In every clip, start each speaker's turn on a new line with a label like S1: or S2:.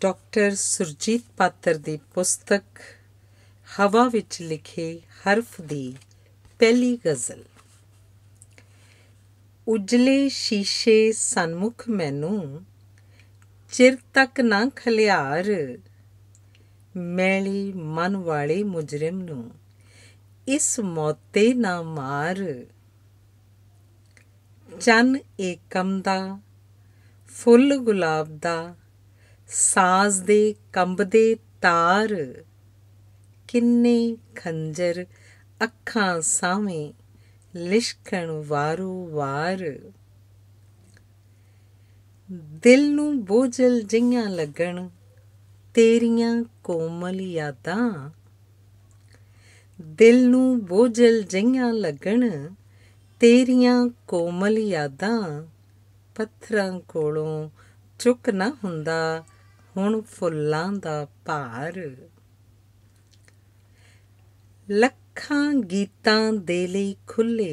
S1: doctor Surjit ਪਾਤਰ ਦੀ ਪੁਸਤਕ ਹਵਾ ਵਿੱਚ ਲਿਖੇ ਹਰਫ ਦੀ ਪਹਿਲੀ ਗਜ਼ਲ ਉਜਲੇ ਸ਼ੀਸ਼ੇ ਸਨਮੁਖ ਮੈਨੂੰ ਚਿਰ ਤੱਕ ਨਾ ਖਲਿਆਰ ਮੈਲੀ ਮਨ ਵਾਲੇ ਮੁਜਰਮ ਨੂੰ ਇਸ ਮੌਤੇ ਨਾ ਮਾਰ ਚੰਨ ਏਕਮ ਦਾ ਫੁੱਲ ਗੁਲਾਬ ਦਾ ਸਾਜ਼ ਦੇ ਕੰਬਦੇ ਤਾਰ ਕਿੰਨੇ ਖੰਜਰ ਅੱਖਾਂ ਸਾਵੇਂ ਲਿਸ਼ਕਣ ਵਾਰੂ ਵਾਰ ਦਿਲ ਨੂੰ ਬੋਝਲ ਜਿਹੀਆਂ ਲੱਗਣ ਤੇਰੀਆਂ ਕੋਮਲ ਯਾਦਾਂ ਦਿਲ ਨੂੰ ਬੋਝਲ ਜਿਹੀਆਂ ਲੱਗਣ ਤੇਰੀਆਂ ਕੋਮਲ ਯਾਦਾਂ ਪੱਥਰਾਂ ਕੋਲੋਂ ਚੁੱਕ ਨਾ ਹੁੰਦਾ ਹੁਣ ਫੁੱਲਾਂ ਦਾ ਭਾਰ ਲੱਖਾਂ ਗੀਤਾਂ ਦੇ ਲਈ ਖੁੱਲੇ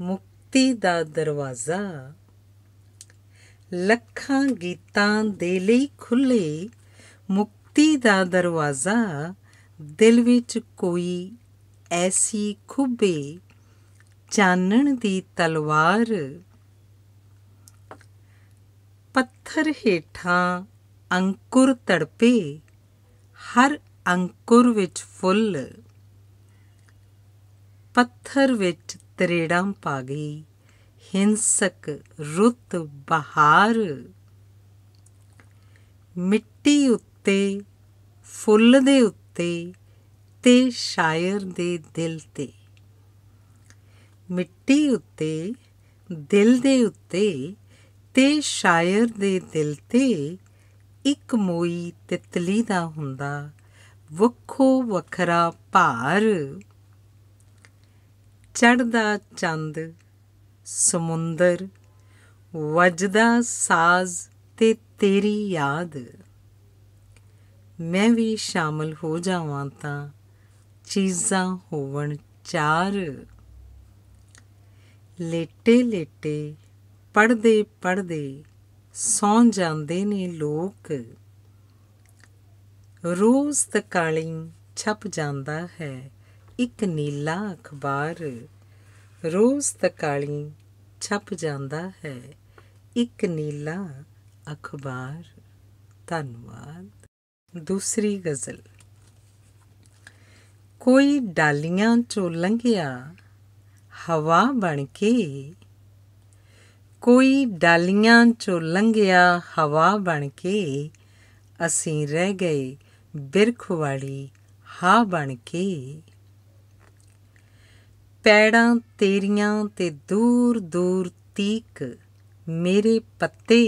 S1: ਮੁਕਤੀ ਦਾ ਦਰਵਾਜ਼ਾ ਲੱਖਾਂ ਗੀਤਾਂ ਦੇ ਲਈ ਖੁੱਲੇ ਮੁਕਤੀ ਦਾ ਦਰਵਾਜ਼ਾ ਦਿਲ ਵਿੱਚ ਕੋਈ ਐਸੀ ਖੁਬੇ ਚਾਨਣ ਦੀ ਤਲਵਾਰ ਪੱਥਰ ਹੀਠਾਂ ਅੰਕੁਰ ਤੜਪੇ ਹਰ ਅੰਕੁਰ ਵਿੱਚ ਫੁੱਲ ਪੱਥਰ ਵਿੱਚ ਤਰੇੜਾਂ ਪਾ ਗਈ ਹਿੰਸਕ ਰੁੱਤ ਬਹਾਰ ਮਿੱਟੀ ਉੱਤੇ ਫੁੱਲ ਦੇ ਉੱਤੇ ਤੇ ਸ਼ਾਇਰ ਦੇ ਦਿਲ ਤੇ ਮਿੱਟੀ ਉੱਤੇ ਦਿਲ ਦੇ ਉੱਤੇ ਤੇ ਸ਼ਾਇਰ ਦੇ ਦਿਲ ਤੇ ਇੱਕ ਮੋਈ ਤਿਤਲੀ ਦਾ ਹੁੰਦਾ ਵੱਖੋ ਵੱਖਰਾ ਭਾਰ ਚੜਦਾ ਚੰਦ ਸਮੁੰਦਰ ਵੱਜਦਾ ਸਾਜ਼ ਤੇ ਤੇਰੀ ਯਾਦ ਮੈਂ ਵੀ ਸ਼ਾਮਲ ਹੋ ਜਾਵਾਂ ਤਾਂ ਚੀਜ਼ਾਂ ਹੋਵਣ ਚਾਰ ਲੇਟੇ ਲੇਟੇ ਪੜਦੇ ਪੜਦੇ ਸੌਂ ਜਾਂਦੇ ਨੇ ਲੋਕ ਰੋਜ਼ ਤਕਾਲੀ ਛਪ ਜਾਂਦਾ ਹੈ ਇੱਕ ਨੀਲਾ ਅਖਬਾਰ ਰੋਜ਼ ਤਕਾਲੀ ਛਪ ਜਾਂਦਾ ਹੈ ਇੱਕ ਨੀਲਾ ਅਖਬਾਰ ਧੰਨਵਾਦ ਦੂਸਰੀ ਗਜ਼ਲ ਕੋਈ ਡਾਲੀਆਂ ਚੋਂ ਲੰਘਿਆ ਹਵਾ ਬਣ ਕੇ ਕੋਈ ਡਾਲੀਆਂ ਚੋਂ ਲੰਘਿਆ ਹਵਾ ਬਣ ਕੇ ਅਸੀਂ ਰਹਿ ਗਏ ਬਿਰਖ ਵਾਲੀ ਹਾ ਬਣ ਕੇ ਪੈੜਾਂ ਤੇਰੀਆਂ ਤੇ ਦੂਰ ਦੂਰ ਤੀਕ ਮੇਰੇ ਪੱਤੇ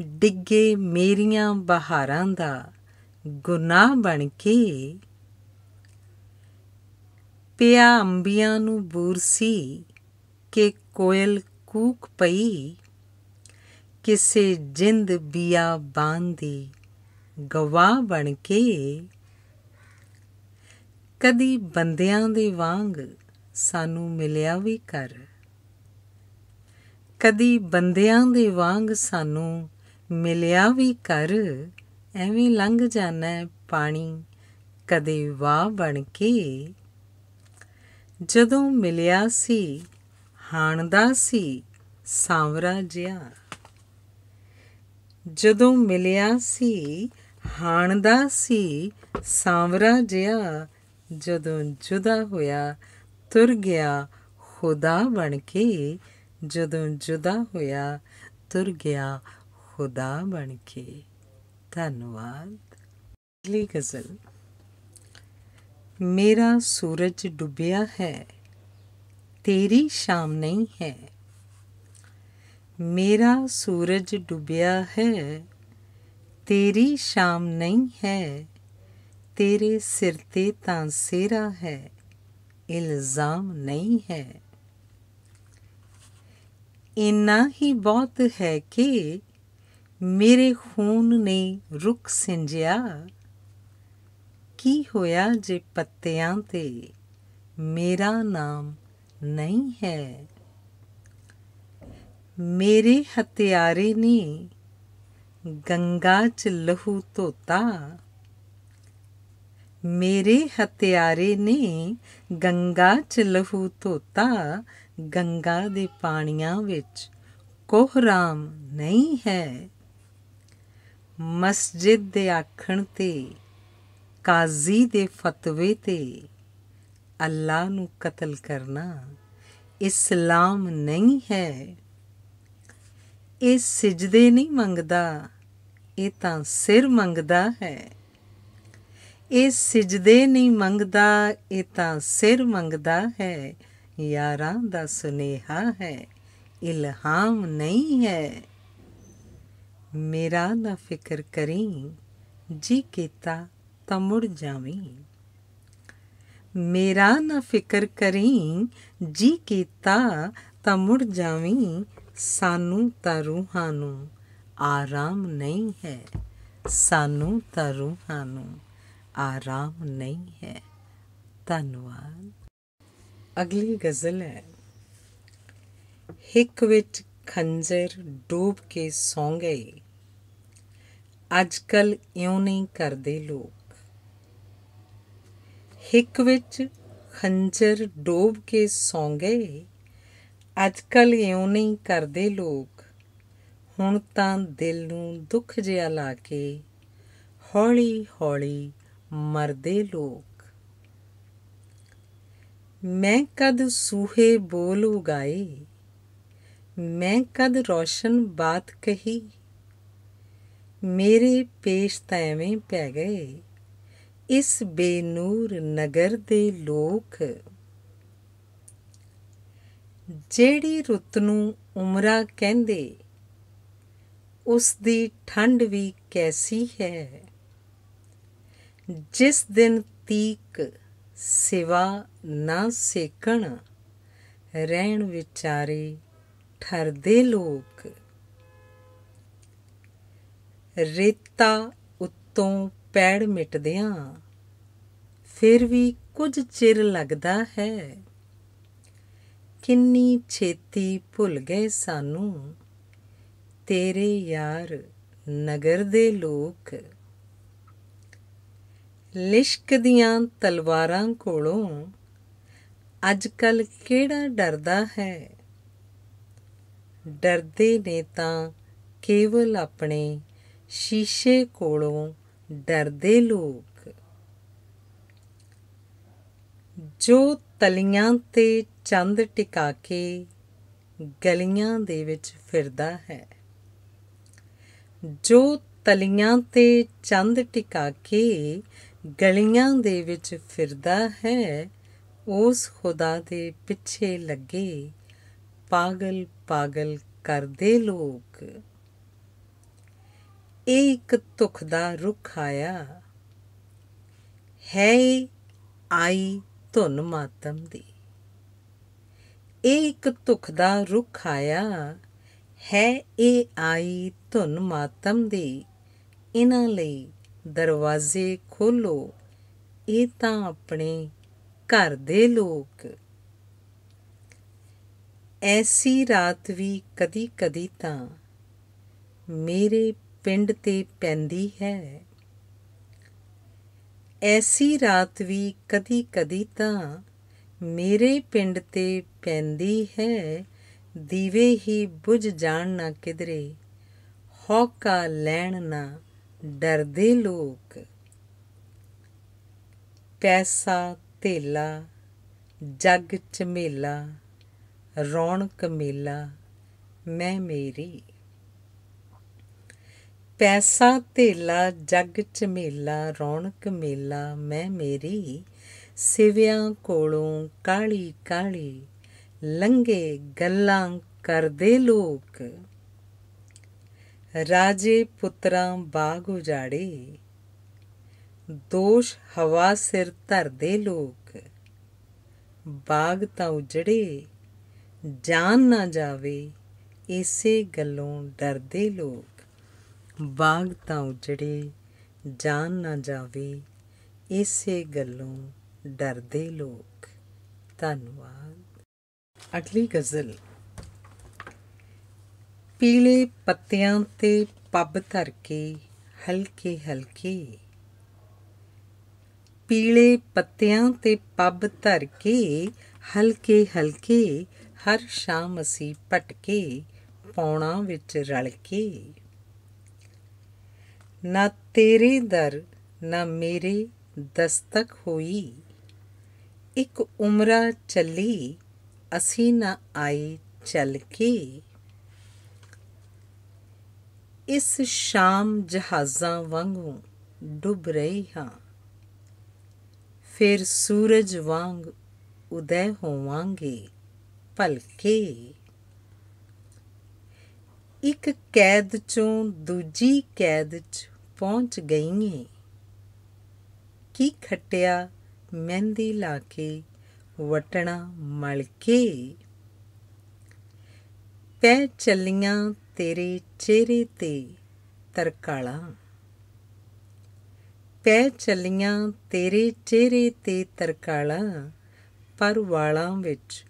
S1: ਡਿੱਗੇ ਮੇਰੀਆਂ ਬਹਾਰਾਂ ਦਾ ਗੁਨਾਹ ਬਣ ਕੇ ਪਿਆ ਅੰਬੀਆਂ ਨੂੰ ਬੂਰਸੀ ਕਿ ਕੋਇਲ ਕੂਕ ਪਈ ਕਿਸੇ ਜਿੰਦ ਬੀਆ ਬਾਂਦੀ ਗਵਾ ਬਣ ਕੇ ਕਦੀ ਬੰਦਿਆਂ ਦੇ ਵਾਂਗ ਸਾਨੂੰ ਮਿਲਿਆ ਵੀ ਕਰ ਕਦੀ ਬੰਦਿਆਂ ਦੇ ਵਾਂਗ ਸਾਨੂੰ ਮਿਲਿਆ ਵੀ ਕਰ ਐਵੇਂ ਲੰਘ ਜਾਣਾ ਪਾਣੀ ਕਦੇ ਵਾਹ ਬਣ ਕੇ ਜਦੋਂ ਮਿਲਿਆ ਸੀ ਜਾਣਦਾ ਸੀ ਸਾਵਰਾ ਜਿਆ ਜਦੋਂ ਮਿਲਿਆ ਸੀ ਹਾਣਦਾ ਸੀ ਸਾਵਰਾ ਜਿਆ ਜਦੋਂ ਜੁਦਾ ਹੋਇਆ ਤੁਰ ਗਿਆ ਖੁਦਾ ਬਣ ਕੇ ਜਦੋਂ ਜੁਦਾ ਹੋਇਆ ਤੁਰ ਗਿਆ ਖੁਦਾ ਬਣ ਕੇ ਧੰਨਵਾਦ ਅਗਲੀ ਗਜ਼ਲ ਮੇਰਾ ਸੂਰਜ ਡੁੱਬਿਆ ਹੈ ਤੇਰੀ ਸ਼ਾਮ ਨਹੀਂ ਹੈ ਮੇਰਾ ਸੂਰਜ ਡੁੱਬਿਆ ਹੈ ਤੇਰੀ ਸ਼ਾਮ ਨਹੀਂ ਹੈ ਤੇਰੇ ਸਿਰ ਤੇ ਤਾਂ ਸੇਰਾ ਹੈ ਇਲਜ਼ਾਮ ਨਹੀਂ ਹੈ ਇੰਨਾ ਹੀ ਬਹੁਤ ਹੈ ਕਿ ਮੇਰੇ ਖੂਨ ਨੇ ਰੁਕ ਸਿੰਜਿਆ ਕੀ ਹੋਇਆ ਜੇ ਪੱਤਿਆਂ ਤੇ ਮੇਰਾ ਨਾਮ ਨਹੀਂ ਹੈ ਮੇਰੇ ਹਥਿਆਰੇ ਨੇ ਗੰਗਾ ਚ ਲਹੂ ਧੋਤਾ ਮੇਰੇ ਹਥਿਆਰੇ ਨੇ ਗੰਗਾ ਚ ਲਹੂ ਧੋਤਾ ਗੰਗਾ ਦੇ ਪਾਣੀਆਂ ਵਿੱਚ ਕੋਹਰਾਮ ਨਹੀਂ ਹੈ ਮਸਜਿਦ ਦੇ ਆਖਣ ਤੇ ਕਾਜ਼ੀ ਦੇ ਫਤਵੇ ਤੇ ਅੱਲਾ ਨੂੰ ਕਤਲ ਕਰਨਾ ਇਸਲਾਮ ਨਹੀਂ ਹੈ ਇਹ ਸਜਦੇ ਨਹੀਂ ਮੰਗਦਾ ਇਹ ਤਾਂ ਸਿਰ ਮੰਗਦਾ ਹੈ ਇਹ ਸਜਦੇ ਨਹੀਂ ਮੰਗਦਾ ਇਹ ਤਾਂ ਸਿਰ ਮੰਗਦਾ ਹੈ ਯਾਰਾਂ ਦਾ ਸੁਨੇਹਾ ਹੈ ਇਲਹਾਮ ਨਹੀਂ ਹੈ ਮੇਰਾ ਨਾ ਫਿਕਰ ਕਰੀ ਜੀ ਕੀਤਾ ਤਾਂ ਮੁੜ ਜਾਵੀਂ ਮੇਰਾ ਨਾ ਫਿਕਰ ਕਰੀਂ ਜੀ ਕੀਤਾ ਤਾਂ ਮੁੜ ਜਾਵੀਂ ਸਾਨੂੰ ਤਾਂ ਰੂਹਾਂ ਨੂੰ ਆਰਾਮ ਨਹੀਂ ਹੈ ਸਾਨੂੰ ਤਾਂ ਰੂਹਾਂ ਨੂੰ ਆਰਾਮ ਨਹੀਂ ਹੈ ਧੰਨਵਾਦ ਅਗਲੀ ਗਜ਼ਲ ਹੈ ਹਿੱਕ ਵਿੱਚ ਖੰਜਰ ਡੋਬ ਕੇ ਸੌਂ ਗਏ ਅੱਜ ਕੱਲ ਇਉਂ ਨਹੀਂ ਕਰਦੇ ਲੋਕ ਹਿੱਕ ਵਿੱਚ ਖੰਜਰ ਡੋਬ ਕੇ ਸੌਂ ਗਏ ਅੱਜ ਕੱਲ ਇਉਂ ਨਹੀਂ ਕਰਦੇ ਲੋਕ ਹੁਣ ਤਾਂ ਦਿਲ ਨੂੰ ਦੁੱਖ ਜਿਹਾ ਲਾ ਕੇ ਹੌਲੀ ਹੌਲੀ ਮਰਦੇ ਲੋਕ ਮੈਂ ਕਦ ਸੂਹੇ ਬੋਲ ਉਗਾਏ ਮੈਂ ਕਦ ਰੋਸ਼ਨ ਬਾਤ ਕਹੀ ਮੇਰੇ ਪੇਸ਼ ਤਾਂ ਐਵੇਂ ਪੈ ਗਏ ਇਸ ਬੇਨੂਰ ਨਗਰ ਦੇ ਲੋਕ ਜਿਹੜੀ ਰੁੱਤ ਨੂੰ ਉਮਰਾ ਕਹਿੰਦੇ ਉਸ ਦੀ ਠੰਡ ਵੀ ਕੈਸੀ ਹੈ ਜਿਸ ਦਿਨ ਤੀਕ ਸਿਵਾ ਨਾ ਸੇਕਣ ਰਹਿਣ ਵਿਚਾਰੇ ਠਰਦੇ ਲੋਕ ਰੇਤਾ ਉੱਤੋਂ ਪੈੜ ਮਿਟਦਿਆਂ ਫਿਰ ਵੀ ਕੁਝ ਚਿਰ ਲੱਗਦਾ ਹੈ ਕਿੰਨੀ ਛੇਤੀ ਭੁੱਲ ਗਏ ਸਾਨੂੰ ਤੇਰੇ ਯਾਰ ਨਗਰ ਦੇ ਲੋਕ ਲਿਸ਼ਕ ਦੀਆਂ ਤਲਵਾਰਾਂ ਕੋਲੋਂ ਅੱਜ ਕੱਲ ਕਿਹੜਾ ਡਰਦਾ ਹੈ ਡਰਦੇ ਨੇ ਤਾਂ ਕੇਵਲ ਆਪਣੇ ਸ਼ੀਸ਼ੇ ਕੋਲੋਂ ਡਰਦੇ ਲੋਕ ਜੋ ਤਲੀਆਂ ਤੇ ਚੰਦ ਟਿਕਾ ਕੇ ਗਲੀਆਂ ਦੇ ਵਿੱਚ ਫਿਰਦਾ ਹੈ ਜੋ ਤਲੀਆਂ ਤੇ ਚੰਦ ਟਿਕਾ ਕੇ ਗਲੀਆਂ ਦੇ ਵਿੱਚ ਫਿਰਦਾ ਹੈ ਉਸ ਖੁਦਾ ਦੇ ਪਿੱਛੇ ਲੱਗੇ ਪਾਗਲ ਪਾਗਲ ਕਰਦੇ ਲੋਕ ਇੱਕ ਤੁਖ ਦਾ ਰੁਖ ਆਇਆ ਹੈ ਆਈ ਧੁਨ ਮਾਤਮ ਦੀ ਇੱਕ ਤੁਖ ਦਾ ਰੁਖ ਆਇਆ ਹੈ ਇਹ ਆਈ ਧੁਨ ਮਾਤਮ ਦੀ ਇਹਨਾਂ ਲਈ ਦਰਵਾਜ਼ੇ ਖੋਲੋ ਇਹ ਤਾਂ ਆਪਣੇ ਘਰ ਦੇ ਲੋਕ ਐਸੀ ਰਾਤ ਵੀ ਕਦੀ ਕਦੀ ਤਾਂ ਮੇਰੇ ਪਿੰਡ ਤੇ ਪੈਂਦੀ ਹੈ ਐਸੀ ਰਾਤ ਵੀ ਕਦੀ-ਕਦੀ ਤਾਂ ਮੇਰੇ ਪਿੰਡ ਤੇ ਪੈਂਦੀ ਹੈ ਦੀਵੇ ਹੀ ਬੁਝ ਜਾਣ ਨਾ ਕਿਧਰੇ ਹੌਕਾ ਲੈਣ ਨਾ ਡਰਦੇ ਲੋਕ ਪੈਸਾ ਧੇਲਾ ਜੱਗ ਚਮੇਲਾ ਰੌਣਕ ਮੇਲਾ ਮੈਂ ਮੇਰੀ ਪੈਸਾ ਧੇਲਾ ਜੱਗ ਚ ਮੇਲਾ ਰੌਣਕ ਮੇਲਾ ਮੈਂ ਮੇਰੀ ਸਿਵਿਆਂ ਕੋਲੋਂ ਕਾਲੀ ਕਾਲੀ ਲੰਗੇ ਗੱਲਾਂ ਕਰਦੇ ਲੋਕ ਰਾਜੇ ਪੁੱਤਰਾਂ ਬਾਗ ਉਜਾੜੇ ਦੋਸ਼ ਹਵਾ ਸਿਰ ਧਰਦੇ ਲੋਕ ਬਾਗ ਤਾਂ ਉਜੜੇ ਜਾਨ ਨਾ ਜਾਵੇ ਇਸੇ ਗੱਲੋਂ ਡਰਦੇ ਲੋਕ ਬਾਗ ਤਾਂ ਉਜੜੇ ਜਾਨ ਨਾ ਜਾਵੇ ਇਸੇ ਗੱਲੋਂ ਡਰਦੇ ਲੋਕ ਧੰਨਵਾਦ ਅਗਲੀ ਗਜ਼ਲ ਪੀਲੇ ਪੱਤਿਆਂ ਤੇ ਪੱਬ ਧਰ ਕੇ ਹਲਕੇ ਹਲਕੇ ਪੀਲੇ ਪੱਤਿਆਂ ਤੇ ਪੱਬ ਧਰ ਕੇ ਹਲਕੇ ਹਲਕੇ ਹਰ ਸ਼ਾਮ ਅਸੀਂ ਪਟਕੇ ਪੌਣਾ ਵਿੱਚ ਰਲ ਕੇ ਨਾ ਤੇਰੇ ਦਰ ਨਾ ਮੇਰੇ ਦਸਤਕ ਹੋਈ ਇੱਕ ਉਮਰਾ ਚੱਲੀ ਅਸੀਂ ਨਾ ਆਏ ਚੱਲ ਕੇ ਇਸ ਸ਼ਾਮ ਜਹਾਜ਼ਾਂ ਵਾਂਗੂ ਡੁੱਬ ਰਹੀ ਹਾਂ ਫਿਰ ਸੂਰਜ ਵਾਂਗ ਉਦੈ ਹੋਵਾਂਗੇ ਭਲਕੇ ਇੱਕ ਕੈਦ ਚੋਂ ਦੂਜੀ ਕੈਦ 'ਚ ਪਹੁੰਚ ਗਈ ਏ ਕੀ ਖੱਟਿਆ ਮਹਿੰਦੀ ਲਾ ਕੇ ਵਟਣਾ ਮਲ ਕੇ ਪੈ ਚੱਲੀਆਂ ਤੇਰੇ ਚਿਹਰੇ ਤੇ ਤਰਕਾਲਾ ਪੈ ਚੱਲੀਆਂ ਤੇਰੇ ਚਿਹਰੇ ਤੇ ਤਰਕਾਲਾ ਪਰ ਵਾਲਾਂ ਵਿੱਚ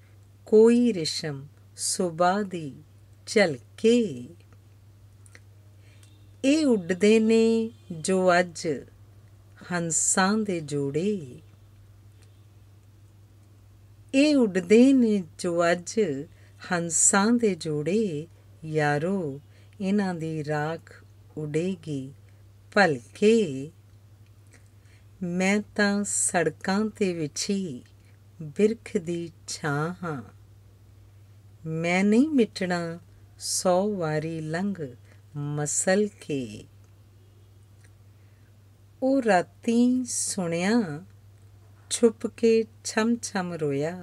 S1: ਕੋਈ ਰਿਸ਼ਮ ਸੁਬਾ ਦੀ ਚਲਕੇ ਇਹ ਉੱਡਦੇ ਨੇ ਜੋ ਅੱਜ ਹੰਸਾਂ ਦੇ ਜੋੜੇ ਇਹ ਉੱਡਦੇ ਨੇ ਜੋ ਅੱਜ ਹੰਸਾਂ ਦੇ ਜੋੜੇ ਯਾਰੋ ਇਹਨਾਂ ਦੀ ਰਾਖ ਉਡੇਗੀ ਭਲਕੇ ਮੈਂ ਤਾਂ ਸੜਕਾਂ ਤੇ ਵਿਛੀ ਬਿਰਖ ਦੀ ਛਾਂ ਹਾਂ ਮੈਂ ਨਹੀਂ ਮਿਟਣਾ 100 ਵਾਰੀ ਲੰਘ ਮਸਲ ਕੇ ਉਹ ਰਾਤੀ ਸੁਣਿਆ ਛੁਪ ਕੇ ਛਮ ਛਮ ਰੋਇਆ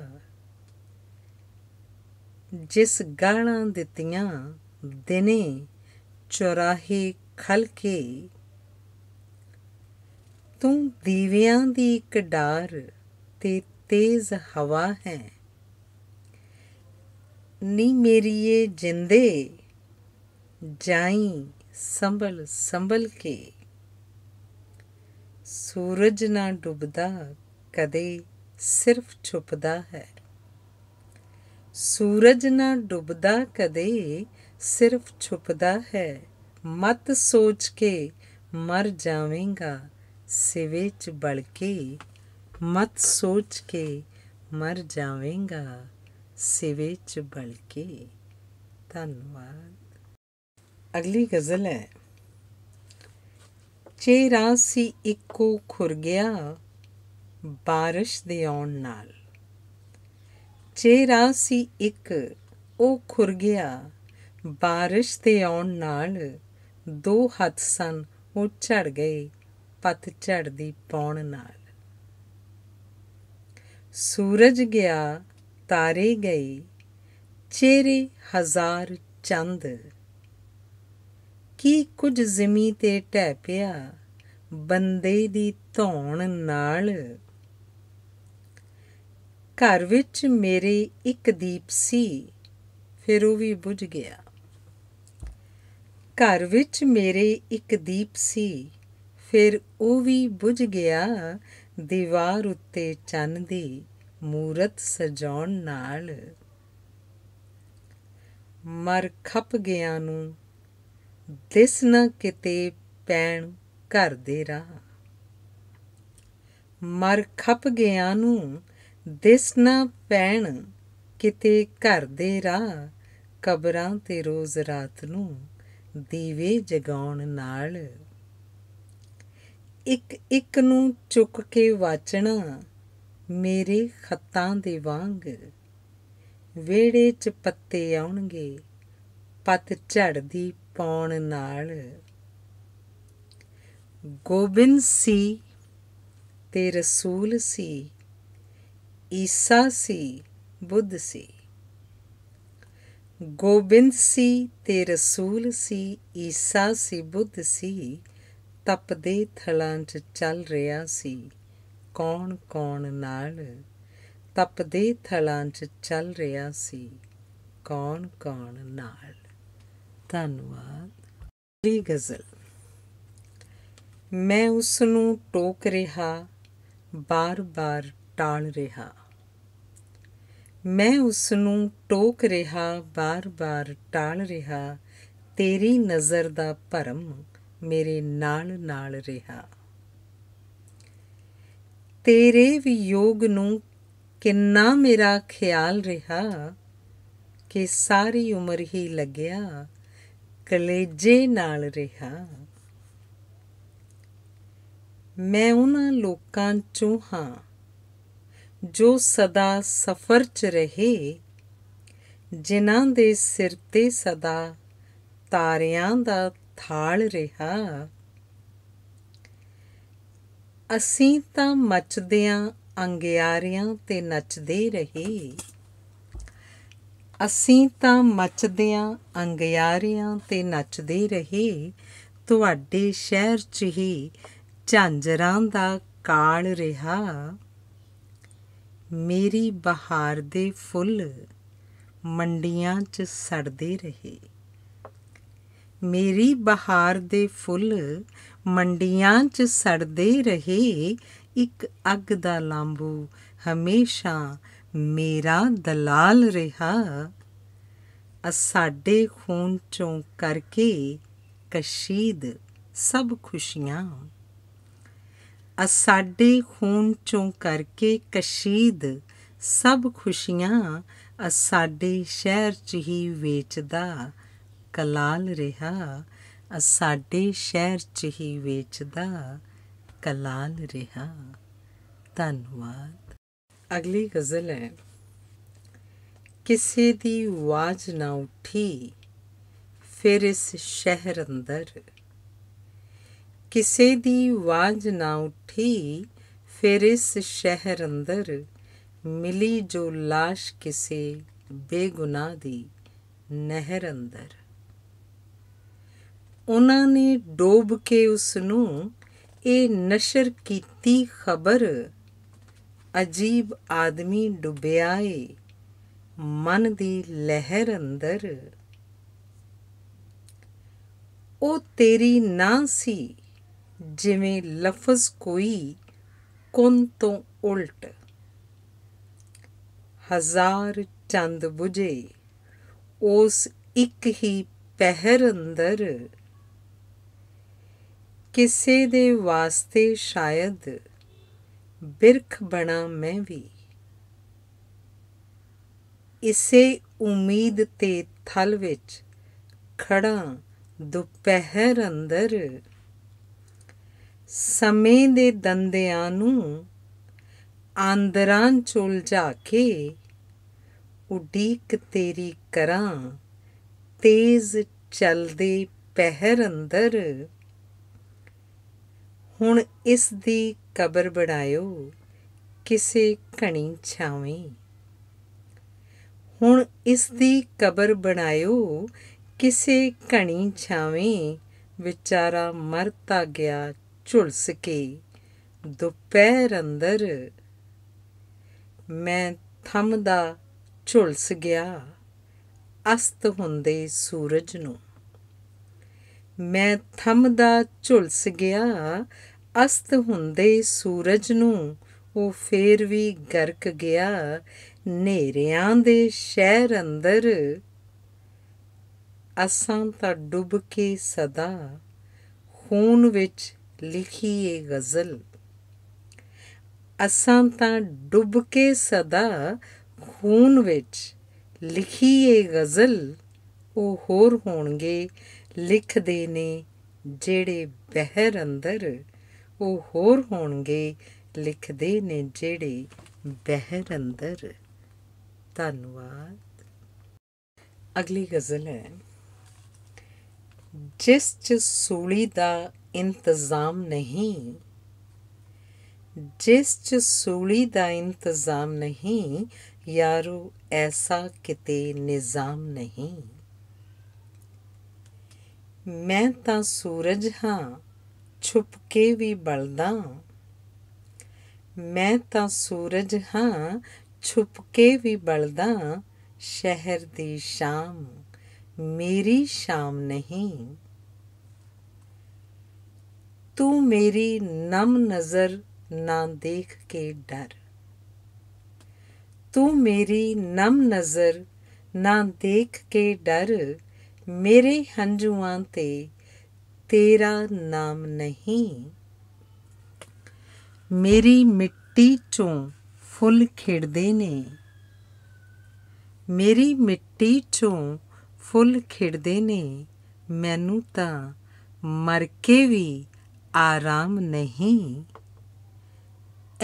S1: ਜਿਸ ਗਾਣਾ ਦਿੱਤੀਆਂ ਦਿਨੇ ਚੁਰਾਹੇ ਖਲਕੇ ਤੂੰ ਦੀਵਿਆਂ ਦੀ ਇੱਕ ਡਾਰ ਤੇ ਤੇਜ਼ ਹਵਾ ਹੈ ਨੀ ਮੇਰੀ ਇਹ ਜਿੰਦੇ ਜਾਈ ਸੰਭਲ ਸੰਭਲ ਕੇ ਸੂਰਜ ਨਾ ਡੁੱਬਦਾ ਕਦੇ ਸਿਰਫ ਛੁਪਦਾ ਹੈ ਸੂਰਜ ਨਾ ਡੁੱਬਦਾ ਕਦੇ ਸਿਰਫ ਛੁਪਦਾ ਹੈ ਮਤ ਸੋਚ ਕੇ ਮਰ ਜਾਵੇਂਗਾ ਸਿਵੇ ਚ ਬਲ ਕੇ ਮਤ ਸੋਚ ਕੇ ਮਰ ਜਾਵੇਂਗਾ ਸਿਵੇ ਚ ਬਲ ਕੇ ਧੰਨਵਾਦ ਅਗਲੀ ਗਜ਼ਲ ਹੈ ਚਿਹਰਾ ਸੀ ਇੱਕੋ ਖੁਰ ਗਿਆ ਬਾਰਿਸ਼ ਦੇ ਆਉਣ ਨਾਲ ਚਿਹਰਾ ਸੀ ਇੱਕ ਉਹ ਖੁਰ ਗਿਆ ਬਾਰਿਸ਼ ਦੇ ਆਉਣ ਨਾਲ ਦੋ ਹੱਥ ਸਨ ਉਹ ਝੜ ਗਏ ਪੱਤ ਝੜਦੀ ਪੌਣ ਨਾਲ ਸੂਰਜ ਗਿਆ ਤਾਰੇ ਗਏ ਚੇਰੇ ਹਜ਼ਾਰ ਚੰਦ ਕੀ ਕੁਝ ਜ਼ਮੀ ਤੇ ਟਹਿ ਪਿਆ ਬੰਦੇ ਦੀ ਧੌਣ ਨਾਲ ਘਰ ਵਿੱਚ ਮੇਰੇ ਇੱਕ ਦੀਪ ਸੀ ਫਿਰ ਉਹ ਵੀ ਬੁਝ ਗਿਆ ਘਰ ਵਿੱਚ ਮੇਰੇ ਇੱਕ ਦੀਪ ਸੀ ਫਿਰ ਉਹ ਵੀ ਬੁਝ ਗਿਆ ਦੀਵਾਰ ਉੱਤੇ ਚੰਨ ਦੀ ਮੂਰਤ ਸਜਾਉਣ ਨਾਲ ਮਰ ਖੱਪ ਗਿਆ ਨੂੰ ਦਿਸ ਨ ਕਿਤੇ ਪੈਣ ਘਰ ਦੇ ਰਾਹ ਮਰ ਖੱਪ ਗਿਆ ਨੂੰ ਦਿਸ ਨ ਪੈਣ ਕਿਤੇ ਘਰ ਦੇ ਰਾਹ ਕਬਰਾਂ ਤੇ ਰੋਜ਼ ਰਾਤ ਨੂੰ ਦੀਵੇ ਜਗਾਉਣ ਨਾਲ ਇੱਕ ਇੱਕ ਨੂੰ ਚੁੱਕ ਕੇ ਵਾਚਣਾ ਮੇਰੇ ਖੱਤਾਂ ਦੇ ਵਾਂਗ ਵੇੜੇ 'ਚ ਪੱਤੇ ਆਉਣਗੇ ਪੱਤ ਝੜਦੀ ਪਾਉਣ ਨਾਲ ਗੋਬਿੰਦ ਸੀ ਤੇ ਰਸੂਲ ਸੀ ਈਸਾ ਸੀ ਬੁੱਧ ਸੀ ਗੋਬਿੰਦ ਸੀ ਤੇ ਰਸੂਲ ਸੀ ਈਸਾ ਸੀ ਬੁੱਧ ਸੀ ਤਪਦੇ ਥਲਾਂ 'ਚ ਚੱਲ ਰਿਹਾ ਸੀ ਕੌਣ ਕੌਣ ਨਾਲ ਤਪਦੇ ਥਲਾਂ 'ਚ ਚੱਲ ਰਿਹਾ ਸੀ ਕੌਣ ਕੌਣ ਨਾਲ ਧੰਨਵਾਦ ਅਗਲੀ ਗਜ਼ਲ ਮੈਂ ਉਸ ਨੂੰ ਟੋਕ ਰਿਹਾ ਬਾਰ-ਬਾਰ ਟਾਲ ਰਿਹਾ ਮੈਂ ਉਸ ਨੂੰ ਟੋਕ ਰਿਹਾ ਬਾਰ-ਬਾਰ ਟਾਲ ਰਿਹਾ ਤੇਰੀ ਨਜ਼ਰ ਦਾ ਭਰਮ ਮੇਰੇ ਨਾਲ ਨਾਲ ਰਿਹਾ ਤੇਰੇ ਵਿਯੋਗ ਨੂੰ ਕਿੰਨਾ ਮੇਰਾ ਖਿਆਲ ਰਿਹਾ ਕਿ ਸਾਰੀ ਉਮਰ ਹੀ ਲੱਗਿਆ ਕਲੇਜੇ ਨਾਲ ਰਿਹਾ ਮੈਂ ਉਹਨਾਂ ਲੋਕਾਂ ਚੋਂ ਹਾਂ ਜੋ ਸਦਾ ਸਫ਼ਰ 'ਚ ਰਹੇ ਜਿਨ੍ਹਾਂ ਦੇ ਸਿਰ ਤੇ ਸਦਾ ਤਾਰਿਆਂ ਦਾ ਥਾਲ ਰਿਹਾ ਅਸੀਂ ਤਾਂ ਮੱਚਦਿਆਂ ਅੰਗਿਆਰਿਆਂ ਤੇ ਨੱਚਦੇ ਰਹੇ ਅਸੀਂ ਤਾਂ ਮੱਚਦਿਆਂ ਅੰਗਿਆਰੀਆਂ ਤੇ ਨੱਚਦੇ ਰਹੇ ਤੁਹਾਡੇ ਸ਼ਹਿਰ 'ਚ ਹੀ ਝਾਂਜਰਾਂ ਦਾ ਕਾਲ ਰਿਹਾ ਮੇਰੀ ਬਹਾਰ ਦੇ ਫੁੱਲ ਮੰਡੀਆਂ 'ਚ ਸੜਦੇ ਰਹੇ ਮੇਰੀ ਬਹਾਰ ਦੇ ਫੁੱਲ ਮੰਡੀਆਂ 'ਚ ਸੜਦੇ ਰਹੇ ਇੱਕ ਅੱਗ ਦਾ ਲਾਂਬੂ ਹਮੇਸ਼ਾ ਮੇਰਾ ਦਲਾਲ ਰਿਹਾ ਸਾਡੇ ਖੂਨ ਚੋਂ ਕਰਕੇ ਕਸ਼ੀਦ ਸਭ ਖੁਸ਼ੀਆਂ ਸਾਡੇ ਖੂਨ ਚੋਂ ਕਰਕੇ ਕਸ਼ੀਦ ਸਭ ਖੁਸ਼ੀਆਂ ਸਾਡੇ ਸ਼ਹਿਰ ਚ ਹੀ ਵੇਚਦਾ ਕਲਾਲ ਰਿਹਾ ਸਾਡੇ ਸ਼ਹਿਰ ਚ ਹੀ ਵੇਚਦਾ ਕਲਾਲ ਰਿਹਾ ਧੰਨਵਾਦ ਅਗਲੀ ਗਜ਼ਲ ਹੈ ਕਿਸੇ ਦੀ ਆਵਾਜ਼ ਨਾ ਉੱਠੀ ਫਿਰ ਇਸ ਸ਼ਹਿਰ ਅੰਦਰ ਕਿਸੇ ਦੀ ਆਵਾਜ਼ ਨਾ ਉੱਠੀ ਫਿਰ ਇਸ ਸ਼ਹਿਰ ਅੰਦਰ ਮਿਲੀ ਜੋ লাশ ਕਿਸੇ ਬੇਗੁਨਾਹ ਦੀ ਨਹਿਰ ਅੰਦਰ ਉਹਨਾਂ ਨੇ ਡੋਬ ਕੇ ਉਸ ਨੂੰ ਇਹ ਨਸ਼ਰ ਕੀਤੀ ਖਬਰ ਅਜੀਬ ਆਦਮੀ ਡੁੱਬਿਆ ਏ ਮਨ ਦੀ ਲਹਿਰ ਅੰਦਰ ਉਹ ਤੇਰੀ ਨਾ ਸੀ ਜਿਵੇਂ ਲਫ਼ਜ਼ ਕੋਈ ਕੁੰਨ ਤੋਂ ਉਲਟ ਹਜ਼ਾਰ ਚੰਦ 부ਝੇ ਉਸ ਇੱਕ ਹੀ ਪਹਿਰ ਅੰਦਰ ਕਿਸੇ ਦੇ ਵਾਸਤੇ ਸ਼ਾਇਦ ਬਿਰਖ ਬਣਾ ਮੈਂ ਵੀ ਇਸੇ ਉਮੀਦ ਤੇ ਥਲ ਵਿੱਚ ਖੜਾ ਦੁਪਹਿਰ ਅੰਦਰ ਸਮੇਂ ਦੇ ਦੰਦਿਆਂ ਨੂੰ ਆਂਦਰਾਂ ਜਾ ਕੇ ਉਡੀਕ ਤੇਰੀ ਕਰਾਂ ਤੇਜ਼ ਚਲਦੇ ਪਹਿਰ ਅੰਦਰ ਹੁਣ ਇਸ ਦੀ ਕਬਰ ਬਣਾਇਓ ਕਿਸੇ ਘਣੀ ਛਾਵੇਂ ਹੁਣ ਇਸ ਦੀ ਕਬਰ ਬਣਾਇਓ ਕਿਸੇ ਘਣੀ ਛਾਵੇਂ ਵਿਚਾਰਾ ਮਰਤਾ ਗਿਆ ਝੁਲਸ ਕੇ ਦੁਪਹਿਰ ਅੰਦਰ ਮੈਂ ਥੰਮਦਾ ਝੁਲਸ ਗਿਆ ਅਸਤ ਹੁੰਦੇ ਸੂਰਜ ਨੂੰ ਮੈਂ ਥੰਮਦਾ ਝੁਲਸ ਗਿਆ ਅਸਤ ਹੁੰਦੇ ਸੂਰਜ ਨੂੰ ਉਹ ਫੇਰ ਵੀ ਗਰਕ ਗਿਆ ਨੇਰਿਆਂ ਦੇ ਸ਼ਹਿਰ ਅੰਦਰ ਅਸਾਂ ਤਾਂ ਡੁੱਬ ਕੇ ਸਦਾ ਖੂਨ ਵਿੱਚ ਲਿਖੀ ਇਹ ਗਜ਼ਲ ਅਸਾਂ ਤਾਂ ਡੁੱਬ ਕੇ ਸਦਾ ਖੂਨ ਵਿੱਚ ਲਿਖੀ ਇਹ ਗਜ਼ਲ ਉਹ ਹੋਰ ਹੋਣਗੇ ਲਿਖਦੇ ਨੇ ਜਿਹੜੇ ਬਹਿਰ ਅੰਦਰ ਉਹ ਹੋਰ ਹੋਣਗੇ ਲਿਖਦੇ ਨੇ ਜਿਹੜੇ ਬਹਿਰ ਅੰਦਰ ਧੰਨਵਾਦ ਅਗਲੀ ਗਜ਼ਲ ਹੈ ਜਿਸ ਚ ਸੂਲੀ ਦਾ ਇੰਤਜ਼ਾਮ ਨਹੀਂ ਜਿਸ ਚ ਸੂਲੀ ਦਾ ਇੰਤਜ਼ਾਮ ਨਹੀਂ ਯਾਰੋ ਐਸਾ ਕਿਤੇ ਨਿਜ਼ਾਮ ਨਹੀਂ ਮੈਂ ਤਾਂ ਸੂਰਜ ਹਾਂ ਛੁਪ ਕੇ ਵੀ ਬਲਦਾ ਮੈਂ ਤਾਂ ਸੂਰਜ ਹਾਂ ਛੁਪ ਕੇ ਵੀ ਬਲਦਾ ਸ਼ਹਿਰ ਦੀ ਸ਼ਾਮ ਮੇਰੀ ਸ਼ਾਮ ਨਹੀਂ ਤੂੰ ਮੇਰੀ ਨਮ ਨਜ਼ਰ ਨਾ ਦੇਖ ਕੇ ਡਰ ਤੂੰ ਮੇਰੀ ਨਮ ਨਜ਼ਰ ਨਾ ਦੇਖ ਕੇ ਡਰ ਮੇਰੇ ਹੰਝੂਆਂ ਤੇ ਤੇਰਾ ਨਾਮ ਨਹੀਂ ਮੇਰੀ ਮਿੱਟੀ ਚੋਂ ਫੁੱਲ ਖਿੜਦੇ ਨੇ ਮੇਰੀ ਮਿੱਟੀ ਚੋਂ ਫੁੱਲ ਖਿੜਦੇ ਨੇ ਮੈਨੂੰ ਤਾਂ ਮਰ ਕੇ ਵੀ ਆਰਾਮ ਨਹੀਂ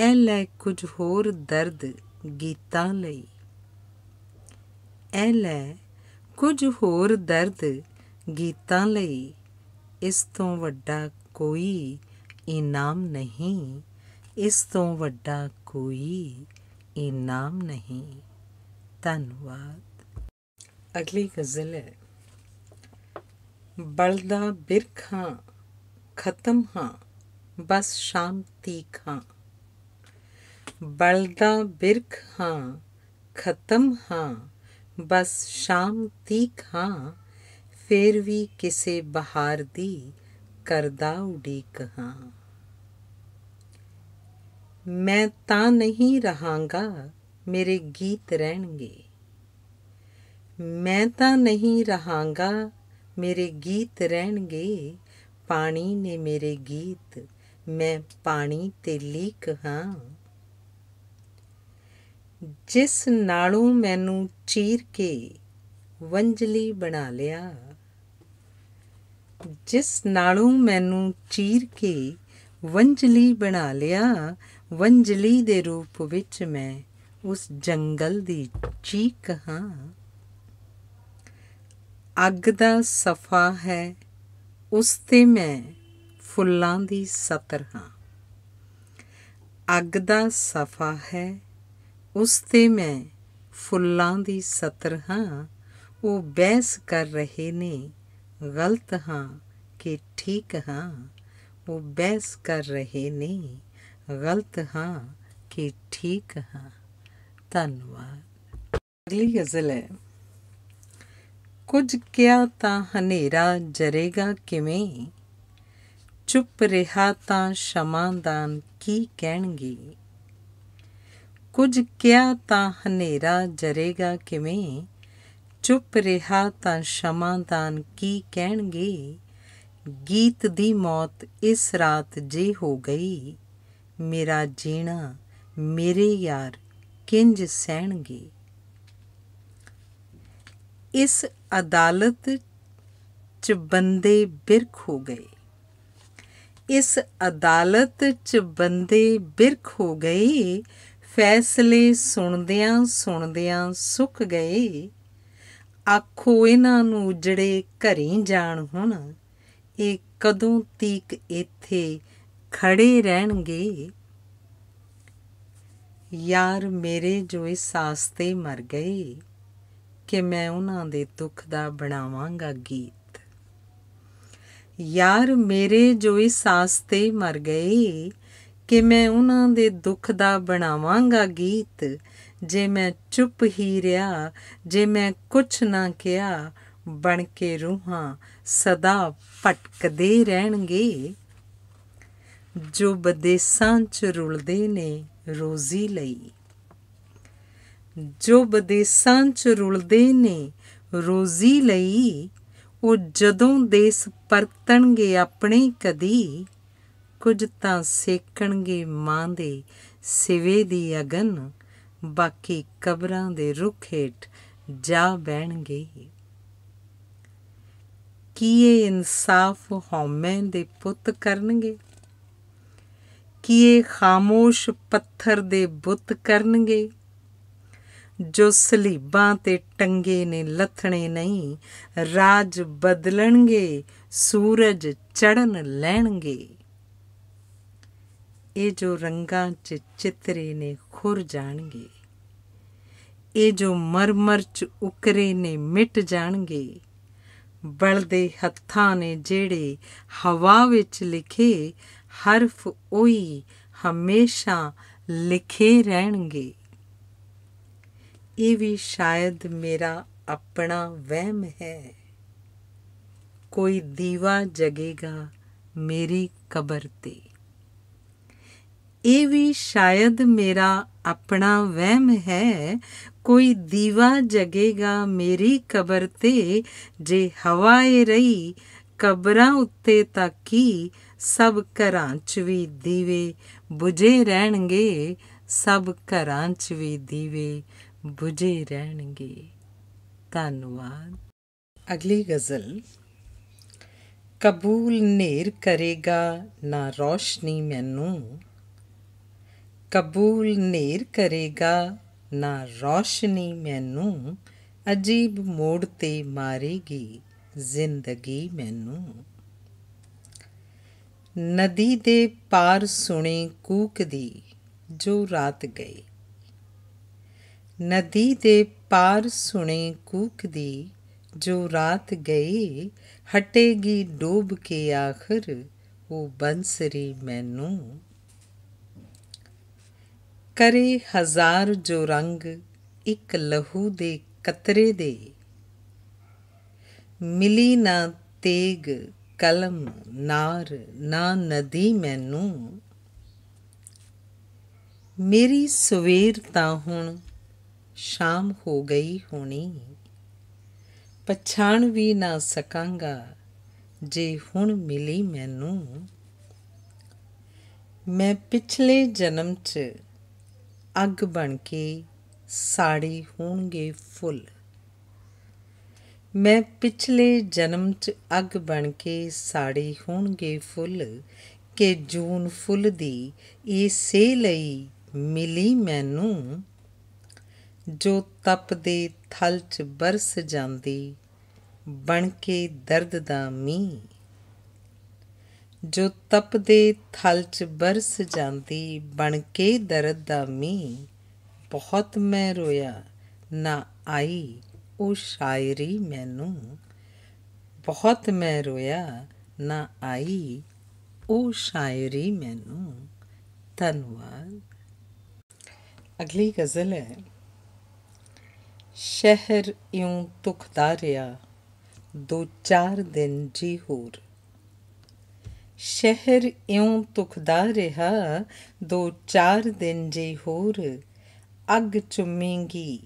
S1: ਐ ਲੈ ਕੁਝ ਹੋਰ ਦਰਦ ਗੀਤਾਂ ਲਈ ਐ ਲੈ ਕੁਝ ਹੋਰ ਦਰਦ ਗੀਤਾਂ ਲਈ ਇਸ ਤੋਂ ਵੱਡਾ ਕੋਈ ਇਨਾਮ ਨਹੀਂ ਇਸ ਤੋਂ ਵੱਡਾ ਕੋਈ ਇਨਾਮ ਨਹੀਂ ਧੰਨਵਾਦ ਅਗਲੀ ਗਜ਼ਲ ਹੈ ਬਲਦਾ ਬਿਰਖਾਂ ਖਤਮ ਹਾਂ ਬਸ ਸ਼ਾਂਤੀ ਖਾਂ ਬਲਦਾ ਬਿਰਖਾਂ ਖਤਮ ਹਾਂ ਬਸ ਸ਼ਾਂਤੀ ਖਾਂ ਫੇਰ ਵੀ ਕਿਸੇ ਬਹਾਰ ਦੀ ਕਰਦਾ ਉਡੀਕ ਹਾਂ ਮੈਂ ਤਾਂ ਨਹੀਂ ਰਹਾਗਾ ਮੇਰੇ ਗੀਤ ਰਹਿਣਗੇ ਮੈਂ ਤਾਂ ਨਹੀਂ ਰਹਾਗਾ ਮੇਰੇ ਗੀਤ ਰਹਿਣਗੇ ਪਾਣੀ ਨੇ ਮੇਰੇ ਗੀਤ ਮੈਂ ਪਾਣੀ ਤੇ ਲੀਕ ਹਾਂ ਜਿਸ ਨਾਲੋਂ ਮੈਨੂੰ ਚੀਰ ਕੇ ਵੰਜਲੀ ਬਣਾ ਲਿਆ ਜਿਸ ਨਾਲੋਂ ਮੈਨੂੰ ਚੀਰ ਕੇ ਵੰਝਲੀ ਬਣਾ ਲਿਆ ਵੰਝਲੀ ਦੇ ਰੂਪ ਵਿੱਚ ਮੈਂ ਉਸ ਜੰਗਲ ਦੀ ਚੀਕ ਹਾਂ ਅੱਗ ਦਾ ਸਫਾ ਹੈ ਉਸ ਤੇ ਮੈਂ ਫੁੱਲਾਂ ਦੀ ਸਤਰ ਹਾਂ ਅੱਗ ਦਾ ਸਫਾ ਹੈ ਉਸ ਤੇ ਮੈਂ ਫੁੱਲਾਂ ਦੀ ਸਤਰ ਹਾਂ ਉਹ ਬਹਿਸ ਕਰ ਰਹੇ ਨੇ गलत हाँ कि ठीक हाँ वो बहस कर रहे ने गलत हाँ कि ठीक हाँ धन्यवाद अगली गजल है कुछ क्या तारा जरेगा किमें चुप रहा तो शमादान की कहे कुछ क्या तो जरेगा किमें ਚੁੱਪ ਰਿਹਾ ਤਾਂ ਤਾਂ ਕੀ ਕਹਿਣਗੇ ਗੀਤ ਦੀ ਮੌਤ ਇਸ ਰਾਤ ਜੇ ਹੋ ਗਈ ਮੇਰਾ ਜੀਣਾ ਮੇਰੇ ਯਾਰ ਕਿੰਜ ਸਹਿਣਗੇ ਇਸ ਅਦਾਲਤ ਚ ਬੰਦੇ ਬਿਰਖ ਹੋ ਗਏ ਇਸ ਅਦਾਲਤ ਚ ਬੰਦੇ ਬਿਰਖ ਹੋ ਗਏ ਫੈਸਲੇ ਸੁਣਦਿਆਂ ਸੁਣਦਿਆਂ ਸੁੱਕ ਗਏ ਆਖੋ ਇਹਨਾਂ ਨੂੰ ਜਿਹੜੇ ਘਰੇ ਜਾਣ ਹੁਣ ਇਹ ਕਦੋਂ ਤੀਕ ਇੱਥੇ ਖੜੇ ਰਹਿਣਗੇ ਯਾਰ ਮੇਰੇ ਜੋ ਇਸ ਸਾਸ ਤੇ ਮਰ ਗਏ ਕਿ ਮੈਂ ਉਹਨਾਂ ਦੇ ਦੁੱਖ ਦਾ ਬਣਾਵਾਂਗਾ ਗੀਤ ਯਾਰ ਮੇਰੇ ਜੋ ਇਸ ਸਾਸ ਤੇ ਮਰ ਗਏ ਕਿ ਮੈਂ ਉਹਨਾਂ ਦੇ ਦੁੱਖ ਦਾ ਬਣਾਵਾਂਗਾ ਗੀਤ ਜੇ ਮੈਂ ਚੁੱਪ ਹੀ ਰਿਹਾ ਜੇ ਮੈਂ ਕੁਛ ਨਾ ਕਿਹਾ ਬਣ ਕੇ ਰੂਹਾਂ ਸਦਾ ਫਟਕਦੇ ਰਹਿਣਗੇ ਜੋ ਬਦੇਸਾਂ ਚ ਰੁਲਦੇ ਨੇ ਰੋਜ਼ੀ ਲਈ ਜੋ ਬਦੇਸਾਂ ਚ ਰੁਲਦੇ ਨੇ ਰੋਜ਼ੀ ਲਈ ਉਹ ਜਦੋਂ ਦੇਸ ਪਰਤਣਗੇ ਆਪਣੇ ਕਦੀ ਕੁਝ ਤਾਂ ਸੇਕਣਗੇ ਮਾਂ ਦੇ ਸਿਵੇ ਦੀ ਅਗਨ ਬਾਕੀ ਕਬਰਾਂ ਦੇ ਰੁੱਖ ਹੇਠ ਜਾ ਬਹਿਣਗੇ ਕੀ ਇਹ ਇਨਸਾਫ ਹਉਮੈ ਦੇ ਪੁੱਤ ਕਰਨਗੇ ਕੀ ਇਹ ਖਾਮੋਸ਼ ਪੱਥਰ ਦੇ ਬੁੱਤ ਕਰਨਗੇ ਜੋ ਸਲੀਬਾਂ ਤੇ ਟੰਗੇ ਨੇ ਲੱਥਣੇ ਨਹੀਂ ਰਾਜ ਬਦਲਣਗੇ ਸੂਰਜ ਚੜਨ ਲੈਣਗੇ ਇਹ ਜੋ ਰੰਗਾਂ 'ਚ ਚਿਤਰੇ ਨੇ ਖੁਰ ਜਾਣਗੇ ਇਹ ਜੋ ਮਰਮਰ 'ਚ ਉਕਰੇ ਨੇ ਮਿਟ ਜਾਣਗੇ ਬਲਦੇ ਹੱਥਾਂ ਨੇ ਜਿਹੜੇ ਹਵਾ ਵਿੱਚ ਲਿਖੇ ਹਰਫ ਉਹੀ ਹਮੇਸ਼ਾ ਲਿਖੇ ਰਹਿਣਗੇ ਇਹ ਵੀ ਸ਼ਾਇਦ ਮੇਰਾ ਆਪਣਾ ਵਹਿਮ ਹੈ ਕੋਈ ਦੀਵਾ ਜਗੇਗਾ ਮੇਰੀ ਕਬਰ ਤੇ ਇਹ ਵੀ ਸ਼ਾਇਦ ਮੇਰਾ ਆਪਣਾ ਵਹਿਮ ਹੈ ਕੋਈ ਦੀਵਾ ਜਗੇਗਾ ਮੇਰੀ ਕਬਰ ਤੇ ਜੇ ਹਵਾ ਏ ਰਹੀ ਕਬਰਾਂ ਉੱਤੇ ਤਾਂ ਕੀ ਸਭ ਘਰਾਂ 'ਚ ਵੀ ਦੀਵੇ 부ਝੇ ਰਹਿਣਗੇ ਸਭ ਘਰਾਂ 'ਚ ਵੀ ਦੀਵੇ 부ਝੇ ਰਹਿਣਗੇ ਧੰਨਵਾਦ ਅਗਲੀ ਗਜ਼ਲ ਕਬੂਲ ਨੇਰ ਕਰੇਗਾ ਨਾ ਰੋਸ਼ਨੀ ਮੈਨੂੰ ਕਬੂਲ ਨੇਰ ਕਰੇਗਾ ਨਾ ਰੋਸ਼ਨੀ ਮੈਨੂੰ ਅਜੀਬ ਮੋੜ ਤੇ ਮਾਰੇਗੀ ਜ਼ਿੰਦਗੀ ਮੈਨੂੰ ਨਦੀ ਦੇ ਪਾਰ ਸੁਣੇ ਕੂਕ ਦੀ ਜੋ ਰਾਤ ਗਈ ਨਦੀ ਦੇ ਪਾਰ ਸੁਣੇ ਕੂਕ ਦੀ ਜੋ ਰਾਤ ਗਈ ਹਟੇਗੀ ਡੋਬ ਕੇ ਆਖਰ ਉਹ ਬੰਸਰੀ ਮੈਨੂੰ ਕਰੇ ਹਜ਼ਾਰ ਜੋ ਰੰਗ ਇੱਕ ਲਹੂ ਦੇ ਕਤਰੇ ਦੇ ਮਿਲੀ ਨਾ ਤੇਗ ਕਲਮ ਨਾਰ ਨਾ ਨਦੀ ਮੈਨੂੰ ਮੇਰੀ ਸਵੇਰ ਤਾਂ ਹੁਣ ਸ਼ਾਮ ਹੋ ਗਈ ਹੋਣੀ ਪਛਾਣ ਵੀ ਨਾ ਸਕਾਂਗਾ ਜੇ ਹੁਣ ਮਿਲੀ ਮੈਨੂੰ ਮੈਂ ਪਿਛਲੇ ਜਨਮ 'ਚ ਅੱਗ ਬਣ ਕੇ ਸਾੜੀ ਹੋਣਗੇ ਫੁੱਲ ਮੈਂ ਪਿਛਲੇ ਜਨਮ 'ਚ ਅੱਗ ਬਣ ਕੇ ਸਾੜੀ ਹੋਣਗੇ ਫੁੱਲ ਕਿ ਜੂਨ ਫੁੱਲ ਦੀ ਇਹ ਸੇ ਲਈ ਮਿਲੀ ਮੈਨੂੰ ਜੋ ਤਪ ਦੇ ਥਲ 'ਚ ਬਰਸ ਜਾਂਦੀ ਬਣ ਕੇ ਦਰਦ ਦਾ ਮੀਂਹ ਜੋ ਤਪਦੇ ਥਲ ਚ ਬਰਸ ਜਾਂਦੀ ਬਣ ਕੇ ਦਰਦ ਦਾ ਮੀ ਬਹੁਤ ਮੈਂ ਰੋਇਆ ਨਾ ਆਈ ਉਹ ਸ਼ਾਇਰੀ ਮੈਨੂੰ ਬਹੁਤ ਮੈਂ ਰੋਇਆ ਨਾ ਆਈ ਉਹ ਸ਼ਾਇਰੀ ਮੈਨੂੰ ਧੰਨਵਾਦ ਅਗਲੀ ਗਜ਼ਲ ਹੈ ਸ਼ਹਿਰ ਇਉਂ ਤੁਖਦਾ ਰਿਆ ਦੋ ਚਾਰ ਦਿਨ ਜੀ ਹੋਰ ਸ਼ਹਿਰ ਇਉਂ ਤੁਖਦਾ ਰਿਹਾ ਦੋ ਚਾਰ ਦਿਨ ਜੇ ਹੋਰ ਅੱਗ ਚੁੰਮੇਗੀ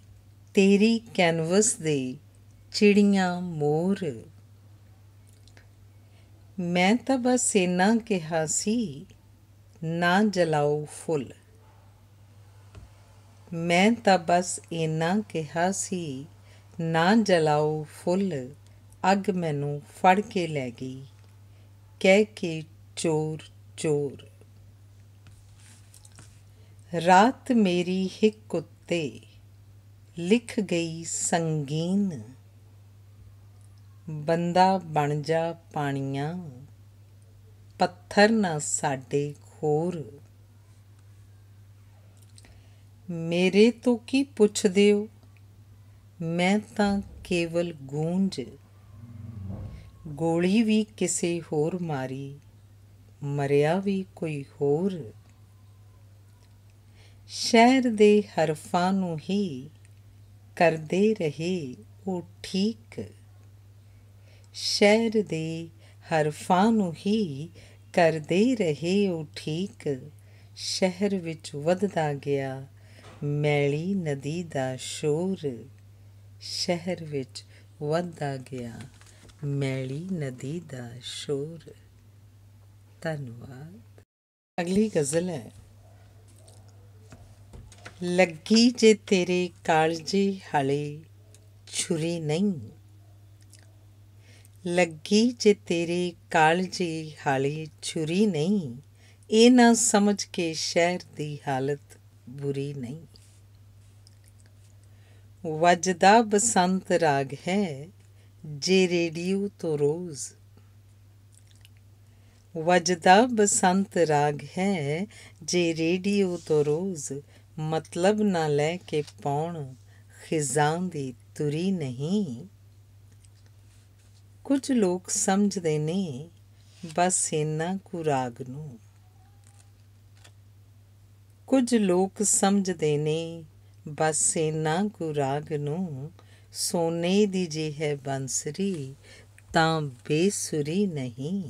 S1: ਤੇਰੀ ਕੈਨਵਸ ਦੇ ਚਿੜੀਆਂ ਮੋਰ ਮੈਂ ਤਾਂ ਬਸ ਇਨਾ ਕਿਹਾ ਸੀ ਨਾ ਜਲਾਓ ਫੁੱਲ ਮੈਂ ਤਾਂ ਬਸ ਇਨਾ ਕਿਹਾ ਸੀ ਨਾ ਜਲਾਓ ਫੁੱਲ ਅੱਗ ਮੈਨੂੰ ਫੜ ਕੇ ਲੈ ਗਈ ਕਹਿ ਕੇ ਚੋਰ ਚੋਰ ਰਾਤ ਮੇਰੀ ਹਿੱਕ ਕੁੱਤੇ ਲਿਖ ਗਈ ਸੰਗੀਨ ਬੰਦਾ ਬਣ ਜਾ ਪਾਣੀਆਂ ਪੱਥਰ ਨਾ ਸਾਡੇ ਖੋਰ ਮੇਰੇ ਤੋਂ ਕੀ ਪੁੱਛਦੇ ਹੋ ਮੈਂ ਤਾਂ ਕੇਵਲ ਗੂੰਜ ਗੋਲੀ ਵੀ ਕਿਸੇ ਹੋਰ ਮਾਰੀ ਮਰਿਆ ਵੀ ਕੋਈ ਹੋਰ ਸ਼ਹਿਰ ਦੇ ਹਰਫਾਂ ਨੂੰ ਹੀ ਕਰਦੇ ਰਹੇ ਉਹ ਠੀਕ ਸ਼ਹਿਰ ਦੇ ਹਰਫਾਂ ਨੂੰ ਹੀ ਕਰਦੇ ਰਹੇ ਉਹ ਠੀਕ ਸ਼ਹਿਰ ਵਿੱਚ ਵੱਧਦਾ ਗਿਆ ਮੈਲੀ ਨਦੀ ਦਾ ਸ਼ੋਰ ਸ਼ਹਿਰ ਵਿੱਚ ਵੱਧਦਾ ਗਿਆ ਮੈਲੀ ਨਦੀ ਦਾ ਸ਼ੋਰ ਧੰਨਵਾਦ ਅਗਲੀ ਗਜ਼ਲ ਹੈ ਲੱਗੀ ਜੇ ਤੇਰੇ ਕਾਲਜੀ ਹਲੇ ਛੁਰੀ ਨਹੀਂ ਲੱਗੀ ਜੇ ਤੇਰੇ ਕਾਲਜੀ ਹਲੇ ਛੁਰੀ ਨਹੀਂ ਇਹ ਨਾ ਸਮਝ ਕੇ ਸ਼ਹਿਰ ਦੀ ਹਾਲਤ ਬੁਰੀ ਨਹੀਂ ਵਜਦਾ ਬਸੰਤ ਰਾਗ ਹੈ ਜੇਰੇੜਿਊ ਤੋਂ ਰੋਜ਼ ਵਜਦਾ ਬਸੰਤ ਰਾਗ ਹੈ ਜੇ ਰੇਡੀਓ ਤੋਂ ਰੋਜ਼ ਮਤਲਬ ਨਾ ਲੈ ਕੇ ਪੌਣ ਖਿਜ਼ਾਂ ਦੀ ਤੁਰੀ ਨਹੀਂ ਕੁਝ ਲੋਕ ਸਮਝਦੇ ਨੇ ਬਸ ਇਨਾ ਕੁ ਰਾਗ ਨੂੰ ਕੁਝ ਲੋਕ ਸਮਝਦੇ ਨੇ ਬਸ ਇਨਾ ਕੁ ਰਾਗ ਨੂੰ ਸੋਨੇ ਦੀ ਜੀ ਹੈ ਬੰਸਰੀ ਤਾਂ ਬੇਸੁਰੀ ਨਹੀਂ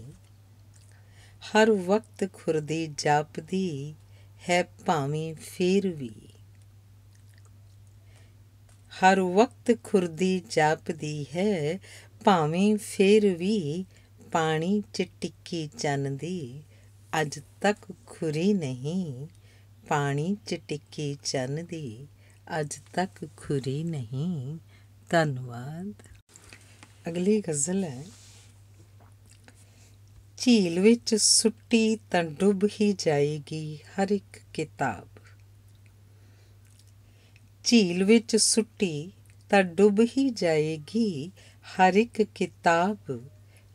S1: ਹਰ ਵਕਤ ਖੁਰਦੀ ਜਾਪਦੀ ਹੈ ਭਾਵੇਂ ਫੇਰ ਵੀ ਹਰ ਵਕਤ ਖੁਰਦੀ ਜਾਪਦੀ ਹੈ ਭਾਵੇਂ ਫੇਰ ਵੀ ਪਾਣੀ ਚ ਟਿੱਕੀ ਚੰਨਦੀ ਅੱਜ ਤੱਕ ਖੁਰੀ ਨਹੀਂ ਪਾਣੀ ਚ ਟਿੱਕੀ ਚੰਨਦੀ ਅੱਜ ਤੱਕ ਖੁਰੀ ਨਹੀਂ ਧੰਨਵਾਦ ਅਗਲੀ ਗਜ਼ਲ ਹੈ ਝੀਲ ਵਿੱਚ ਸੁੱਟੀ ਤਾਂ ਡੁੱਬ ਹੀ ਜਾਏਗੀ ਹਰ ਇੱਕ ਕਿਤਾਬ ਝੀਲ ਵਿੱਚ ਸੁੱਟੀ ਤਾਂ ਡੁੱਬ ਹੀ ਜਾਏਗੀ ਹਰ ਇੱਕ ਕਿਤਾਬ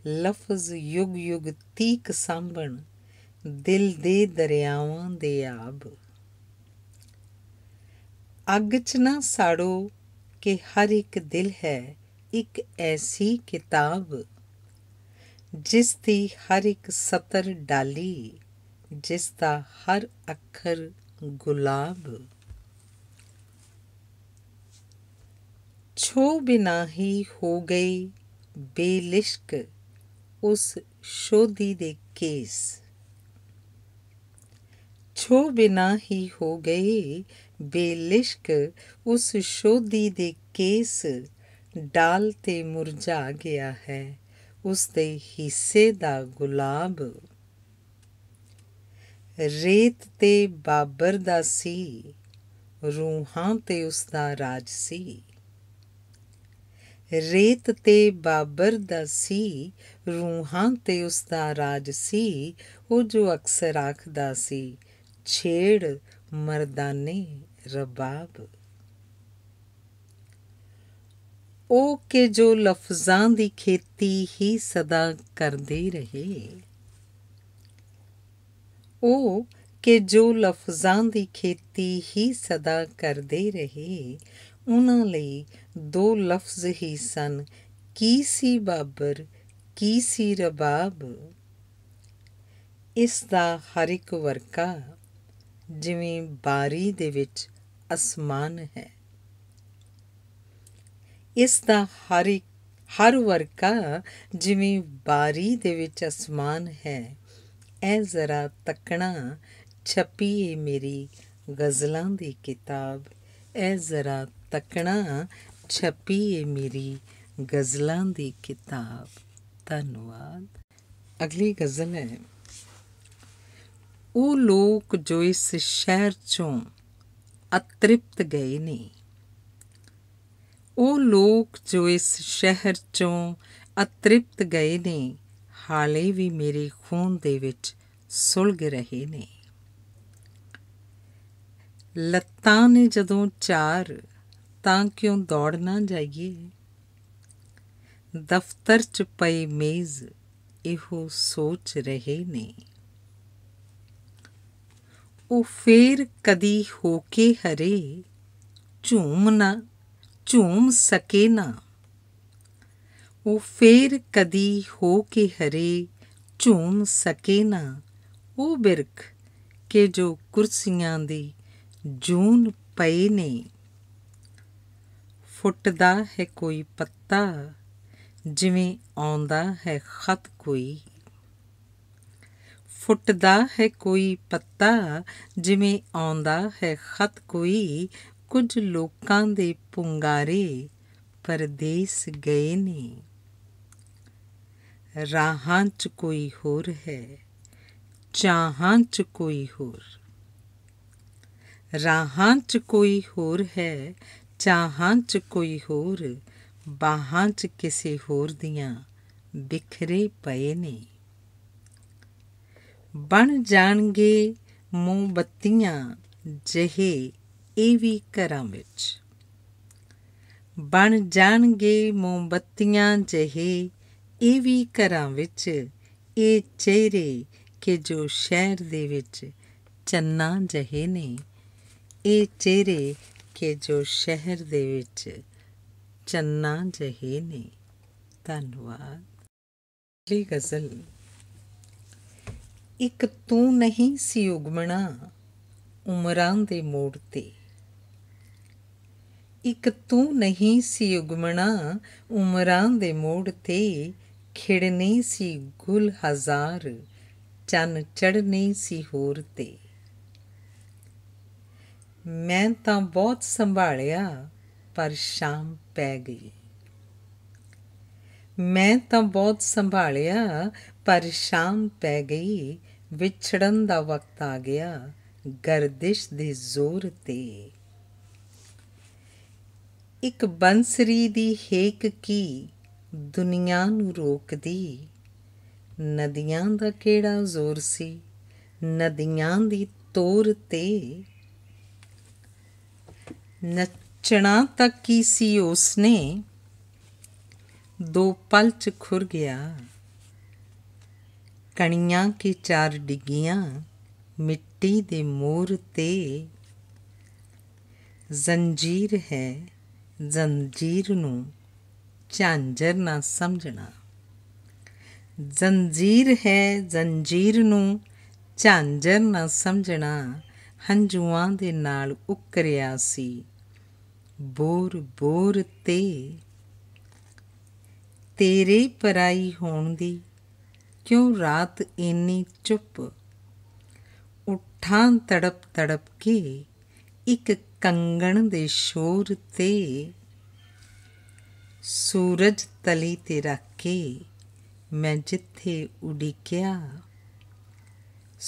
S1: ਲਫ਼ਜ਼ ਯੁਗ ਯੁਗ ਤੀਕ ਸੰਭਣ ਦਿਲ ਦੇ ਦਰਿਆਵਾਂ ਦੇ ਆਬ ਅੱਗ 'ਚ ਨਾ ਸਾੜੋ ਕਿ ਹਰ ਇੱਕ ਦਿਲ ਹੈ ਇੱਕ ਐਸੀ ਕਿਤਾਬ ਜਿਸ ਦੀ ਹਰ ਇੱਕ ਸਤਰ ਡਾਲੀ ਜਿਸ ਦਾ ਹਰ ਅੱਖਰ ਗੁਲਾਬ ਛੋ ਬਿਨਾ ਹੀ ਹੋ ਗਈ ਬੇਲਿਸ਼ਕ ਉਸ ਸ਼ੋਦੀ ਦੇ ਕੇਸ ਛੋ ਬਿਨਾ ਹੀ ਹੋ ਗਏ ਬੇਲਿਸ਼ਕ ਉਸ ਸ਼ੋਦੀ ਦੇ ਕੇਸ ਡਾਲ ਤੇ ਮੁਰਝਾ ਗਿਆ ਹੈ ਉਸ ਦੇ ਹਿੱਸੇ ਦਾ ਗੁਲਾਬ ਰੇਤ ਤੇ ਬਾਬਰ ਦਾ ਸੀ ਰੂਹਾਂ ਤੇ ਉਸ ਦਾ ਰਾਜ ਸੀ ਰੇਤ ਤੇ ਬਾਬਰ ਦਾ ਸੀ ਰੂਹਾਂ ਤੇ ਉਸ ਦਾ ਰਾਜ ਸੀ ਉਹ ਜੋ ਅਕਸਰ ਆਖਦਾ ਸੀ ਛੇੜ ਮਰਦਾਨੇ ਰਬਾਬ ਉਹ ਕਿ ਜੋ ਲਫ਼ਜ਼ਾਂ ਦੀ ਖੇਤੀ ਹੀ ਸਦਾ ਕਰਦੇ ਰਹੇ ਉਹ ਕਿ ਜੋ ਲਫ਼ਜ਼ਾਂ ਦੀ ਖੇਤੀ ਹੀ ਸਦਾ ਕਰਦੇ ਰਹੇ ਉਹਨਾਂ ਲਈ ਦੋ ਲਫ਼ਜ਼ ਹੀ ਸਨ ਕੀ ਸੀ ਬਾਬਰ ਕੀ ਸੀ ਰਬਾਬ ਇਸ ਦਾ ਹਰ ਇੱਕ ਵਰਕਾ ਜਿਵੇਂ ਬਾਰੀ ਦੇ ਵਿੱਚ ਅਸਮਾਨ ਹੈ ਇਸ ਦਾ ਹਰ ਇੱਕ ਹਰ ਵਰਕਾ ਜਿਵੇਂ ਬਾਰੀ ਦੇ ਵਿੱਚ ਅਸਮਾਨ ਹੈ ਐ ਜ਼ਰਾ ਤੱਕਣਾ ਛਪੀ ਮੇਰੀ ਗਜ਼ਲਾਂ ਦੀ ਕਿਤਾਬ ਐ ਜ਼ਰਾ ਤੱਕਣਾ ਛਪੀ ਮੇਰੀ ਗਜ਼ਲਾਂ ਦੀ ਕਿਤਾਬ ਧੰਨਵਾਦ ਅਗਲੀ ਗਜ਼ਲ ਹੈ ਉਹ ਲੋਕ ਜੋ ਇਸ ਸ਼ਹਿਰ ਚੋਂ ਅਤ੍ਰਿਪਤ ਗਏ ਨੇ ਉਹ ਲੋਕ ਜੋ ਇਸ ਸ਼ਹਿਰ ਚੋਂ ਅਤ੍ਰਿਪਤ ਗਏ ਨੇ ਹਾਲੇ ਵੀ ਮੇਰੇ ਖੂਨ ਦੇ ਵਿੱਚ ਸੁਲਗ ਰਹੇ ਨੇ ਲੱਤਾਂ ਨੇ ਜਦੋਂ ਚਾਰ ਤਾਂ ਕਿਉਂ ਦੌੜ ਨਾ ਜਾਈਏ ਦਫ਼ਤਰ 'ਚ ਪਈ ਮੇਜ਼ ਇਹੋ ਸੋਚ ਰਹੇ ਨੇ ਉਹ ਫੇਰ ਕਦੀ ਹੋ ਕੇ ਹਰੇ ਝੂਮ ਨਾ ਝੂਮ ਸਕੇ ਨਾ ਉਹ ਫੇਰ ਕਦੀ ਹੋ ਕੇ ਹਰੇ ਝੂਮ ਸਕੇ ਨਾ ਉਹ ਬਿਰਖ ਕਿ ਜੋ ਕੁਰਸੀਆਂ ਦੀ ਜੂਨ ਪਏ ਨੇ ਫੁੱਟਦਾ ਹੈ ਕੋਈ ਪੱਤਾ ਜਿਵੇਂ ਆਉਂਦਾ ਹੈ ਖਤ ਕੋਈ ਫੁੱਟਦਾ ਹੈ ਕੋਈ ਪੱਤਾ ਜਿਵੇਂ ਆਉਂਦਾ ਹੈ ਖਤ ਕੋਈ ਕੁਝ ਲੋਕਾਂ ਦੇ ਪੁੰਗਾਰੇ ਪਰਦੇਸ ਗਏ ਨੇ ਰਾਹਾਂ 'ਚ ਕੋਈ ਹੋਰ ਹੈ ਚਾਹਾਂ 'ਚ ਕੋਈ ਹੋਰ ਰਾਹਾਂ 'ਚ ਕੋਈ ਹੋਰ ਹੈ ਚਾਹਾਂ 'ਚ ਕੋਈ ਹੋਰ ਬਾਹਾਂ 'ਚ ਕਿਸੇ ਹੋਰ ਦੀਆਂ ਬਿਖਰੇ ਪਏ ਨੇ ਬਣ ਜਾਣਗੇ ਮੋਮਬੱਤੀਆਂ ਜਿਹੇ ਇਹ ਵੀ ਘਰਾਂ ਵਿੱਚ ਬਣ ਜਾਣਗੇ ਮੋਮਬੱਤੀਆਂ ਜਿਹੇ ਇਹ ਵੀ ਘਰਾਂ ਵਿੱਚ ਇਹ ਚਿਹਰੇ ਕਿ ਜੋ ਸ਼ਹਿਰ ਦੇ ਵਿੱਚ ਚੰਨਾ ਜਹੇ ਨੇ ਇਹ ਚਿਹਰੇ ਕਿ ਜੋ ਸ਼ਹਿਰ ਦੇ ਵਿੱਚ ਚੰਨਾ ਜਹੇ ਨੇ ਧੰਨਵਾਦ ਅਗਲੀ ਗਜ਼ਲ ਇੱਕ ਤੂੰ ਨਹੀਂ ਸੀ ਉਗਮਣਾ ਉਮਰਾਂ ਦੇ ਮੋੜ ਤੇ ਇੱਕ ਤੂੰ ਨਹੀਂ ਸੀ ਉਗਮਣਾ ਉਮਰਾਂ ਦੇ ਮੋੜ ਤੇ ਖਿੜਨੇ ਸੀ ਗੁਲ ਹਜ਼ਾਰ ਚੰਨ ਚੜਨੇ ਸੀ ਹੋਰ ਤੇ ਮੈਂ ਤਾਂ ਬਹੁਤ ਸੰਭਾਲਿਆ ਪਰ ਸ਼ਾਮ ਪੈ ਗਈ ਮੈਂ ਤਾਂ ਬਹੁਤ ਸੰਭਾਲਿਆ ਪਰ ਸ਼ਾਮ ਪੈ ਗਈ ਵਿਛੜਨ ਦਾ ਵਕਤ ਆ ਗਿਆ ਗਰਦਿਸ਼ ਦੇ ਜ਼ੋਰ ਤੇ ਇੱਕ ਬੰਸਰੀ ਦੀ ਹੇਕ ਕੀ ਦੁਨੀਆ ਨੂੰ ਰੋਕਦੀ ਨਦੀਆਂ ਦਾ ਕਿਹੜਾ ਜ਼ੋਰ ਸੀ ਨਦੀਆਂ ਦੀ ਤੋਰ ਤੇ ਨੱਚਣਾ ਤੱਕ ਕੀ ਸੀ ਉਸਨੇ ਦੋ ਪਲ ਚ ਖੁਰ ਗਿਆ ਕਣੀਆਂ ਕੀ ਚਾਰ ਡਿੱਗੀਆਂ ਮਿੱਟੀ ਦੇ ਮੋਰ ਤੇ ਜ਼ੰਜੀਰ ਹੈ ਜ਼ੰਜੀਰ ਨੂੰ ਝਾਂਜਰ ਨਾ ਸਮਝਣਾ ਜ਼ੰਜੀਰ ਹੈ ਜ਼ੰਜੀਰ ਨੂੰ ਝਾਂਜਰ ਨਾ ਸਮਝਣਾ ਹੰਝੂਆਂ ਦੇ ਨਾਲ ਉਕਰਿਆ ਸੀ ਬੋਰ ਬੋਰ ਤੇ ਤੇਰੇ ਪਰਾਈ ਹੋਣ ਦੀ ਕਿਉਂ ਰਾਤ ਇੰਨੀ ਚੁੱਪ ਉਠਾਂ ਤੜਪ ਤੜਪ ਕੇ ਇੱਕ ਕੰਗਣ ਦੇ ਸ਼ੋਰ ਤੇ ਸੂਰਜ ਤਲੀ ਤੇ ਰੱਖ ਕੇ ਮੈਂ ਜਿੱਥੇ ਉਡੀਕਿਆ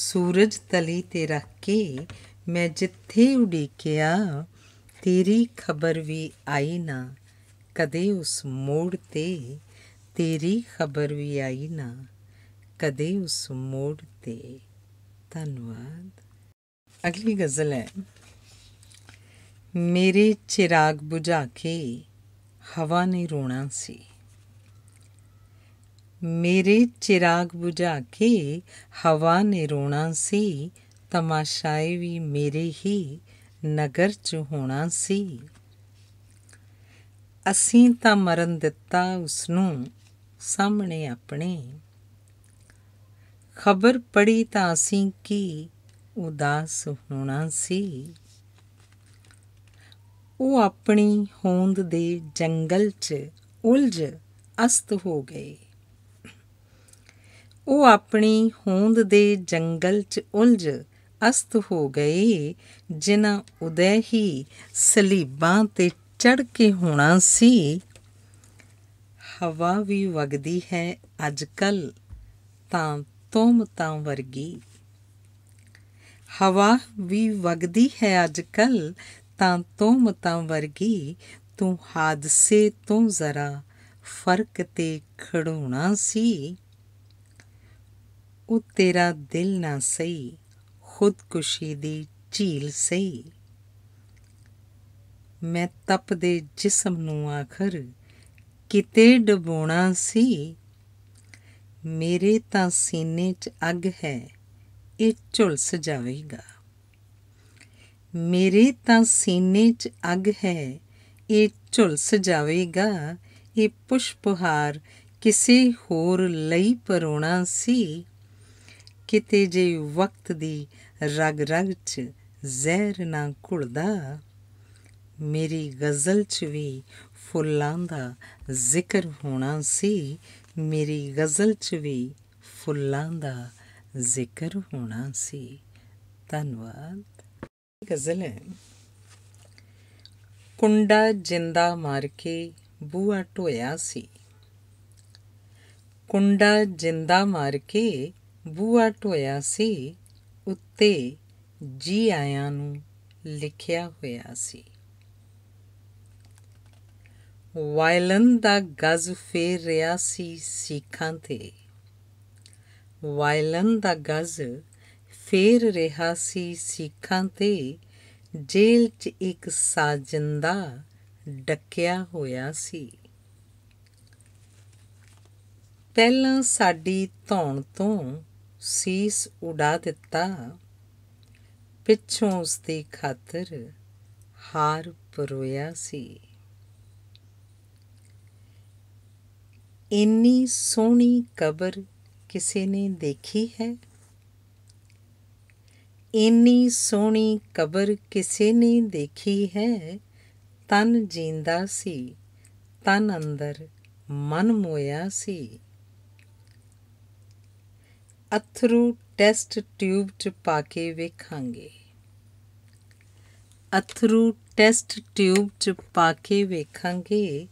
S1: ਸੂਰਜ ਤਲੀ ਤੇ ਰੱਖ ਕੇ ਮੈਂ ਜਿੱਥੇ ਉਡੀਕਿਆ ਤੇਰੀ ਖਬਰ ਵੀ ਆਈ ਨਾ ਕਦੇ ਉਸ ਮੋੜ ਤੇ ਤੇਰੀ ਖਬਰ ਵੀ ਆਈ ਨਾ ਕਦੇ ਉਸ ਮੋੜ ਤੇ ਧੰਨਵਾਦ ਅਗਲੀ ਗਜ਼ਲ ਹੈ ਮੇਰੇ ਚਿਰਾਗ ਬੁਝਾ ਕੇ ਹਵਾ ਨੇ ਰੋਣਾ ਸੀ ਮੇਰੇ ਚਿਰਾਗ ਬੁਝਾ ਕੇ ਹਵਾ ਨੇ ਰੋਣਾ ਸੀ ਤਮਾਸ਼ਾਏ ਵੀ ਮੇਰੇ ਹੀ ਨਗਰ ਚ ਹੋਣਾ ਸੀ ਅਸੀਂ ਤਾਂ ਮਰਨ ਦਿੱਤਾ ਉਸ ਨੂੰ ਸਾਹਮਣੇ ਆਪਣੇ ਖਬਰ ਪੜੀ ਤਾਂ ਅਸੀਂ ਕੀ ਉਦਾਸ ਹੋਣਾ ਸੀ ਉਹ ਆਪਣੀ ਹੋਂਦ ਦੇ ਜੰਗਲ 'ਚ ਉਲਝ ਅਸਤ ਹੋ ਗਏ ਉਹ ਆਪਣੀ ਹੋਂਦ ਦੇ ਜੰਗਲ 'ਚ ਉਲਝ ਅਸਤ ਹੋ ਗਏ ਜਿਨ੍ਹਾਂ ਉਦੈ ਹੀ ਸਲੀਬਾਂ ਤੇ ਚੜ ਕੇ ਹੋਣਾ ਸੀ ਹਵਾ ਵੀ ਵਗਦੀ ਹੈ ਅੱਜ ਕੱਲ ਤਾਂ ਤੋਮਤਾਂ ਵਰਗੀ ਹਵਾ ਵੀ ਵਗਦੀ ਹੈ ਅੱਜ ਕੱਲ ਤਾਂ ਤੋਮਤਾਂ ਵਰਗੀ ਤੂੰ ਹਾਦਸੇ ਤੋਂ ਜ਼ਰਾ ਫਰਕ ਤੇ ਖੜੋਣਾ ਸੀ ਉਹ ਤੇਰਾ ਦਿਲ ਨਾ ਸਹੀ ਖੁਦਕੁਸ਼ੀ ਦੀ ਝੀਲ ਸਹੀ ਮੈਂ ਤਪਦੇ ਜਿਸਮ ਨੂੰ ਆਖਰ ਕਿਤੇ ਡਬੋਣਾ ਸੀ ਮੇਰੇ ਤਾਂ ਸੀਨੇ 'ਚ ਅੱਗ ਹੈ ਇਹ ਝੁਲਸ ਜਾਵੇਗਾ ਮੇਰੇ ਤਾਂ ਸੀਨੇ 'ਚ ਅੱਗ ਹੈ ਇਹ ਝੁਲਸ ਜਾਵੇਗਾ ਇਹ ਪੁਸ਼ਪਹਾਰ ਕਿਸੇ ਹੋਰ ਲਈ ਪਰੋਣਾ ਸੀ ਕਿਤੇ ਜੇ ਵਕਤ ਦੀ ਰਗ ਰਗ 'ਚ ਜ਼ਹਿਰ ਨਾ ਘੁਲਦਾ ਮੇਰੀ ਗਜ਼ਲ 'ਚ ਵੀ ਫੁੱਲਾਂ ਦਾ ਜ਼ਿਕਰ ਹੋਣਾ ਸੀ ਮੇਰੀ ਗਜ਼ਲ 'ਚ ਵੀ ਫੁੱਲਾਂ ਦਾ ਜ਼ਿਕਰ ਹੋਣਾ ਸੀ ਧੰਨਵਾਦ ਗਜ਼ਲ ਹੈ ਕੁੰਡਾ ਜਿੰਦਾ ਮਾਰ ਕੇ ਬੂਆ ਟੋਇਆ ਸੀ ਕੁੰਡਾ ਜਿੰਦਾ ਮਾਰ ਕੇ ਬੂਆ ਟੋਇਆ ਸੀ ਉੱਤੇ ਜੀ ਆਇਆਂ ਨੂੰ ਲਿਖਿਆ ਹੋਇਆ ਸੀ ਵਾਇਲਨ ਦਾ ਗਜ਼ ਫੇਰ ਰਿਹਾ ਸੀ ਸਿੱਖਾਂ ਤੇ ਵਾਇਲਨ ਦਾ ਗਜ਼ ਫੇਰ ਰਿਹਾ ਸੀ ਸਿੱਖਾਂ ਤੇ ਜੇਲ੍ਹ 'ਚ ਇੱਕ ਸਾਜਨ ਦਾ ਡੱਕਿਆ ਹੋਇਆ ਸੀ ਪਹਿਲਾਂ ਸਾਡੀ ਧੌਣ ਤੋਂ ਸੀਸ ਉਡਾ ਦਿੱਤਾ ਪਿੱਛੋਂ ਉਸ ਦੀ ਖਾਤਰ ਹਾਰ ਪਰੋਇਆ ਸੀ ਇੰਨੀ ਸੋਹਣੀ ਕਬਰ ਕਿਸੇ ਨੇ ਦੇਖੀ ਹੈ ਇੰਨੀ ਸੋਹਣੀ ਕਬਰ ਕਿਸੇ ਨੇ ਦੇਖੀ ਹੈ ਤਨ ਜਿੰਦਾ ਸੀ ਤਨ ਅੰਦਰ ਮਨ ਮੋਇਆ ਸੀ ਅਥਰੂ ਟੈਸਟ ਟਿਊਬ 'ਚ ਪਾ ਕੇ ਵੇਖਾਂਗੇ ਅਥਰੂ ਟੈਸਟ ਟਿਊਬ 'ਚ ਪਾ ਕੇ ਵੇਖਾਂਗੇ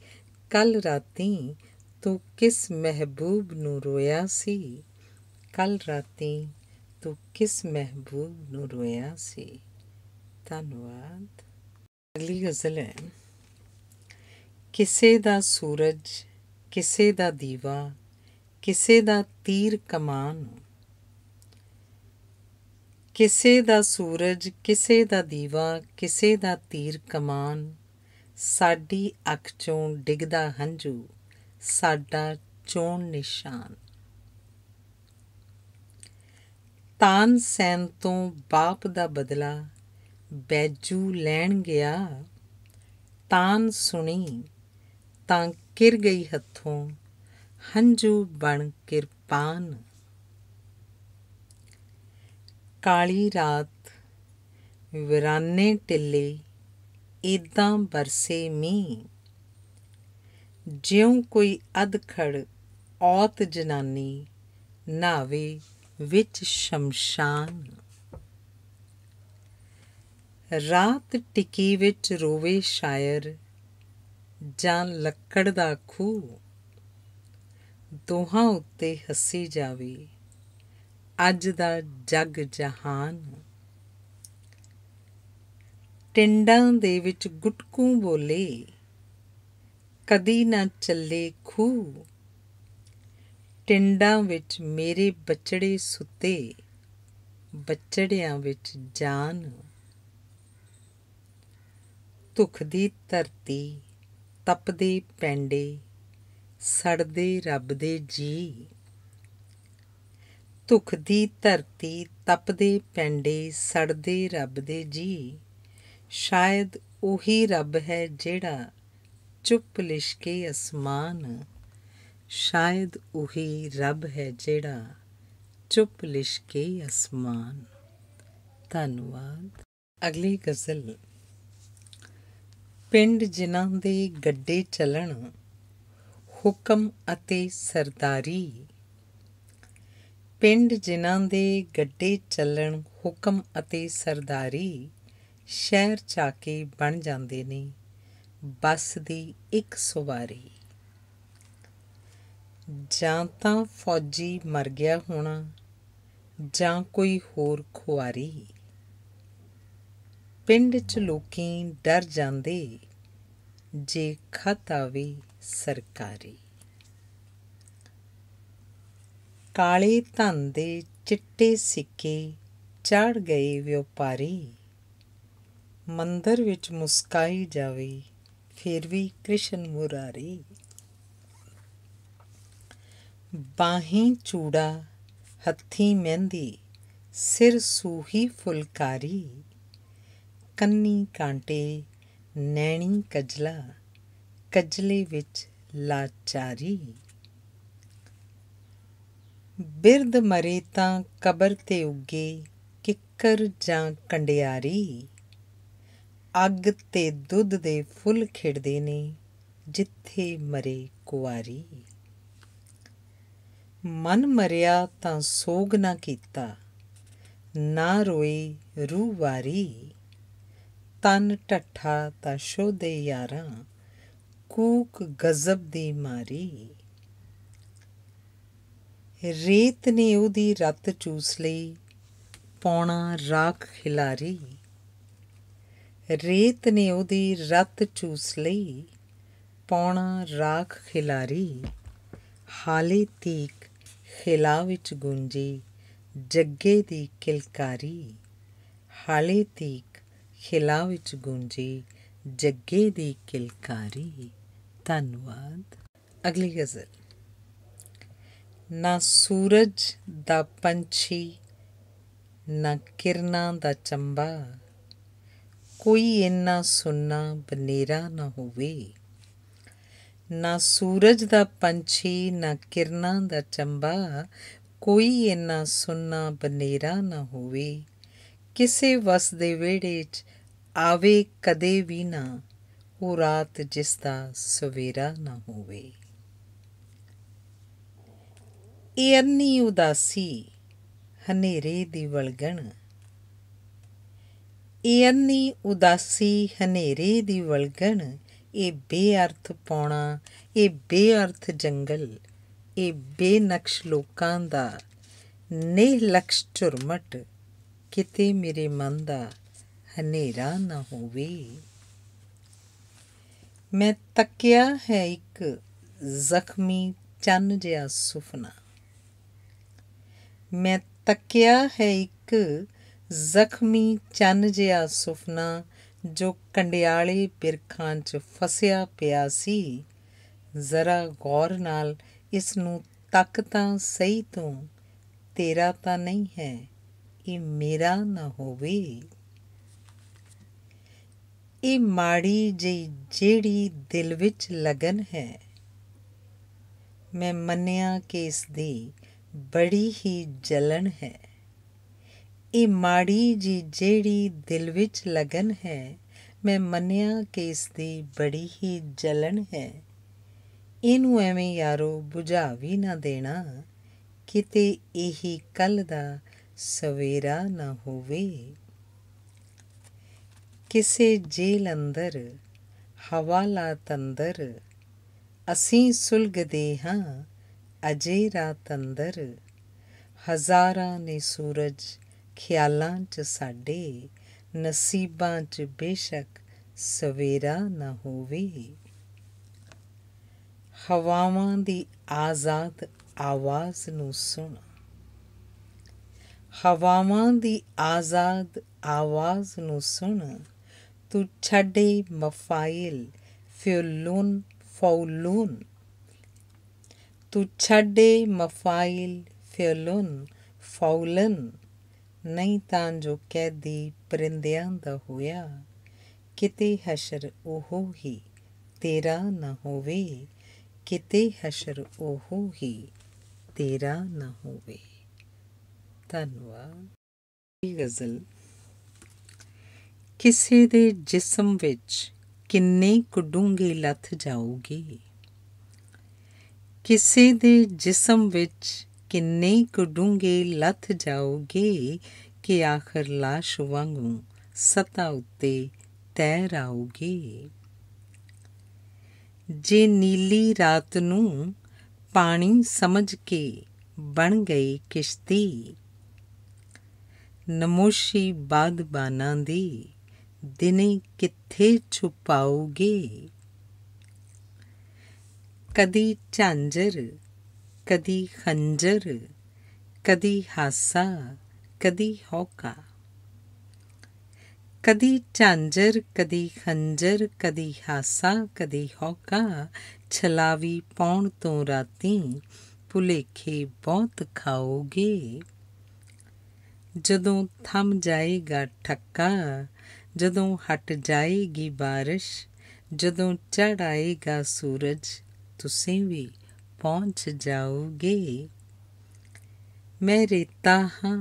S1: ਕੱਲ ਰਾਤੀ ਤੂੰ ਕਿਸ ਮਹਿਬੂਬ ਨੂੰ ਰੋਇਆ ਸੀ ਕੱਲ ਰਾਤੀ ਤੂੰ ਕਿਸ ਮਹਿਬੂਬ ਨੂੰ ਰੋਇਆ ਸੀ ਧੰਨਵਾਦ ਅਗਲੀ ਗਜ਼ਲ ਹੈ ਕਿਸੇ ਦਾ ਸੂਰਜ ਕਿਸੇ ਦਾ ਦੀਵਾ ਕਿਸੇ ਦਾ ਤੀਰ ਕਮਾਨ ਕਿਸੇ ਦਾ ਸੂਰਜ ਕਿਸੇ ਦਾ ਦੀਵਾ ਕਿਸੇ ਦਾ ਤੀਰ ਕਮਾਨ ਸਾਡੀ ਅੱਖ ਚੋਂ ਡਿੱਗਦਾ ਹੰਝੂ ਸਾਡਾ ਚੋਣ ਨਿਸ਼ਾਨ ਤਾਨ ਸੈਨ ਤੋਂ ਬਾਪ ਦਾ ਬਦਲਾ ਬੈਜੂ ਲੈਣ ਗਿਆ ਤਾਨ ਸੁਣੀ ਤਾਂ ਕਿਰ ਗਈ ਹੱਥੋਂ ਹੰਝੂ ਬਣ ਕਿਰਪਾਨ ਕਾਲੀ ਰਾਤ ਵਿਰਾਨੇ ਟਿੱਲੇ ਇਦਾਂ ਬਰਸੇ ਮੀਂਹ ਜਿਉਂ ਕੋਈ ਅਧਖੜ ਔਤ ਜਨਾਨੀ ਨਾਵੇ ਵਿੱਚ ਸ਼ਮਸ਼ਾਨ ਰਾਤ ਟਿੱਕੀ ਵਿੱਚ ਰੋਵੇ ਸ਼ਾਇਰ ਜਾਂ ਲੱਕੜ ਦਾ ਖੂ ਦੋਹਾਂ ਉੱਤੇ ਹੱਸੀ ਜਾਵੇ ਅੱਜ ਦਾ ਜਗ ਜਹਾਨ ਟਿੰਡਾਂ ਦੇ ਵਿੱਚ ਗੁਟਕੂ ਬੋਲੇ ਕਦੀ ਨਾ ਚੱਲੇ ਖੂ ਟਿੰਡਾਂ ਵਿੱਚ ਮੇਰੇ ਬੱਚੜੇ ਸੁੱਤੇ ਬੱਚੜਿਆਂ ਵਿੱਚ ਜਾਨ ਤੁਖ ਦੀ ਧਰਤੀ ਤਪਦੇ ਪੈਂਡੇ ਸੜਦੇ ਰੱਬ ਦੇ ਜੀ ਤੁਖ ਦੀ ਧਰਤੀ ਤਪਦੇ ਪੈਂਡੇ ਸੜਦੇ ਰੱਬ ਦੇ ਜੀ ਸ਼ਾਇਦ ਉਹੀ ਰੱਬ ਹੈ ਜਿਹੜਾ ਚੁੱਪ ਲਿਸ਼ਕੇ ਅਸਮਾਨ ਸ਼ਾਇਦ ਉਹੀ ਰੱਬ ਹੈ ਜਿਹੜਾ ਚੁੱਪ ਲਿਸ਼ਕੇ ਅਸਮਾਨ ਧੰਨਵਾਦ ਅਗਲੀ ਗਜ਼ਲ ਪਿੰਡ ਜਿਨ੍ਹਾਂ ਦੇ ਗੱਡੇ ਚੱਲਣ ਹੁਕਮ ਅਤੇ ਸਰਦਾਰੀ ਪਿੰਡ ਜਿਨ੍ਹਾਂ ਦੇ ਗੱਡੇ ਚੱਲਣ ਹੁਕਮ ਅਤੇ ਸਰਦਾਰੀ ਸ਼ਹਿਰ ਚਾਕੇ ਬਣ ਜਾਂਦੇ ਨੇ ਬੱਸ ਦੀ ਇੱਕ ਸਵਾਰੀ ਜਾਂ ਤਾਂ ਫੌਜੀ ਮਰ ਗਿਆ ਹੋਣਾ ਜਾਂ ਕੋਈ ਹੋਰ ਖੁਆਰੀ ਪਿੰਡ 'ਚ ਲੋਕੀ ਡਰ ਜਾਂਦੇ ਜੇ ਖਤ ਆਵੇ ਸਰਕਾਰੀ ਕਾਲੇ ਧਨ ਦੇ ਚਿੱਟੇ ਸਿੱਕੇ ਚੜ ਗਏ ਵਪਾਰੀ ਮੰਦਰ ਵਿੱਚ ਮੁਸਕਾਈ ਜਾਵੇ ਫਿਰ ਵੀ ਕ੍ਰਿਸ਼ਨ ਮੁਰਾਰੀ ਬਾਹੀਂ ਚੂੜਾ ਹੱਥੀ ਮਹਿੰਦੀ ਸਿਰ ਸੂਹੀ ਫੁਲਕਾਰੀ ਕੰਨੀ ਕਾਂਟੇ ਨੈਣੀ ਕਜਲਾ ਕਜਲੇ ਵਿੱਚ ਲਾਚਾਰੀ ਬਿਰਦ ਮਰੇ ਤਾਂ ਕਬਰ ਤੇ ਉੱਗੇ ਕਿੱਕਰ ਜਾਂ ਕੰਡਿਆਰੀ ਅੱਗ ਤੇ ਦੁੱਧ ਦੇ ਫੁੱਲ ਖਿੜਦੇ ਨੇ ਜਿੱਥੇ ਮਰੇ ਕੁਵਾਰੀ ਮਨ ਮਰਿਆ ਤਾਂ ਸੋਗ ਨਾ ਕੀਤਾ ਨਾ ਰੋਈ ਰੂਹ ਵਾਰੀ ਤਨ ਟੱਠਾ ਤਾਂ ਸ਼ੋਦੇ ਯਾਰਾਂ ਕੂਕ ਗਜ਼ਬ ਦੀ ਮਾਰੀ ਰੇਤ ਨੇ ਉਹਦੀ ਰਤ ਚੂਸ ਲਈ ਪੌਣਾ ਰਾਖ ਖਿਲਾਰੀ ਰੇਤ ਨੇ ਉਹਦੀ ਰਤ ਚੂਸ ਲਈ ਪੌਣਾ ਰਾਖ ਖਿਲਾਰੀ ਹਾਲੇ ਤੀਕ ਖਿਲਾ ਵਿੱਚ ਗੁੰਜੀ ਜੱਗੇ ਦੀ ਕਿਲਕਾਰੀ ਹਾਲੇ ਤੀਕ ਖਿਲਾ ਵਿੱਚ ਗੁੰਜੀ ਜੱਗੇ ਦੀ ਕਿਲਕਾਰੀ ਧੰਨਵਾਦ ਅਗਲੀ ਗਜ਼ਲ ਨਾ ਸੂਰਜ ਦਾ ਪੰਛੀ ਨਾ ਕਿਰਨਾਂ ਦਾ ਚੰਬਾ ਕੋਈ ਇੰਨਾ ਸੁੰਨਾ ਬਨੇਰਾ ਨਾ ਹੋਵੇ ਨਾ ਸੂਰਜ ਦਾ ਪੰਛੀ ਨਾ ਕਿਰਨਾਂ ਦਾ ਚੰਬਾ ਕੋਈ ਇੰਨਾ ਸੁੰਨਾ ਬਨੇਰਾ ਨਾ ਹੋਵੇ ਕਿਸੇ ਵਸ ਦੇ ਵੇੜੇ 'ਚ ਆਵੇ ਕਦੇ ਵੀ ਨਾ ਉਹ ਰਾਤ ਜਿਸ ਦਾ ਸਵੇਰਾ ਨਾ ਹੋਵੇ ਇਹ ਅੰਨੀ ਉਦਾਸੀ ਹਨੇਰੇ ਦੀ ਵਲਗਣ ਇੰਨੀ ਉਦਾਸੀ ਹਨੇਰੇ ਦੀ ਵਲਗਣ ਇਹ ਬੇਅਰਥ ਪੌਣਾ ਇਹ ਬੇਅਰਥ ਜੰਗਲ ਇਹ ਬੇਨਕਸ਼ ਲੋਕਾਂ ਦਾ ਨਿਹਲਕਸ਼ ਚੁਰਮਟ ਕਿਤੇ ਮੇਰੇ ਮਨ ਦਾ ਹਨੇਰਾ ਨਾ ਹੋਵੇ ਮੈਂ ਤੱਕਿਆ ਹੈ ਇੱਕ ਜ਼ਖਮੀ ਚੰਨ ਜਿਹਾ ਸੁਫਨਾ ਮੈਂ ਤੱਕਿਆ ਹੈ ਇੱਕ ਜ਼ਖਮੀ ਚੰਨ ਜਿਹਾ ਸੁਫਨਾ ਜੋ ਕੰਡਿਆਲੇ ਬਿਰਖਾਂ 'ਚ ਫਸਿਆ ਪਿਆ ਸੀ ਜ਼ਰਾ ਗੌਰ ਨਾਲ ਇਸ ਨੂੰ ਤੱਕ ਤਾਂ ਸਹੀ ਤੂੰ ਤੇਰਾ ਤਾਂ ਨਹੀਂ ਹੈ ਇਹ ਮੇਰਾ ਨਾ ਹੋਵੇ ਇਹ ਮਾੜੀ ਜਿਹੀ ਜਿਹੜੀ ਦਿਲ ਵਿੱਚ ਲਗਨ ਹੈ ਮੈਂ ਮੰਨਿਆ ਕਿ ਇਸ ਦੀ ਬੜੀ ਹੀ ਜਲਨ ਹੈ ਇਹ ਮਾੜੀ ਜੀ ਜਿਹੜੀ ਦਿਲ ਵਿੱਚ ਲਗਨ ਹੈ ਮੈਂ ਮੰਨਿਆ ਕਿ ਇਸ ਦੀ ਬੜੀ ਹੀ ਜਲਨ ਹੈ ਇਹਨੂੰ ਐਵੇਂ ਯਾਰੋ 부ਝਾ ਵੀ ਨਾ ਦੇਣਾ ਕਿਤੇ ਇਹੀ ਕੱਲ ਦਾ ਸਵੇਰਾ ਨਾ ਹੋਵੇ ਕਿਸੇ ਜੇਲ ਅੰਦਰ ਹਵਾਲਾ ਤੰਦਰ ਅਸੀਂ ਸੁਲਗਦੇ ਹਾਂ ਅਜੇ ਰਾਤ ਅੰਦਰ ਹਜ਼ਾਰਾਂ ਨੇ ਸੂਰਜ ਖਿਆਲਾਂ 'ਚ ਸਾਡੇ ਨਸੀਬਾਂ 'ਚ ਬੇਸ਼ੱਕ ਸਵੇਰਾ ਨਾ ਹੋਵੇ ਹਵਾਵਾਂ ਦੀ ਆਜ਼ਾਦ ਆਵਾਜ਼ ਨੂੰ ਸੁਣ ਹਵਾਵਾਂ ਦੀ ਆਜ਼ਾਦ ਆਵਾਜ਼ ਨੂੰ ਸੁਣ ਤੂੰ ਛੱਡੇ ਮਫਾਇਲ ਫਿਉਲੂਨ ਫੌਲੂਨ ਤੂੰ ਛੱਡੇ ਮਫਾਇਲ ਫਿਉਲੂਨ ਫੌਲਨ ਨਹੀਂ ਤਾਂ ਜੋ ਕੈਦੀ ਪਰਿੰਦਿਆਂ ਦਾ ਹੋਇਆ ਕਿਤੇ ਹਸ਼ਰ ਉਹ ਹੀ ਤੇਰਾ ਨਾ ਹੋਵੇ ਕਿਤੇ ਹਸ਼ਰ ਉਹ ਹੀ ਤੇਰਾ ਨਾ ਹੋਵੇ ਧੰਨਵਾਦ ਇਹ ਗਜ਼ਲ ਕਿਸੇ ਦੇ ਜਿਸਮ ਵਿੱਚ ਕਿੰਨੇ ਡੂੰਗੇ ਲੱਥ ਜਾਊਗੀ ਕਿਸੇ ਦੇ ਜਿਸਮ ਵਿੱਚ ਕਿੰਨੇ ਕੁ ਡੂੰਗੇ ਲੱਥ ਜਾਓਗੇ ਕਿ ਆਖਰ ਲਾਸ਼ ਵਾਂਗੂ ਸਤਾ ਉੱਤੇ ਤੈਰ ਆਉਗੇ ਜੇ ਨੀਲੀ ਰਾਤ ਨੂੰ ਪਾਣੀ ਸਮਝ ਕੇ ਬਣ ਗਈ ਕਿਸ਼ਤੀ ਨਮੋਸ਼ੀ ਬਾਦਬਾਨਾਂ ਦੀ ਦਿਨੇ ਕਿੱਥੇ ਛੁਪਾਓਗੇ ਕਦੀ ਝਾਂਜਰ ਕਦੀ ਖੰਜਰ ਕਦੀ ਹਾਸਾ ਕਦੀ ਹੋਕਾ ਕਦੀ ਝਾਂਜਰ ਕਦੀ ਖੰਜਰ ਕਦੀ ਹਾਸਾ ਕਦੀ ਹੋਕਾ ਛਲਾਵੀ ਪਾਉਣ ਤੋਂ ਰਾਤੀ ਭੁਲੇਖੇ ਬਹੁਤ ਖਾਓਗੇ ਜਦੋਂ ਥਮ ਜਾਏਗਾ ਠੱਕਾ ਜਦੋਂ ਹਟ ਜਾਏਗੀ ਬਾਰਿਸ਼ ਜਦੋਂ ਚੜ ਆਏਗਾ ਸੂਰਜ ਤੁਸੀਂ ਵੀ ਪਹੁੰਚ ਜਾਓਗੇ ਮੈਂ ਰੇਤਾ ਹਾਂ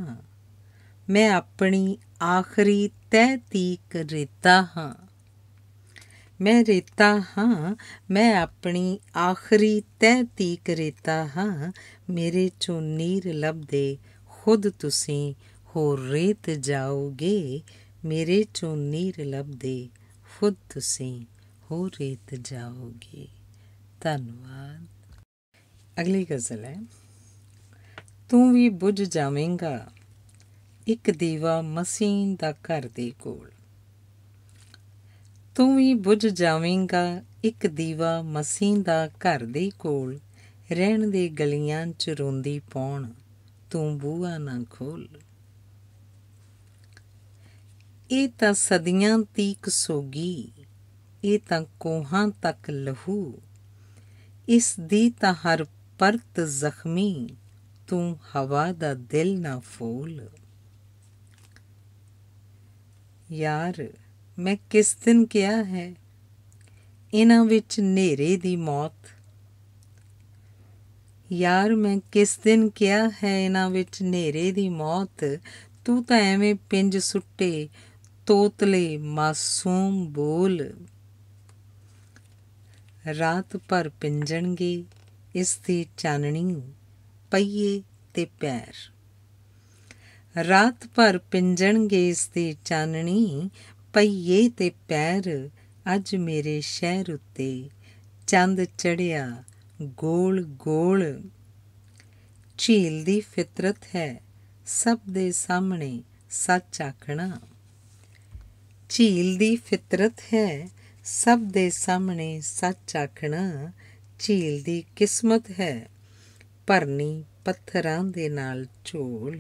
S1: ਮੈਂ ਆਪਣੀ ਆਖਰੀ ਤਹਿ ਤੀਕ ਰੇਤਾ ਹਾਂ ਮੈਂ ਰੇਤਾ ਹਾਂ ਮੈਂ ਆਪਣੀ ਆਖਰੀ ਤਹਿ ਤੀਕ ਰੇਤਾ ਹਾਂ ਮੇਰੇ ਚੋਂ ਨੀਰ ਲੱਭਦੇ ਖੁਦ ਤੁਸੀਂ ਹੋ ਰੇਤ ਜਾਓਗੇ ਮੇਰੇ ਚੋਂ ਨੀਰ ਲੱਭਦੇ ਖੁਦ ਤੁਸੀਂ ਹੋ ਰੇਤ ਜਾਓਗੇ ਧੰਨਵਾਦ ਅਗਲੀ ਗਜ਼ਲ ਹੈ ਤੂੰ ਵੀ ਬੁੱਝ ਜਾਵੇਂਗਾ ਇੱਕ ਦੀਵਾ ਮਸੀਨ ਦਾ ਘਰ ਦੇ ਕੋਲ ਤੂੰ ਵੀ ਬੁੱਝ ਜਾਵੇਂਗਾ ਇੱਕ ਦੀਵਾ ਮਸੀਨ ਦਾ ਘਰ ਦੇ ਕੋਲ ਰਹਿਣ ਦੇ ਗਲੀਆਂ ਚ ਰੋਂਦੀ ਪੌਣ ਤੂੰ ਬੂਹਾ ਨਾ ਖੋਲ ਇਹ ਤਾਂ ਸਦੀਆਂ ਤੀਕ ਸੋਗੀ ਇਹ ਤਾਂ ਕੋਹਾਂ ਤੱਕ ਲਹੂ ਇਸ ਦੀ ਤਾਂ ਹਰ ਪਰਤ ਜ਼ਖਮੀ ਤੂੰ ਹਵਾ ਦਾ ਦਿਲ ਨਾ ਫੂਲ ਯਾਰ ਮੈਂ ਕਿਸ ਦਿਨ ਕਿਹਾ ਹੈ ਇਹਨਾਂ ਵਿੱਚ ਨੇਰੇ ਦੀ ਮੌਤ ਯਾਰ ਮੈਂ ਕਿਸ ਦਿਨ ਕਿਹਾ ਹੈ ਇਹਨਾਂ ਵਿੱਚ ਨੇਰੇ ਦੀ ਮੌਤ ਤੂੰ ਤਾਂ ਐਵੇਂ ਪਿੰਜ ਸੁੱਟੇ ਤੋਤਲੇ ਮਾਸੂਮ ਬੋਲ ਰਾਤ ਭਰ ਪਿੰਜਣਗੇ ਇਸ ਦੀ ਚਾਨਣੀ ਪਈਏ ਤੇ ਪੈਰ ਰਾਤ ਭਰ ਪਿੰਜਣਗੇ ਇਸ ਦੀ ਚਾਨਣੀ ਪਈਏ ਤੇ ਪੈਰ ਅੱਜ ਮੇਰੇ ਸ਼ਹਿਰ ਉੱਤੇ ਚੰਦ ਚੜਿਆ ਗੋਲ ਗੋਲ ਝੀਲ ਦੀ ਫਿਤਰਤ ਹੈ ਸਭ ਦੇ ਸਾਹਮਣੇ ਸੱਚ ਆਖਣਾ ਝੀਲ ਦੀ ਫਿਤਰਤ ਹੈ ਸਭ ਦੇ ਸਾਹਮਣੇ ਸੱਚ ਆਖਣਾ ਝੀਲ ਦੀ ਕਿਸਮਤ ਹੈ ਭਰਨੀ ਪੱਥਰਾਂ ਦੇ ਨਾਲ ਝੋਲ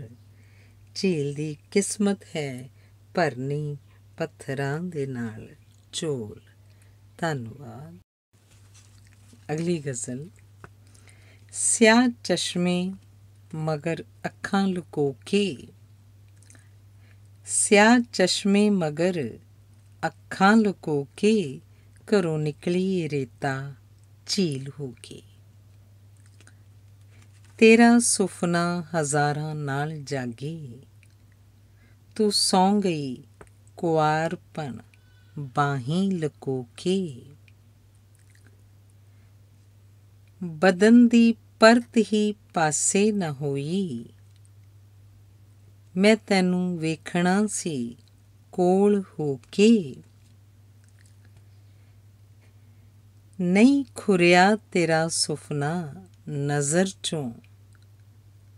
S1: ਝੀਲ ਦੀ ਕਿਸਮਤ ਹੈ ਭਰਨੀ ਪੱਥਰਾਂ ਦੇ ਨਾਲ ਝੋਲ ਧੰਨਵਾਦ ਅਗਲੀ ਗਜ਼ਲ ਸਿਆ ਚਸ਼ਮੇ ਮਗਰ ਅੱਖਾਂ ਲੁਕੋ ਕੇ ਸਿਆ ਚਸ਼ਮੇ ਮਗਰ ਅੱਖਾਂ ਲੁਕੋ ਕੇ ਘਰੋਂ ਨਿਕਲੀ ਰੇਤਾ ਝੀਲ ਕੇ ਤੇਰਾ ਸੁਫਨਾ ਹਜ਼ਾਰਾਂ ਨਾਲ ਜਾਗੀ ਤੂੰ ਸੌਂ ਗਈ ਕੁਆਰਪਨ ਬਾਹੀਂ ਲਕੋ ਕੇ ਬਦਨ ਦੀ ਪਰਤ ਹੀ ਪਾਸੇ ਨਾ ਹੋਈ ਮੈਂ ਤੈਨੂੰ ਵੇਖਣਾ ਸੀ ਕੋਲ ਹੋ ਕੇ ਨਹੀਂ ਖੁਰਿਆ ਤੇਰਾ ਸੁਫਨਾ ਨਜ਼ਰ ਚੋਂ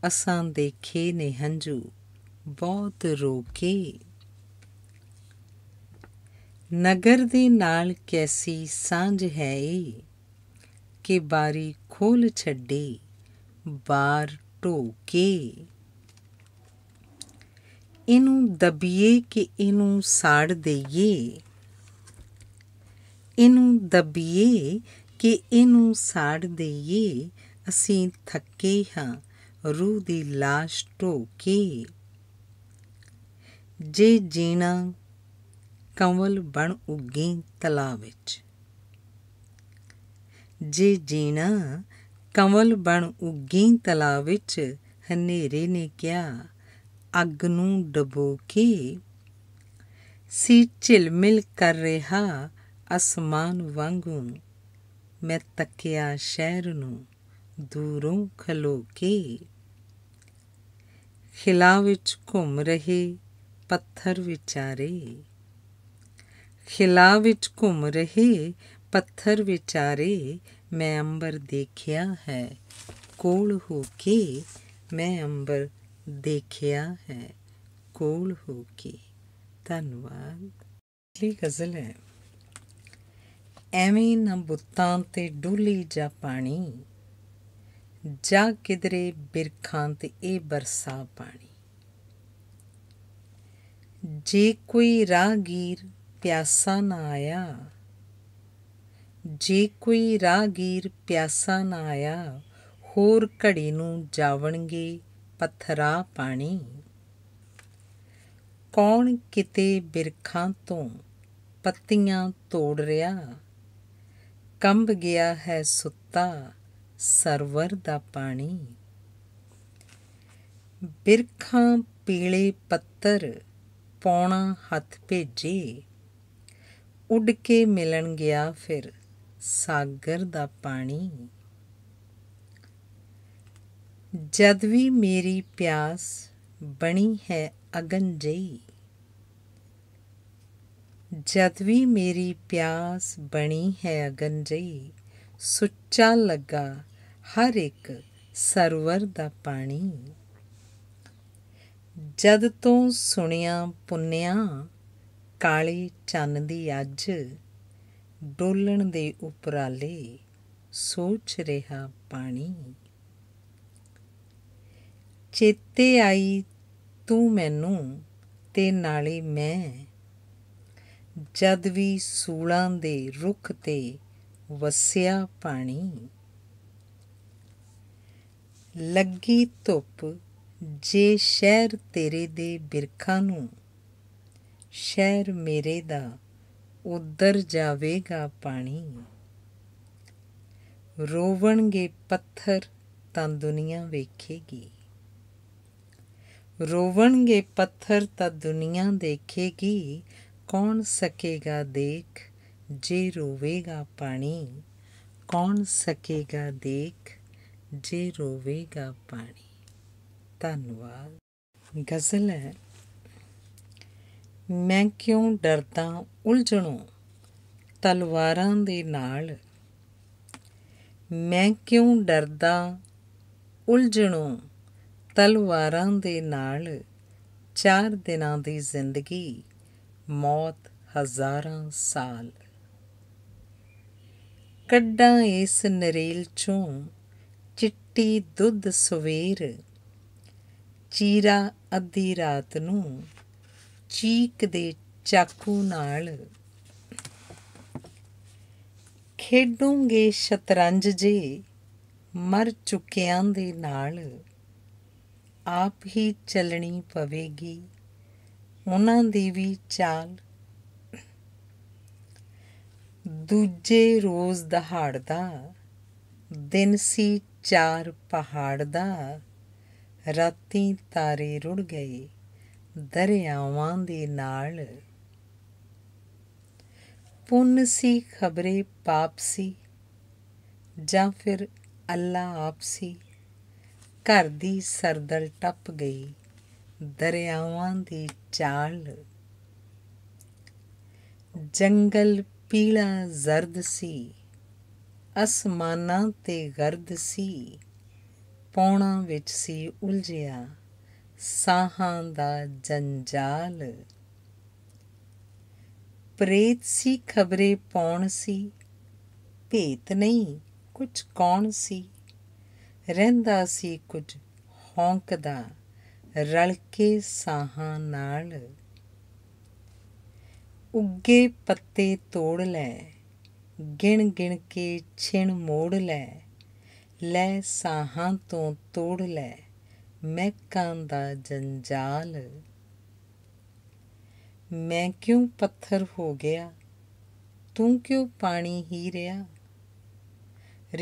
S1: ਅਸਾਂ ਦੇਖੇ ਨੇ ਹੰਝੂ ਬਹੁਤ ਰੋਕੇ ਨਗਰ ਦੇ ਨਾਲ ਕੈਸੀ ਸਾਂਝ ਹੈ ਏ ਕਿ ਬਾਰੀ ਖੋਲ ਛੱਡੇ ਬਾਰ ਟੋਕੇ ਇਹਨੂੰ ਦਬੀਏ ਕਿ ਇਹਨੂੰ ਸਾੜ ਦਈਏ ਇਹਨੂੰ ਦਬੀਏ ਕਿ ਇਹਨੂੰ ਸਾੜ ਦੇਈਏ ਅਸੀਂ ਥੱਕੇ ਹਾਂ ਰੂਹ ਦੀ লাশ ਟੋਕੀ ਜੇ ਜੀਣਾ ਕੰਵਲ ਬਣ ਉੱਗੇ ਤਲਾ ਵਿੱਚ ਜੇ ਜੀਣਾ ਕੰਵਲ ਬਣ ਉੱਗੇ ਤਲਾ ਵਿੱਚ ਹਨੇਰੇ ਨੇ ਕਿਹਾ ਅੱਗ ਨੂੰ ਡਬੋ ਕੇ ਸੀ ਝਿਲਮਿਲ ਕਰ ਰਿਹਾ ਅਸਮਾਨ ਵਾਂਗੂ ਮੈਂ ਤੱਕਿਆ ਸ਼ਹਿਰ ਨੂੰ ਦੂਰੋਂ ਖਲੋ ਕੇ ਖਿਲਾ ਵਿੱਚ ਘੁੰਮ ਰਹੇ ਪੱਥਰ ਵਿਚਾਰੇ ਖਿਲਾ ਵਿੱਚ ਘੁੰਮ ਰਹੇ ਪੱਥਰ ਵਿਚਾਰੇ ਮੈਂ ਅੰਬਰ ਦੇਖਿਆ ਹੈ ਕੋਲ ਹੋ ਕੇ ਮੈਂ ਅੰਬਰ ਦੇਖਿਆ ਹੈ ਕੋਲ ਹੋ ਕੇ ਧੰਨਵਾਦ ਅਗਲੀ ਗਜ਼ਲ ਹੈ ਐਵੇਂ ਨਾ ਬੁੱਤਾਂ ਤੇ ਡੁੱਲੀ ਜਾ ਪਾਣੀ ਜਾ ਕਿਦਰੇ ਬਿਰਖਾਂ ਤੇ ਇਹ ਬਰਸਾ ਪਾਣੀ ਜੇ ਕੋਈ ਰਾਗੀਰ ਪਿਆਸਾ ਨਾ ਆਇਆ ਜੇ ਕੋਈ ਰਾਗੀਰ ਪਿਆਸਾ ਨਾ ਆਇਆ ਹੋਰ ਘੜੀ ਨੂੰ ਜਾਵਣਗੇ ਪਥਰਾ ਪਾਣੀ ਕੌਣ ਕਿਤੇ ਬਿਰਖਾਂ ਤੋਂ ਪੱਤੀਆਂ ਤੋੜ ਰਿਹਾ ਕੰਬ ਗਿਆ ਹੈ ਸੁੱਤਾ ਸਰਵਰ ਦਾ ਪਾਣੀ ਬਿਰਖਾਂ ਪੀਲੇ ਪੱਤਰ ਪੌਣਾ ਹੱਥ ਭੇਜੇ ਉੱਡ ਕੇ ਮਿਲਣ ਗਿਆ ਫਿਰ ਸਾਗਰ ਦਾ ਪਾਣੀ ਜਦ ਵੀ ਮੇਰੀ ਪਿਆਸ ਬਣੀ ਹੈ ਅਗਨ ਜਈ ਜਦ ਵੀ ਮੇਰੀ ਪਿਆਸ ਬਣੀ ਹੈ ਅਗਨ ਜਈ ਸੁੱਚਾ ਲੱਗਾ ਹਰ ਇੱਕ ਸਰਵਰ ਦਾ ਪਾਣੀ ਜਦ ਤੋਂ ਸੁਣਿਆ ਪੁੰਨਿਆ ਕਾਲੀ ਚੰਨ ਦੀ ਅੱਜ ਡੋਲਣ ਦੇ ਉਪਰਾਲੇ ਸੋਚ ਰਿਹਾ ਪਾਣੀ ਚੇਤੇ ਆਈ ਤੂੰ ਮੈਨੂੰ ਤੇ ਨਾਲੇ ਮੈਂ ਜਦ ਵੀ ਸੂਲਾਂ ਦੇ ਰੁੱਖ ਤੇ ਵਸਿਆ ਪਾਣੀ ਲੱਗੀ ਧੁੱਪ ਜੇ ਸ਼ਹਿਰ ਤੇਰੇ ਦੇ ਬਿਰਖਾਂ ਨੂੰ ਸ਼ਹਿਰ ਮੇਰੇ ਦਾ ਉਧਰ ਜਾਵੇਗਾ ਪਾਣੀ ਰੋਵਣਗੇ ਪੱਥਰ ਤਾਂ ਦੁਨੀਆ ਵੇਖੇਗੀ ਰੋਵਣਗੇ ਪੱਥਰ ਤਾਂ ਦੁਨੀਆ ਦੇਖੇਗੀ ਕੌਣ ਸਕੇਗਾ ਦੇਖ ਜੇ ਰੋਵੇਗਾ ਪਾਣੀ ਕੌਣ ਸਕੇਗਾ ਦੇਖ ਜੇ ਰੋਵੇਗਾ ਪਾਣੀ ਧੰਨਵਾਦ ਗਜ਼ਲ ਹੈ ਮੈਂ ਕਿਉਂ ਡਰਦਾ ਉਲਝਣੋਂ ਤਲਵਾਰਾਂ ਦੇ ਨਾਲ ਮੈਂ ਕਿਉਂ ਡਰਦਾ ਉਲਝਣੋਂ ਤਲਵਾਰਾਂ ਦੇ ਨਾਲ ਚਾਰ ਦਿਨਾਂ ਦੀ ਜ਼ਿੰਦਗੀ ਮੌਤ ਹਜ਼ਾਰਾਂ ਸਾਲ ਕੱਢਾਂ ਇਸ ਨਰੇਲ ਚੋਂ ਚਿੱਟੀ ਦੁੱਧ ਸਵੇਰ ਚੀਰਾ ਅੱਧੀ ਰਾਤ ਨੂੰ ਚੀਕ ਦੇ ਚਾਕੂ ਨਾਲ ਖੇਡੂਗੇ ਸ਼ਤਰੰਜ ਜੇ ਮਰ ਚੁੱਕਿਆਂ ਦੇ ਨਾਲ ਆਪ ਹੀ ਚਲਣੀ ਪਵੇਗੀ ਉਹਨਾਂ ਦੀ ਵੀ ਚਾਲ ਦੂਜੇ ਰੋਜ਼ ਦਹਾੜ ਦਾ ਦਿਨ ਸੀ ਚਾਰ ਪਹਾੜ ਦਾ ਰਾਤੀ ਤਾਰੇ ਰੁੜ ਗਏ ਦਰਿਆਵਾਂ ਦੇ ਨਾਲ ਪੁੰਨ ਸੀ ਖਬਰੇ ਪਾਪ ਸੀ ਜਾਂ ਫਿਰ ਅੱਲਾ ਆਪ ਸੀ ਘਰ ਦੀ ਸਰਦਲ ਟੱਪ ਗਈ ਦਰਿਆਵਾਂ ਦੀ ਚਾਲ ਜੰਗਲ ਪੀਲਾ ਜ਼ਰਦ ਸੀ ਅਸਮਾਨਾਂ ਤੇ ਗਰਦ ਸੀ ਪੌਣਾ ਵਿੱਚ ਸੀ ਉਲਝਿਆ ਸਾਹਾਂ ਦਾ ਜੰਜਾਲ ਪ੍ਰੇਤ ਸੀ ਖਬਰੇ ਪੌਣ ਸੀ ਭੇਤ ਨਹੀਂ ਕੁਝ ਕੌਣ ਸੀ ਰਹਿੰਦਾ ਸੀ ਕੁਝ ਹੌਂਕਦਾ ਰਲ ਕੇ ਸਾਹਾਂ ਨਾਲ ਉੱਗੇ ਪੱਤੇ ਤੋੜ ਲੈ ਗਿਣ ਗਿਣ ਕੇ ਛਿਣ ਮੋੜ ਲੈ ਲੈ ਸਾਹਾਂ ਤੋਂ ਤੋੜ ਲੈ ਮਹਿਕਾਂ ਦਾ ਜੰਜਾਲ ਮੈਂ ਕਿਉਂ ਪੱਥਰ ਹੋ ਗਿਆ ਤੂੰ ਕਿਉਂ ਪਾਣੀ ਹੀ ਰਿਆ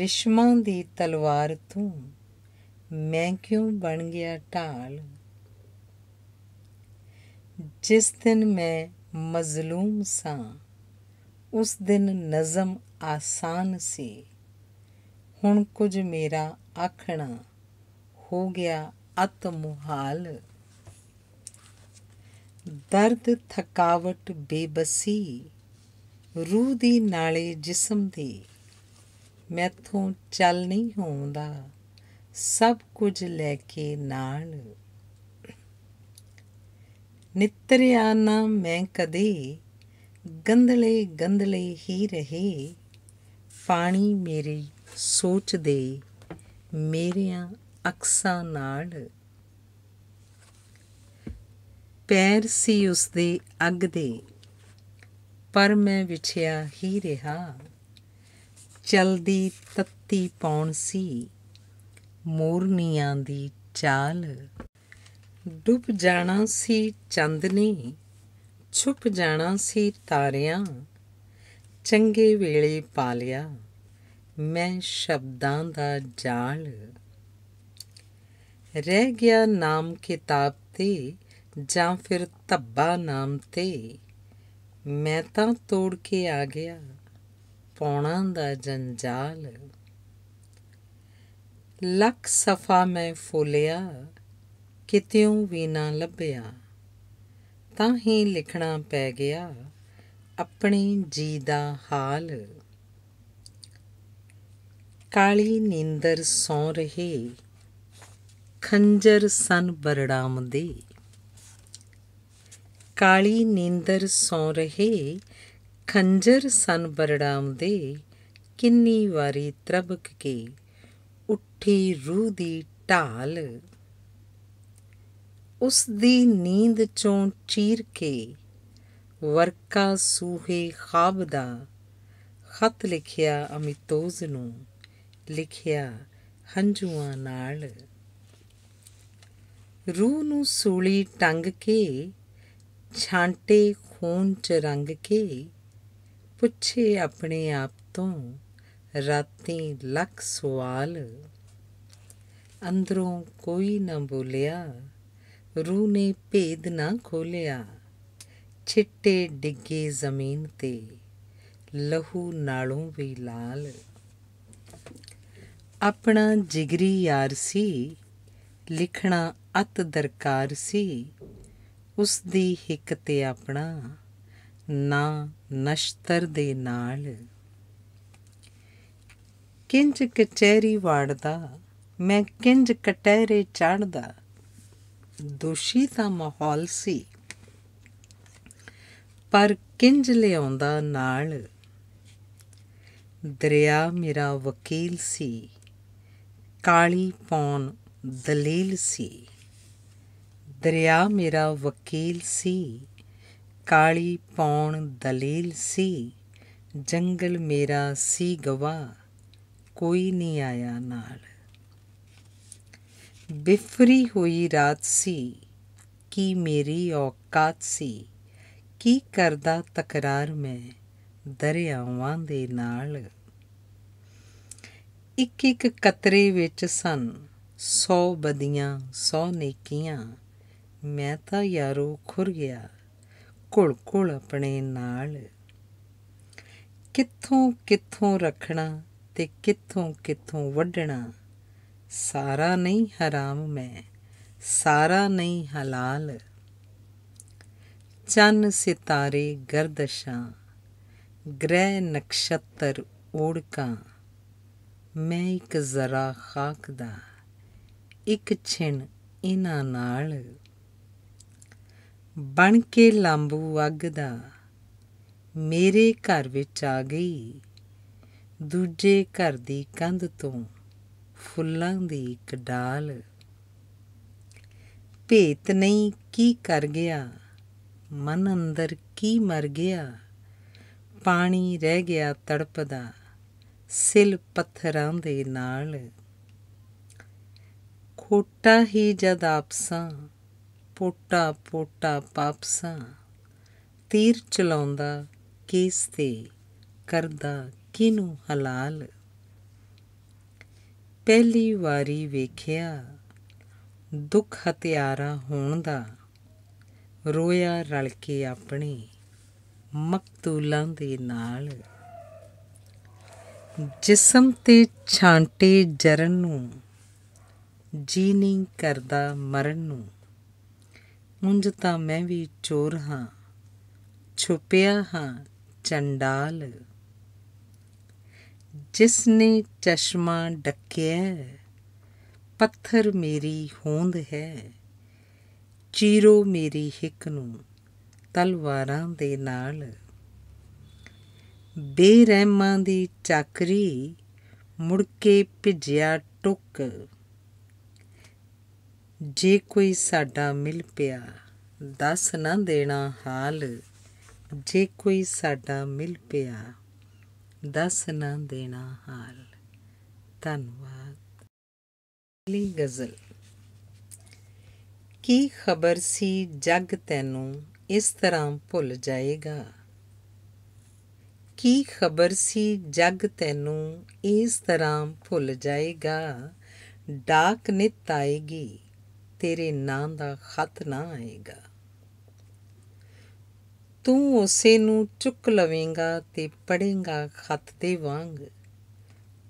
S1: ਰਿਸ਼ਮਾਂ ਦੀ ਤਲਵਾਰ ਤੂੰ ਮੈਂ ਕਿਉਂ ਬਣ ਗਿਆ ਢਾਲ ਜਿਸ ਦਿਨ ਮੈਂ ਮਜ਼ਲੂਮ ਸਾਂ ਉਸ ਦਿਨ ਨਜ਼ਮ ਆਸਾਨ ਸੀ ਹੁਣ ਕੁਝ ਮੇਰਾ ਆਖਣਾ ਹੋ ਗਿਆ ਅਤ ਮੁਹਾਲ ਦਰਦ ਥਕਾਵਟ ਬੇਬਸੀ ਰੂਹ ਦੀ ਨਾਲੇ ਜਿਸਮ ਦੀ ਮੈਥੋਂ ਚੱਲ ਨਹੀਂ ਹੋਉਂਦਾ ਸਭ ਕੁਝ ਲੈ ਕੇ ਨਾਲ ਨਿਤਰਿਆ ਨਾ ਮੈਂ ਕਦੇ ਗੰਦਲੇ ਗੰਦਲੇ ਹੀ ਰਹੇ ਪਾਣੀ ਮੇਰੀ ਸੋਚ ਦੇ ਮੇਰੀਆਂ ਅਕਸਾਂ ਨਾਲ ਪੈਰ ਸੀ ਉਸ ਦੇ ਅੱਗ ਦੇ ਪਰ ਮੈਂ ਵਿਛਿਆ ਹੀ ਰਿਹਾ ਚਲਦੀ ਤੱਤੀ ਪੌਣ ਸੀ ਮੋਰਨੀਆਂ ਦੀ ਚਾਲ ਡੁੱਬ ਜਾਣਾ ਸੀ ਚੰਦਨੀ ਛੁਪ ਜਾਣਾ ਸੀ ਤਾਰਿਆਂ ਚੰਗੇ ਵੇਲੇ ਪਾ ਲਿਆ ਮੈਂ ਸ਼ਬਦਾਂ ਦਾ ਜਾਲ ਰਹਿ ਗਿਆ ਨਾਮ ਕਿਤਾਬ ਤੇ ਜਾਂ ਫਿਰ ਤੱਬਾ ਨਾਮ ਤੇ ਮੈਂ ਤਾਂ ਤੋੜ ਕੇ ਆ ਗਿਆ ਪੌਣਾ ਦਾ ਜੰਜਾਲ ਲਖ ਸਫਾ ਮੈਂ ਫੁੱਲਿਆ ਕਿਤਿਓਂ ਵੀ ਨਾ ਲੱਭਿਆ ਤਾਂ ਹੀ ਲਿਖਣਾ ਪੈ ਗਿਆ ਆਪਣੇ ਜੀ ਦਾ ਹਾਲ ਕਾਲੀ ਨੀਂਦਰ ਸੌ ਰਹੀ ਖੰਜਰ ਸਨ ਬਰੜਾਮਦੀ ਕਾਲੀ ਨੀਂਦਰ ਸੌ ਰਹੀ ਖੰਜਰ ਸਨ ਬਰੜਾਮਦੇ ਕਿੰਨੀ ਵਾਰੀ ਤਰਬਕ ਕੇ ਉੱਠੀ ਰੂਹ ਦੀ ਢਾਲ ਉਸ ਦੀ ਨੀਂਦ ਚੋਂ ਚੀਰ ਕੇ ਵਰਕਾ ਸੂਹੇ ਖਾਬ ਦਾ ਖਤ ਲਿਖਿਆ ਅਮਿਤੋਜ਼ ਨੂੰ ਲਿਖਿਆ ਹੰਝੂਆਂ ਨਾਲ ਰੂਹ ਨੂੰ ਸੂਲੀ ਟੰਗ ਕੇ ਛਾਂਟੇ ਖੂਨ ਚ ਰੰਗ ਕੇ ਪੁੱਛੇ ਆਪਣੇ ਆਪ ਤੋਂ ਰਾਤੀ ਲੱਖ ਸਵਾਲ ਅੰਦਰੋਂ ਕੋਈ ਨਾ ਬੋਲਿਆ ਰੂਹ ਨੇ ਭੇਦ ਨਾ ਖੋਲਿਆ ਛਿੱਟੇ ਡਿੱਗੇ ਜ਼ਮੀਨ ਤੇ ਲਹੂ ਨਾਲੋਂ ਵੀ ਲਾਲ ਆਪਣਾ ਜਿਗਰੀ ਯਾਰ ਸੀ ਲਿਖਣਾ ਅਤ ਦਰਕਾਰ ਸੀ ਉਸ ਦੀ ਹਿੱਕ ਤੇ ਆਪਣਾ ਨਾ ਨਸ਼ਤਰ ਦੇ ਨਾਲ ਕਿੰਜ ਕਚੈਰੀ ਵਾੜਦਾ ਮੈਂ ਕਿੰਜ ਕਟਹਿਰੇ ਚੜਦਾ ਦੋਸ਼ੀ ਤਾਂ ਮਾਹੌਲ ਸੀ ਪਰ ਕਿੰਜ ਲਿਆਉਂਦਾ ਨਾਲ ਦਰਿਆ ਮੇਰਾ ਵਕੀਲ ਸੀ ਕਾਲੀ ਪੌਣ ਦਲੀਲ ਸੀ ਦਰਿਆ ਮੇਰਾ ਵਕੀਲ ਸੀ ਕਾਲੀ ਪੌਣ ਦਲੀਲ ਸੀ ਜੰਗਲ ਮੇਰਾ ਸੀ ਗਵਾ ਕੋਈ ਨਹੀਂ ਆਇਆ ਨਾਲ ਬਿਫਰੀ ਹੋਈ ਰਾਤ ਸੀ ਕੀ ਮੇਰੀ ਔਕਾਤ ਸੀ ਕੀ ਕਰਦਾ ਤਕਰਾਰ ਮੈਂ ਦਰਿਆਵਾਂ ਦੇ ਨਾਲ ਇੱਕ ਇੱਕ ਕਤਰੇ ਵਿੱਚ ਸਨ 100 ਬਦੀਆਂ 100 ਨੇਕੀਆਂ ਮੈਂ ਤਾਂ ਯਾਰੋ ਖੁਰ ਗਿਆ ਕੁਲ ਕੁਲ ਆਪਣੇ ਨਾਲ ਕਿੱਥੋਂ ਕਿੱਥੋਂ ਰੱਖਣਾ ਤੇ ਕਿੱਥੋਂ ਕਿੱਥੋਂ ਵੱਢਣਾ ਸਾਰਾ ਨਹੀਂ ਹਰਾਮ ਮੈਂ ਸਾਰਾ ਨਹੀਂ ਹਲਾਲ ਚੰਨ ਸਿਤਾਰੇ ਗਰਦਸ਼ਾਂ ਗ੍ਰਹਿ ਨਕਸ਼ਤਰ ਓੜਕਾਂ ਮੈਂ ਇੱਕ ਜ਼ਰਾ ਖਾਕ ਦਾ ਇੱਕ ਛਿਣ ਇਹਨਾਂ ਨਾਲ ਬਣ ਕੇ ਲੰਬੂ ਅੱਗ ਦਾ ਮੇਰੇ ਘਰ ਵਿੱਚ ਆ ਗਈ ਦੂਜੇ ਘਰ ਦੀ ਕੰਧ ਤੋਂ ਫੁੱਲਾਂ ਦੀ ਕਡਾਲ ਭੇਤ ਨਹੀਂ ਕੀ ਕਰ ਗਿਆ ਮਨ ਅੰਦਰ ਕੀ ਮਰ ਗਿਆ ਪਾਣੀ ਰਹਿ ਗਿਆ ਤੜਪਦਾ ਸਿਲ ਪੱਥਰਾਂ ਦੇ ਨਾਲ ਖੋਟਾ ਹੀ ਜਦ ਆਪਸਾਂ ਪੋਟਾ ਪੋਟਾ ਪਾਪਸਾਂ ਤੀਰ ਚਲਾਉਂਦਾ ਕਿਸ ਤੇ ਕਰਦਾ ਕਿਨੂੰ ਹਲਾਲ ਪਹਿਲੀ ਵਾਰੀ ਵੇਖਿਆ ਦੁੱਖ ਹਤਿਆਰਾ ਹੋਣ ਦਾ ਰੋਇਆ ਰਲ ਕੇ ਆਪਣੇ ਮਕਤੂਲਾਂ ਦੇ ਨਾਲ ਜਿਸਮ ਤੇ ਛਾਂਟੇ ਜਰਨ ਨੂੰ ਜੀ ਨਹੀਂ ਕਰਦਾ ਮਰਨ ਨੂੰ ਮੁੰਜ ਤਾਂ ਮੈਂ ਵੀ ਚੋਰ ਹਾਂ ਛੁਪਿਆ ਹਾਂ ਚੰਡਾਲ ਜਿਸ ਨੇ ਚਸ਼ਮਾ ਡੱਕਿਆ ਪੱਥਰ ਮੇਰੀ ਹੋਂਦ ਹੈ ਚੀਰੋ ਮੇਰੀ ਹਿੱਕ ਨੂੰ ਤਲਵਾਰਾਂ ਦੇ ਨਾਲ ਬੇਰਹਿਮਾਂ ਦੀ ਚੱਕਰੀ ਮੁੜ ਕੇ ਭਿਜਿਆ ਟੁੱਕ ਜੇ ਕੋਈ ਸਾਡਾ ਮਿਲ ਪਿਆ ਦੱਸ ਨਾ ਦੇਣਾ ਹਾਲ ਜੇ ਕੋਈ ਸਾਡਾ ਮਿਲ ਪਿਆ ਦੱਸ ਨਾ ਦੇਣਾ ਹਾਲ ਧੰਨਵਾਦ ਲੀ ਗਜ਼ਲ ਕੀ ਖਬਰ ਸੀ ਜੱਗ ਤੈਨੂੰ ਇਸ ਤਰ੍ਹਾਂ ਭੁੱਲ ਜਾਏਗਾ ਕੀ ਖਬਰ ਸੀ ਜੱਗ ਤੈਨੂੰ ਇਸ ਤਰ੍ਹਾਂ ਭੁੱਲ ਜਾਏਗਾ ਡਾਕ ਨਿਤ ਆਏਗੀ ਤੇਰੇ ਨਾਂ ਦਾ ਖਤ ਨਾ ਆਏਗਾ ਤੂੰ ਉਸੇ ਨੂੰ ਚੁੱਕ ਲਵੇਂਗਾ ਤੇ ਪੜੇਂਗਾ ਖੱਤ ਦੇ ਵਾਂਗ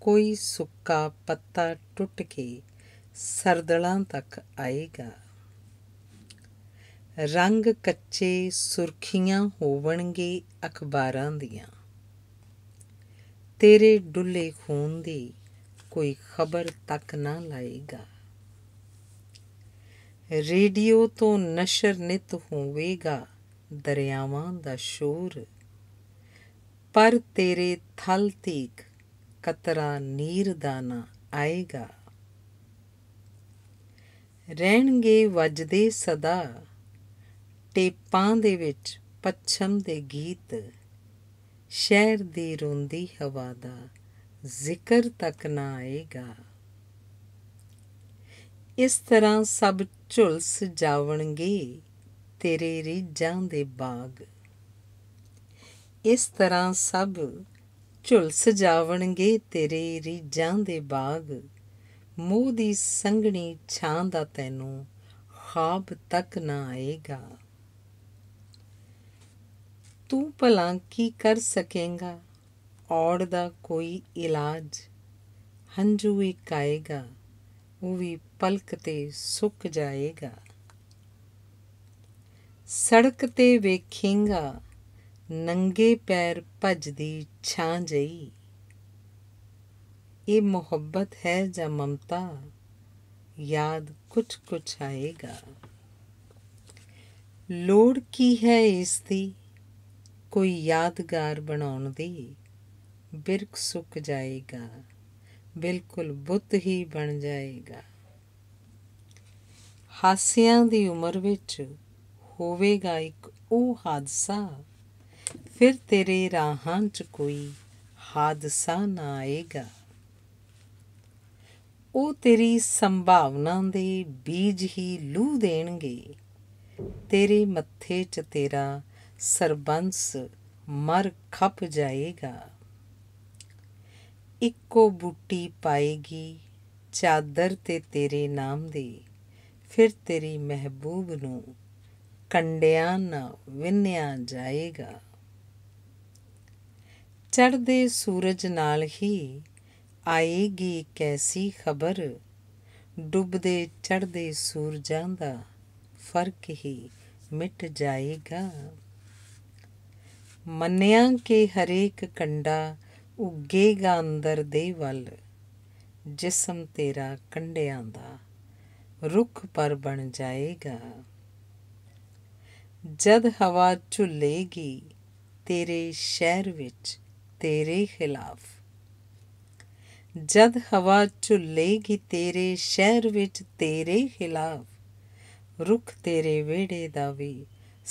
S1: ਕੋਈ ਸੁੱਕਾ ਪੱਤਾ ਟੁੱਟ ਕੇ ਸਰਦਲਾਂ ਤੱਕ ਆਏਗਾ ਰੰਗ ਕੱਚੇ ਸੁਰਖੀਆਂ ਹੋਵਣਗੇ ਅਖਬਾਰਾਂ ਦੀਆਂ ਤੇਰੇ ਡੁੱਲੇ ਖੂਨ ਦੀ ਕੋਈ ਖਬਰ ਤੱਕ ਨਾ ਲਾਏਗਾ ਰੇਡੀਓ ਤੋਂ ਨਸ਼ਰ ਨਿਤ ਹੋਵੇਗਾ ਦਰਿਆਵਾਂ ਦਾ ਸ਼ੋਰ ਪਰ ਤੇਰੇ ਥਲ ਤੀਕ ਕਤਰਾ ਨੀਰ ਦਾ ਨਾ ਆਏਗਾ ਰਹਿਣਗੇ ਵੱਜਦੇ ਸਦਾ ਟੇਪਾਂ ਦੇ ਵਿੱਚ ਪੱਛਮ ਦੇ ਗੀਤ ਸ਼ਹਿਰ ਦੀ ਰੋਂਦੀ ਹਵਾ ਦਾ ਜ਼ਿਕਰ ਤੱਕ ਨਾ ਆਏਗਾ ਇਸ ਤਰ੍ਹਾਂ ਸਭ ਝੁਲਸ ਜਾਵਣਗੇ ਤੇਰੇ ਰੀਜਾਂ ਦੇ ਬਾਗ ਇਸ ਤਰ੍ਹਾਂ ਸਭ ਝੁਲਸ ਜਾਵਣਗੇ ਤੇਰੇ ਰੀਜਾਂ ਦੇ ਬਾਗ ਮੂਹ ਦੀ ਸੰਗਣੀ ਛਾਂ ਦਾ ਤੈਨੂੰ ਖਾਬ ਤੱਕ ਨਾ ਆਏਗਾ ਤੂੰ ਭਲਾ ਕੀ ਕਰ ਸਕੇਂਗਾ ਔੜ ਦਾ ਕੋਈ ਇਲਾਜ ਹੰਝੂ ਹੀ ਕਾਏਗਾ ਉਹ ਵੀ ਪਲਕ ਤੇ ਸੁੱਕ ਜਾਏਗਾ ਸੜਕ ਤੇ ਵੇਖੇਗਾ ਨੰਗੇ ਪੈਰ ਭੱਜਦੀ ਛਾਂ ਜਈ ਇਹ ਮੁਹੱਬਤ ਹੈ ਜਾਂ ਮਮਤਾ ਯਾਦ ਕੁਛ ਕੁਛ ਆਏਗਾ ਲੋੜ ਕੀ ਹੈ ਇਸ ਦੀ ਕੋਈ ਯਾਦਗਾਰ ਬਣਾਉਣ ਦੀ ਬਿਰਖ ਸੁੱਕ ਜਾਏਗਾ ਬਿਲਕੁਲ ਬੁੱਤ ਹੀ ਬਣ ਜਾਏਗਾ ਹਾਸਿਆਂ ਦੀ ਉਮਰ ਵਿੱਚ ਹੋਵੇਗਾ ਇੱਕ ਉਹ ਹਾਦਸਾ ਫਿਰ ਤੇਰੇ ਰਾਹਾਂ 'ਚ ਕੋਈ ਹਾਦਸਾ ਨਾ ਆਏਗਾ ਉਹ ਤੇਰੀ ਸੰਭਾਵਨਾ ਦੇ ਬੀਜ ਹੀ ਲੂ ਦੇਣਗੇ ਤੇਰੇ ਮੱਥੇ 'ਚ ਤੇਰਾ ਸਰਬੰਸ ਮਰ ਖੱਪ ਜਾਏਗਾ ਇੱਕੋ ਬੁੱਟੀ ਪਾਏਗੀ ਚਾਦਰ ਤੇ ਤੇਰੇ ਨਾਮ ਦੀ ਫਿਰ ਤੇਰੀ ਮਹਿਬੂਬ ਨੂੰ ਕੰਡਿਆਂ ਨਾਲ ਵਿੰਨਿਆ ਜਾਏਗਾ ਚੜਦੇ ਸੂਰਜ ਨਾਲ ਹੀ ਆਏਗੀ ਕੈਸੀ ਖਬਰ ਡੁੱਬਦੇ ਚੜਦੇ ਸੂਰਜਾਂ ਦਾ ਫਰਕ ਹੀ ਮਿਟ ਜਾਏਗਾ ਮੰਨਿਆ ਕਿ ਹਰੇਕ ਕੰਡਾ ਉੱਗੇਗਾ ਅੰਦਰ ਦੇ ਵੱਲ ਜਿਸਮ ਤੇਰਾ ਕੰਡਿਆਂ ਦਾ ਰੁੱਖ ਪਰ ਬਣ ਜਾਏਗਾ ਜਦ ਹਵਾ ਝੁੱਲੇਗੀ ਤੇਰੇ ਸ਼ਹਿਰ ਵਿੱਚ ਤੇਰੇ ਖਿਲਾਫ ਜਦ ਹਵਾ ਝੁੱਲੇਗੀ ਤੇਰੇ ਸ਼ਹਿਰ ਵਿੱਚ ਤੇਰੇ ਖਿਲਾਫ ਰੁੱਖ ਤੇਰੇ ਵੇੜੇ ਦਾ ਵੀ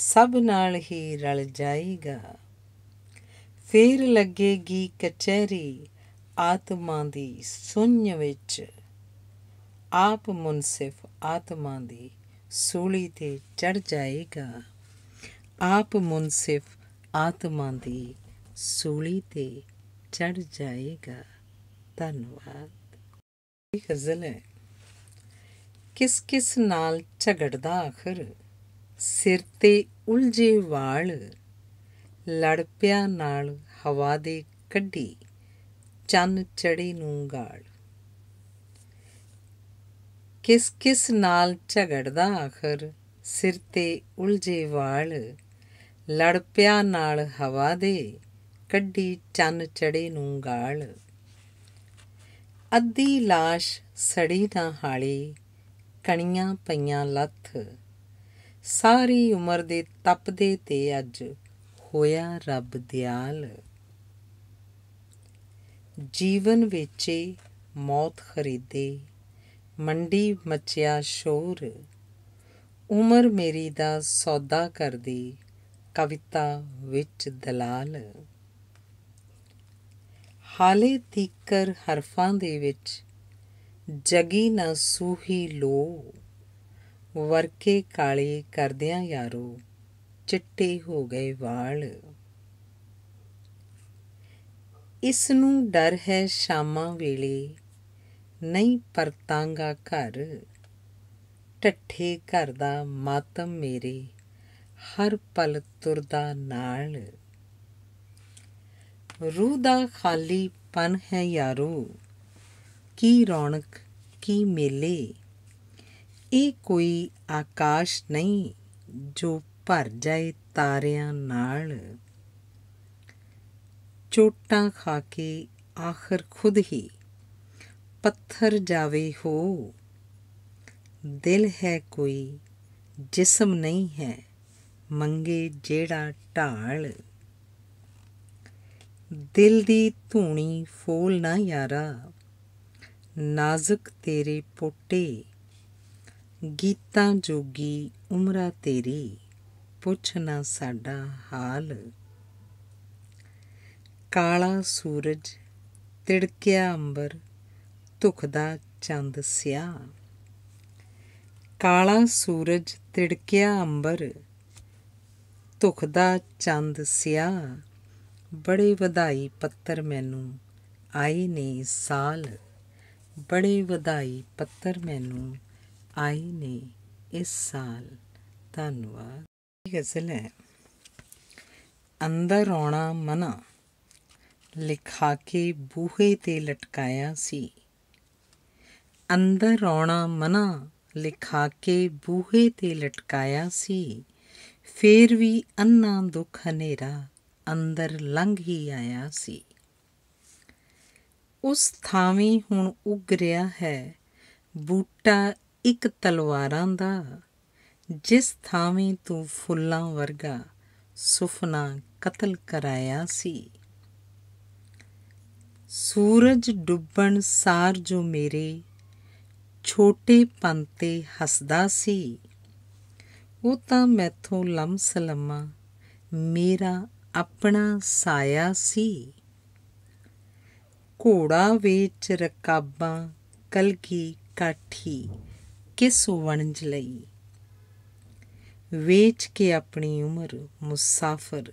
S1: ਸਭ ਨਾਲ ਹੀ ਰਲ ਜਾਏਗਾ ਫੇਰ ਲੱਗੇਗੀ ਕਚਹਿਰੀ ਆਤਮਾ ਦੀ ਸੁੰਨ ਵਿੱਚ ਆਪ ਮੁਨਸਿਫ ਆਤਮਾ ਦੀ ਸੂਲੀ ਤੇ ਚੜ ਜਾਏਗਾ ਆਪ ਮੁਨਸਿਫ ਆਤਮਾ ਦੀ ਸੂਲੀ ਤੇ ਚੜ ਜਾਏਗਾ ਧੰਨਵਾਦ ਇਹ ਗਜ਼ਲ ਹੈ ਕਿਸ ਕਿਸ ਨਾਲ ਝਗੜਦਾ ਆਖਰ ਸਿਰ ਤੇ ਉਲਝੇ ਵਾਲ ਲੜ ਪਿਆ ਨਾਲ ਹਵਾ ਦੇ ਕੱਢੀ ਚੰਨ ਚੜੇ ਨੂੰ ਗਾਲ ਕਿਸ ਕਿਸ ਨਾਲ ਝਗੜਦਾ ਆਖਰ ਸਿਰ ਤੇ ਉਲਝੇ ਵਾਲ ਲੜ ਪਿਆ ਨਾਲ ਹਵਾ ਦੇ ਕੱਢੀ ਚੰਨ ਚੜੇ ਨੂੰ ਗਾਲ ਅੱਧੀ লাশ ਸੜੀ ਤਾਂ ਹਾਲੀ ਕਣੀਆਂ ਪਈਆਂ ਲੱਥ ਸਾਰੀ ਉਮਰ ਦੇ ਤਪਦੇ ਤੇ ਅੱਜ ਹੋਇਆ ਰੱਬ ਦਿਆਲ ਜੀਵਨ ਵੇਚੇ ਮੌਤ ਖਰੀਦੇ ਮੰਡੀ ਮੱਚਿਆ ਸ਼ੋਰ ਉਮਰ ਮੇਰੀ ਦਾ ਸੌਦਾ ਕਰਦੀ ਕਵਿਤਾ ਵਿੱਚ ਦਲਾਲ ਹਾਲੇ ਤੀਕਰ ਹਰਫਾਂ ਦੇ ਵਿੱਚ ਜਗੀ ਨਾ ਸੂਹੀ ਲੋ ਵਰਕੇ ਕਾਲੇ ਕਰਦਿਆਂ ਯਾਰੋ ਚਿੱਟੇ ਹੋ ਗਏ ਵਾਲ ਇਸ ਨੂੰ ਡਰ ਹੈ ਸ਼ਾਮਾਂ ਵੇਲੇ ਨਹੀਂ ਪਰਤਾਂਗਾ ਘਰ ਟੱਠੇ ਘਰ ਦਾ ਮਾਤਮ ਮੇਰੇ ਹਰ ਪਲ ਤੁਰਦਾ ਨਾਲ ਰੂਹ ਦਾ ਖਾਲੀ ਪਨ ਹੈ ਯਾਰੋ ਕੀ ਰੌਣਕ ਕੀ ਮੇਲੇ ਇਹ ਕੋਈ ਆਕਾਸ਼ ਨਹੀਂ ਜੋ ਭਰ ਜਾਏ ਤਾਰਿਆਂ ਨਾਲ ਚੋਟਾਂ ਖਾ ਕੇ ਆਖਰ ਖੁਦ ਹੀ ਪੱਥਰ ਜਾਵੇ ਹੋ ਦਿਲ ਹੈ ਕੋਈ ਜਿਸਮ ਨਹੀਂ ਹੈ ਮੰਗੇ ਜਿਹੜਾ ਢਾਲ ਦਿਲ ਦੀ ਧੂਣੀ ਫੋਲ ਨਾ ਯਾਰਾ ਨਾਜ਼ੁਕ ਤੇਰੇ ਪੋਟੇ ਗੀਤਾਂ ਜੋਗੀ ਉਮਰਾ ਤੇਰੀ ਪੁੱਛ ਨਾ ਸਾਡਾ ਹਾਲ ਕਾਲਾ ਸੂਰਜ ਤਿੜਕਿਆ ਅੰਬਰ ਧੁਖਦਾ ਚੰਦ ਸਿਆ ਕਾਲਾ ਸੂਰਜ ਤਿੜਕਿਆ ਅੰਬਰ ਧੁਖਦਾ ਚੰਦ ਸਿਆ ਬੜੇ ਵਧਾਈ ਪੱਤਰ ਮੈਨੂੰ ਆਏ ਨੇ ਸਾਲ ਬੜੇ ਵਧਾਈ ਪੱਤਰ ਮੈਨੂੰ ਆਏ ਨੇ ਇਸ ਸਾਲ ਧੰਨਵਾਦ ਗਜ਼ਲ ਹੈ ਅੰਦਰ ਆਉਣਾ ਮਨਾ ਲਿਖਾ ਕੇ ਬੂਹੇ ਤੇ ਲਟਕਾਇਆ ਸੀ ਅੰਦਰ ਆਉਣਾ ਮਨਾ ਲਿਖਾ ਕੇ ਬੂਹੇ ਤੇ ਲਟਕਾਇਆ ਸੀ ਫੇਰ ਵੀ ਅੰਨਾ ਦੁੱਖ ਹਨੇਰਾ ਅੰਦਰ ਲੰਘ ਹੀ ਆਇਆ ਸੀ ਉਸ ਥਾਵੇਂ ਹੁਣ ਉੱਗ ਰਿਹਾ ਹੈ ਬੂਟਾ ਇੱਕ ਤਲਵਾਰਾਂ ਦਾ ਜਿਸ ਥਾਵੇਂ ਤੂੰ ਫੁੱਲਾਂ ਵਰਗਾ ਸੁਫਨਾ ਕਤਲ ਕਰਾਇਆ ਸੀ ਸੂਰਜ ਡੁੱਬਣ ਸਾਰ ਜੋ ਮੇਰੇ ਛੋਟੇ ਪੰਤੇ ਹੱਸਦਾ ਸੀ ਉਹ ਤਾਂ ਮੈਥੋਂ ਲੰਮਸਲਮਾ ਮੇਰਾ ਆਪਣਾ ਸਾਇਆ ਸੀ ਘੋੜਾ ਵੇਚ ਰਕਾਬਾਂ ਕਲਗੀ ਕਾਠੀ ਕਿਸ ਵਣਜ ਲਈ ਵੇਚ ਕੇ ਆਪਣੀ ਉਮਰ ਮੁਸਾਫਰ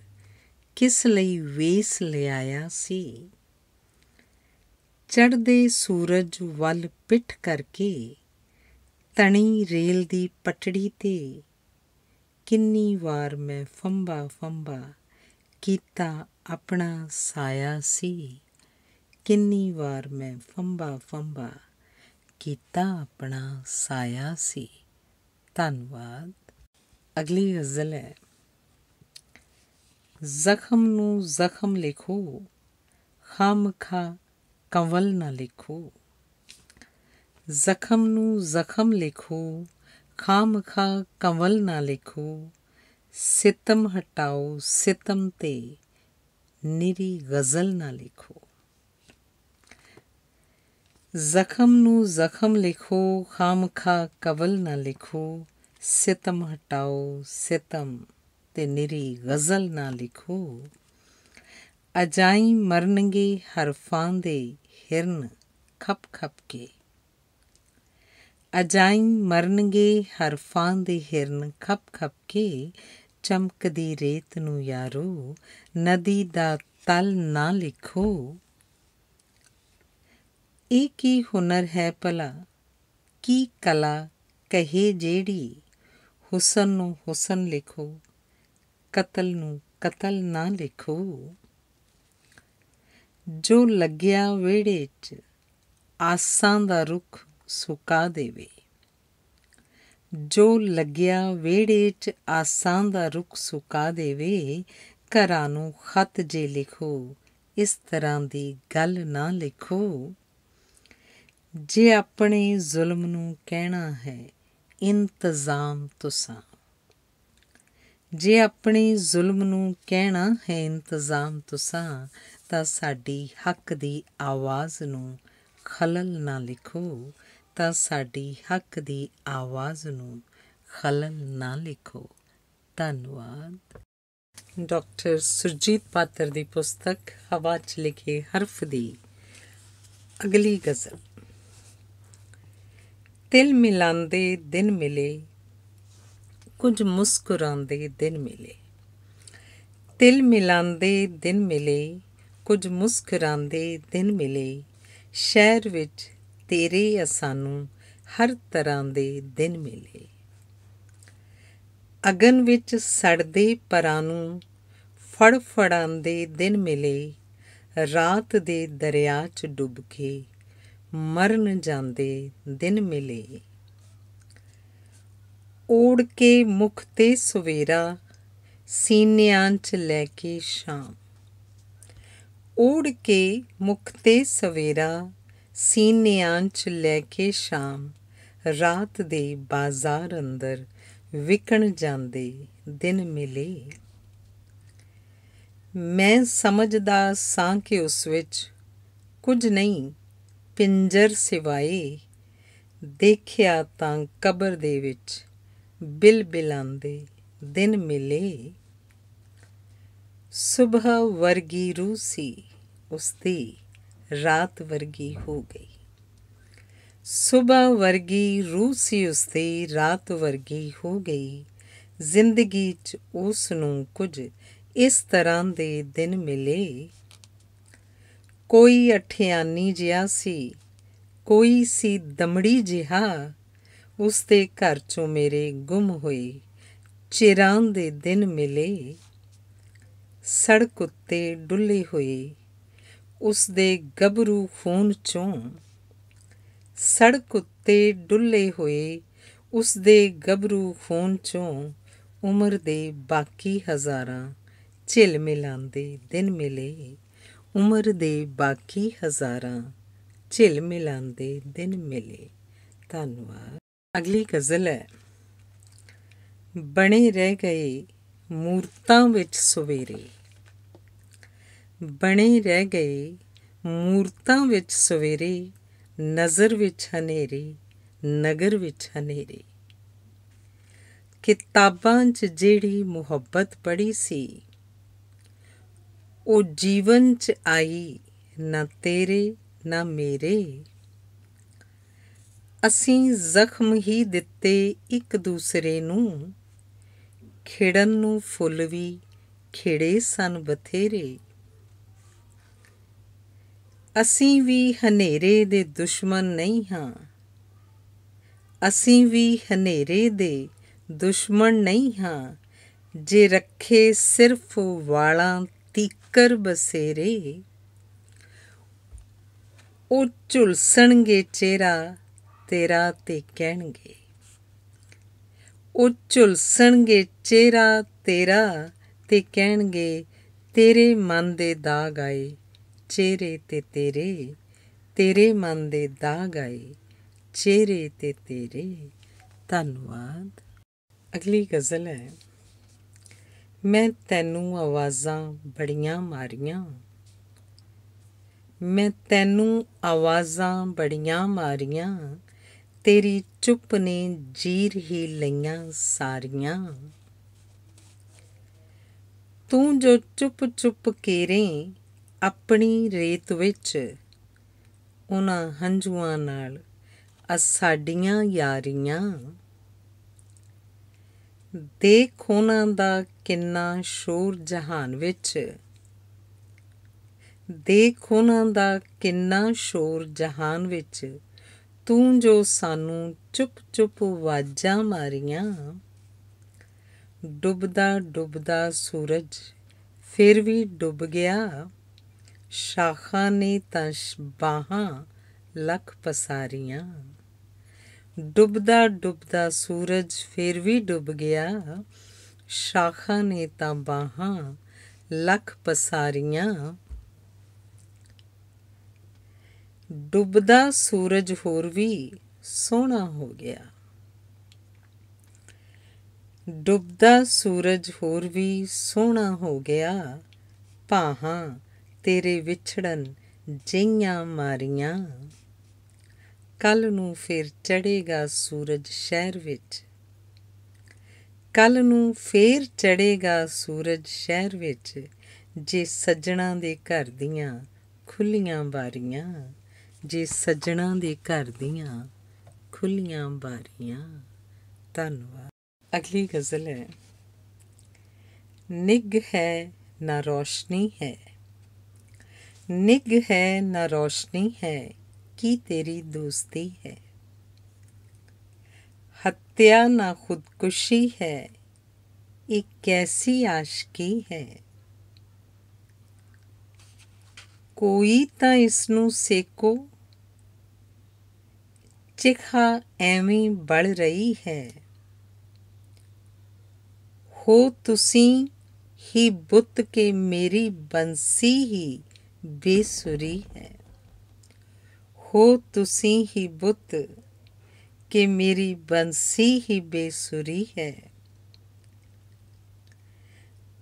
S1: ਕਿਸ ਲਈ ਵੇਸ ਲਿਆਇਆ ਸੀ ਚੜਦੇ ਸੂਰਜ ਵੱਲ ਪਿੱਠ ਕਰਕੇ ਤਣੀ ਰੇਲ ਦੀ ਪਟੜੀ ਤੇ ਕਿੰਨੀ ਵਾਰ ਮੈਂ ਫੰਬਾ ਫੰਬਾ ਕੀਤਾ ਆਪਣਾ ਸਾਇਆ ਸੀ ਕਿੰਨੀ ਵਾਰ ਮੈਂ ਫੰਬਾ ਫੰਬਾ ਕੀਤਾ ਆਪਣਾ ਸਾਇਆ ਸੀ ਧੰਨਵਾਦ ਅਗਲੀ ਗ਼ਜ਼ਲ ਹੈ ਜ਼ਖਮ ਨੂੰ ਜ਼ਖਮ ਲਿਖੋ ਖਾਮ ਖਾ ਕੰਵਲ ਨਾ ਲਿਖੋ ਜ਼ਖਮ ਨੂੰ ਜ਼ਖਮ ਲਿਖੋ ਖਾਮਖਾ ਕਵਲ ਨਾ ਲਿਖੋ ਸਿਤਮ ਹਟਾਓ ਸਿਤਮ ਤੇ ਨਿਰੀ ਗਜ਼ਲ ਨਾ ਲਿਖੋ ਜ਼ਖਮ ਨੂੰ ਜ਼ਖਮ ਲਿਖੋ ਖਾਮਖਾ ਕਵਲ ਨਾ ਲਿਖੋ ਸਿਤਮ ਹਟਾਓ ਸਿਤਮ ਤੇ ਨਿਰੀ ਗਜ਼ਲ ਨਾ ਲਿਖੋ ਅਜਾਈ ਮਰਨਗੇ ਹਰਫਾਂ ਦੇ ਹਿਰਨ ਖਪ ਖਪ ਕੇ ਅਜਾਈਂ ਮਰਨਗੇ ਹਰਫਾਂ ਦੇ ਹਿਰਨ ਖੱਪ ਖੱਪ ਕੇ ਚਮਕਦੀ ਰੇਤ ਨੂੰ ਯਾਰੋ ਨਦੀ ਦਾ ਤਲ ਨਾ ਲਿਖੋ ਇਹ ਕੀ ਹੁਨਰ ਹੈ ਭਲਾ ਕੀ ਕਲਾ ਕਹੇ ਜਿਹੜੀ ਹੁਸਨ ਨੂੰ ਹੁਸਨ ਲਿਖੋ ਕਤਲ ਨੂੰ ਕਤਲ ਨਾ ਲਿਖੋ ਜੋ ਲੱਗਿਆ ਵੇੜੇ 'ਚ ਆਸਾਂ ਦਾ ਰੁਖ ਸੁਕਾ ਦੇਵੇ ਜੋ ਲੱਗਿਆ ਵੇੜੇ 'ਚ ਆਸਾਂ ਦਾ ਰੁੱਖ ਸੁਕਾ ਦੇਵੇ ਘਰਾਂ ਨੂੰ ਖਤ ਜੇ ਲਿਖੋ ਇਸ ਤਰ੍ਹਾਂ ਦੀ ਗੱਲ ਨਾ ਲਿਖੋ ਜੇ ਆਪਣੇ ਜ਼ੁਲਮ ਨੂੰ ਕਹਿਣਾ ਹੈ ਇੰਤਜ਼ਾਮ ਤੁਸਾਂ ਜੇ ਆਪਣੇ ਜ਼ੁਲਮ ਨੂੰ ਕਹਿਣਾ ਹੈ ਇੰਤਜ਼ਾਮ ਤੁਸਾਂ ਤਾਂ ਸਾਡੀ ਹੱਕ ਦੀ ਆਵਾਜ਼ ਨੂੰ ਖਲਲ ਨਾ ਲਿਖੋ ਤਾਂ ਸਾਡੀ ਹੱਕ ਦੀ ਆਵਾਜ਼ ਨੂੰ ਖਲਲ ਨਾ ਲਿਖੋ ਧੰਨਵਾਦ ਡਾਕਟਰ ਸੁਰਜੀਤ ਪਾਤਰ ਦੀ ਪੁਸਤਕ ਹਵਾ 'ਚ ਲਿਖੇ ਹਰਫ ਦੀ ਅਗਲੀ ਗਜ਼ਲ ਤਿਲ ਮਿਲਾਂਦੇ ਦਿਨ ਮਿਲੇ ਕੁਝ ਮੁਸਕਰਾਂਦੇ ਦਿਨ ਮਿਲੇ ਤਿਲ ਮਿਲਾਂਦੇ ਦਿਨ ਮਿਲੇ ਕੁਝ ਮੁਸਕਰਾਂਦੇ ਦਿਨ ਮਿਲੇ ਸ਼ਹਿਰ ਵਿੱਚ ਤੇਰੇ ਸਾਨੂੰ ਹਰ ਤਰ੍ਹਾਂ ਦੇ ਦਿਨ ਮਿਲੇ ਅਗਨ ਵਿੱਚ ਸੜਦੇ ਪਰਾਂ ਨੂੰ ਫੜਫੜਾਂਦੇ ਦਿਨ ਮਿਲੇ ਰਾਤ ਦੇ ਦਰਿਆ 'ਚ ਡੁੱਬ ਕੇ ਮਰਨ ਜਾਂਦੇ ਦਿਨ ਮਿਲੇ ਓੜ ਕੇ ਮੁਖ ਤੇ ਸਵੇਰਾ ਸੀਨਿਆਂ 'ਚ ਲੈ ਕੇ ਸ਼ਾਮ ਓੜ ਕੇ ਮੁਖ ਤੇ ਸਵੇਰਾ ਸੀਨਿਆਂ 'ਚ ਲੈ ਕੇ ਸ਼ਾਮ ਰਾਤ ਦੇ ਬਾਜ਼ਾਰ ਅੰਦਰ ਵਿਕਣ ਜਾਂਦੇ ਦਿਨ ਮਿਲੇ ਮੈਂ ਸਮਝਦਾ ਸਾਂ ਕਿ ਉਸ ਵਿੱਚ ਕੁਝ ਨਹੀਂ ਪਿੰਜਰ ਸਿਵਾਏ ਦੇਖਿਆ ਤਾਂ ਕਬਰ ਦੇ ਵਿੱਚ ਬਿਲ ਬਿਲਾਂਦੇ ਦਿਨ ਮਿਲੇ ਸੁਬਹ ਵਰਗੀ ਰੂਸੀ ਸੀ ਰਾਤ ਵਰਗੀ ਹੋ ਗਈ ਸਵੇਰ ਵਰਗੀ ਰੂਸੀ ਉਸ ਤੇ ਰਾਤ ਵਰਗੀ ਹੋ ਗਈ ਜ਼ਿੰਦਗੀ 'ਚ ਉਸ ਨੂੰ ਕੁਝ ਇਸ ਤਰ੍ਹਾਂ ਦੇ ਦਿਨ ਮਿਲੇ ਕੋਈ ਅਠਿਆਨੀ ਜਿਹਾ ਸੀ ਕੋਈ ਸੀ ਦਮੜੀ ਜਿਹਾ ਉਸ ਦੇ ਘਰ 'ਚੋਂ ਮੇਰੇ ਗੁੰਮ ਹੋਏ ਚਿਰਾਂ ਦੇ ਦਿਨ ਮਿਲੇ ਸੜਕ ਉੱਤੇ ਡੁੱਲੇ ਹੋਏ ਉਸ ਦੇ ਗਬਰੂ ਖੂਨ ਚੋਂ ਸੜਕ ਉੱਤੇ ਡੁੱਲੇ ਹੋਏ ਉਸ ਦੇ ਗਬਰੂ ਖੂਨ ਚੋਂ ਉਮਰ ਦੇ ਬਾਕੀ ਹਜ਼ਾਰਾਂ ਝਿਲ ਮਿਲਾਂਦੇ ਦਿਨ ਮਿਲੇ ਉਮਰ ਦੇ ਬਾਕੀ ਹਜ਼ਾਰਾਂ ਝਿਲ ਮਿਲਾਂਦੇ ਦਿਨ ਮਿਲੇ ਧੰਨਵਾਦ ਅਗਲੀ ਗਜ਼ਲ ਹੈ ਬਣੇ ਰਹਿ ਗਏ ਮੂਰਤਾਂ ਵਿੱਚ ਸਵੇਰੇ ਬਣੇ ਰਹਿ ਗਏ ਮੂਰਤਾਂ ਵਿੱਚ ਸਵੇਰੇ ਨਜ਼ਰ ਵਿੱਚ ਹਨੇਰੀ ਨਗਰ ਵਿੱਚ ਹਨੇਰੀ ਕਿਤਾਬਾਂ 'ਚ ਜਿਹੜੀ ਮੁਹੱਬਤ ਪੜੀ ਸੀ ਉਹ ਜੀਵਨ 'ਚ ਆਈ ਨਾ ਤੇਰੇ ਨਾ ਮੇਰੇ ਅਸੀਂ ਜ਼ਖਮ ਹੀ ਦਿੱਤੇ ਇੱਕ ਦੂਸਰੇ ਨੂੰ ਖੇੜਨ ਨੂੰ ਫੁੱਲ ਵੀ ਖਿੜੇ ਸਨ ਬਥੇਰੇ ਅਸੀਂ ਵੀ ਹਨੇਰੇ ਦੇ ਦੁਸ਼ਮਣ ਨਹੀਂ ਹਾਂ ਅਸੀਂ ਵੀ ਹਨੇਰੇ ਦੇ ਦੁਸ਼ਮਣ ਨਹੀਂ ਹਾਂ ਜੇ ਰੱਖੇ ਸਿਰਫ ਵਾਲਾਂ ਤੀਕਰ ਬਸੇਰੇ ਉਹ ਝੁਲਸਣਗੇ ਚਿਹਰਾ ਤੇਰਾ ਤੇ ਕਹਿਣਗੇ ਉਹ ਝੁਲਸਣਗੇ ਚਿਹਰਾ ਤੇਰਾ ਤੇ ਕਹਿਣਗੇ ਤੇਰੇ ਮਨ ਦੇ ਦਾਗ ਆਏ ਚਿਹਰੇ ਤੇ ਤੇਰੇ ਤੇਰੇ ਮਨ ਦੇ ਦਾਗ ਆਏ ਚਿਹਰੇ ਤੇ ਤੇਰੇ ਧੰਨਵਾਦ ਅਗਲੀ ਗਜ਼ਲ ਹੈ ਮੈਂ ਤੈਨੂੰ ਆਵਾਜ਼ਾਂ ਬੜੀਆਂ ਮਾਰੀਆਂ ਮੈਂ ਤੈਨੂੰ ਆਵਾਜ਼ਾਂ ਬੜੀਆਂ ਮਾਰੀਆਂ ਤੇਰੀ ਚੁੱਪ ਨੇ ਜੀਰ ਹੀ ਲਈਆਂ ਸਾਰੀਆਂ ਤੂੰ ਜੋ ਚੁੱਪ ਚੁੱਪ ਕੇਰੇ ਆਪਣੀ ਰੇਤ ਵਿੱਚ ਉਹਨਾਂ ਹੰਝੂਆਂ ਨਾਲ ਅਸਾਡੀਆਂ ਯਾਰੀਆਂ ਦੇਖੋ ਨਾ ਦਾ ਕਿੰਨਾ ਸ਼ੋਰ ਜਹਾਨ ਵਿੱਚ ਦੇਖੋ ਨਾ ਦਾ ਕਿੰਨਾ ਸ਼ੋਰ ਜਹਾਨ ਵਿੱਚ ਤੂੰ ਜੋ ਸਾਨੂੰ ਚੁੱਪ ਚੁੱਪ ਵਾਜਾਂ ਮਾਰੀਆਂ ਡੁੱਬਦਾ ਡੁੱਬਦਾ ਸੂਰਜ ਫਿਰ ਵੀ ਡੁੱਬ ਗਿਆ ਸ਼ਾਖਾਂ ਨੇ ਤਾਂ ਬਾਹਾਂ ਲੱਖ ਪਸਾਰੀਆਂ ਡੁੱਬਦਾ ਡੁੱਬਦਾ ਸੂਰਜ ਫੇਰ ਵੀ ਡੁੱਬ ਗਿਆ ਸ਼ਾਖਾਂ ਨੇ ਤਾਂ ਬਾਹਾਂ ਲੱਖ ਪਸਾਰੀਆਂ ਡੁੱਬਦਾ ਸੂਰਜ ਹੋਰ ਵੀ ਸੋਹਣਾ ਹੋ ਗਿਆ ਡੁੱਬਦਾ ਸੂਰਜ ਹੋਰ ਵੀ ਸੋਹਣਾ ਹੋ ਗਿਆ ਪਾਹਾਂ ਤੇਰੇ ਵਿਛੜਨ ਜਈਆਂ ਮਾਰੀਆਂ ਕੱਲ ਨੂੰ ਫੇਰ ਚੜੇਗਾ ਸੂਰਜ ਸ਼ਹਿਰ ਵਿੱਚ ਕੱਲ ਨੂੰ ਫੇਰ ਚੜੇਗਾ ਸੂਰਜ ਸ਼ਹਿਰ ਵਿੱਚ ਜੇ ਸੱਜਣਾ ਦੇ ਘਰ ਦੀਆਂ ਖੁੱਲੀਆਂ ਬਾਰੀਆਂ ਜੇ ਸੱਜਣਾ ਦੇ ਘਰ ਦੀਆਂ ਖੁੱਲੀਆਂ ਬਾਰੀਆਂ ਧੰਨਵਾਦ ਅਗਲੀ ਗਜ਼ਲ ਹੈ ਨਿਗ ਹੈ ਨਾ ਰੋਸ਼ਨੀ ਹੈ ਨਿਗ ਹੈ ਨਾ ਰੋਸ਼ਨੀ ਹੈ ਕੀ ਤੇਰੀ ਦੋਸਤੀ ਹੈ ਹੱਤਿਆ ਨਾ ਖੁਦਕੁਸ਼ੀ ਹੈ ਇਹ ਕੈਸੀ ਆਸ਼ਕੀ ਹੈ ਕੋਈ ਤਾਂ ਇਸ ਨੂੰ ਸੇਕੋ ਚਿਖਾ ਐਵੇਂ ਬਲ ਰਹੀ ਹੈ ਹੋ ਤੁਸੀਂ ਹੀ ਬੁੱਤ ਕੇ ਮੇਰੀ ਬੰਸੀ ਹੀ ਬੇਸੁਰੀ ਹੈ ਹੋ ਤੁਸੀਂ ਹੀ ਬੁੱਤ ਕਿ ਮੇਰੀ ਬੰਸੀ ਹੀ ਬੇਸੁਰੀ ਹੈ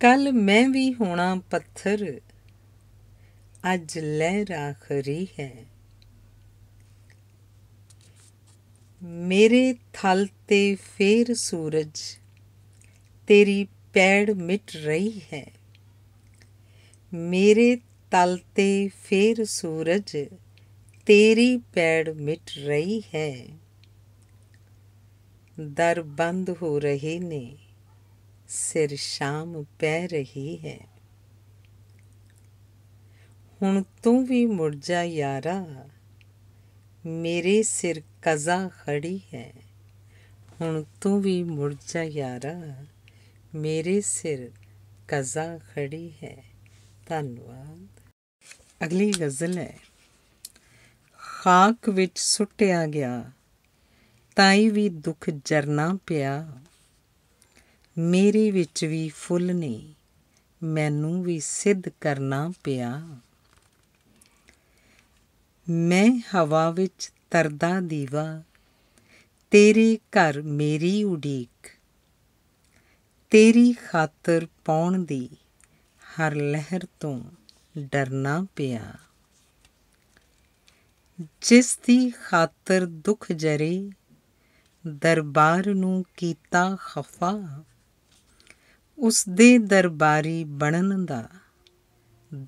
S1: ਕੱਲ ਮੈਂ ਵੀ ਹੋਣਾ ਪੱਥਰ ਅੱਜ ਲਹਿਰਾ ਖਰੀ ਹੈ ਮੇਰੇ ਥਲ ਤੇ ਫੇਰ ਸੂਰਜ ਤੇਰੀ ਪੈੜ ਮਿਟ ਰਹੀ ਹੈ ਮੇਰੇ ਤਲ ਤੇ ਫੇਰ ਸੂਰਜ ਤੇਰੀ ਪੈੜ ਮਿਟ ਰਹੀ ਹੈ ਦਰ ਬੰਦ ਹੋ ਰਹੇ ਨੇ ਸਿਰ ਸ਼ਾਮ ਪੈ ਰਹੀ ਹੈ ਹੁਣ ਤੂੰ ਵੀ ਮੁੜ ਜਾ ਯਾਰਾ ਮੇਰੇ ਸਿਰ ਕਜ਼ਾ ਖੜੀ ਹੈ ਹੁਣ ਤੂੰ ਵੀ ਮੁੜ ਜਾ ਯਾਰਾ ਮੇਰੇ ਸਿਰ ਕਜ਼ਾ ਖੜੀ ਹੈ ਧੰਨਵਾਦ ਅਗਲੀ ਗਜ਼ਲ ਹੈ ਖਾਕ ਵਿੱਚ ਸੁੱਟਿਆ ਗਿਆ ਤਾਈ ਵੀ ਦੁੱਖ ਜਰਨਾ ਪਿਆ ਮੇਰੇ ਵਿੱਚ ਵੀ ਫੁੱਲ ਨੇ ਮੈਨੂੰ ਵੀ ਸਿੱਧ ਕਰਨਾ ਪਿਆ ਮੈਂ ਹਵਾ ਵਿੱਚ ਤਰਦਾ ਦੀਵਾ ਤੇਰੇ ਘਰ ਮੇਰੀ ਉਡੀਕ ਤੇਰੀ ਖਾਤਰ ਪਾਉਣ ਦੀ ਹਰ ਲਹਿਰ ਤੋਂ ਡਰਨਾ ਪਿਆ ਜਿਸ ਦੀ ਖਾਤਰ ਦੁੱਖ ਜਰੇ ਦਰਬਾਰ ਨੂੰ ਕੀਤਾ ਖਫਾ ਉਸ ਦੇ ਦਰਬਾਰੀ ਬਣਨ ਦਾ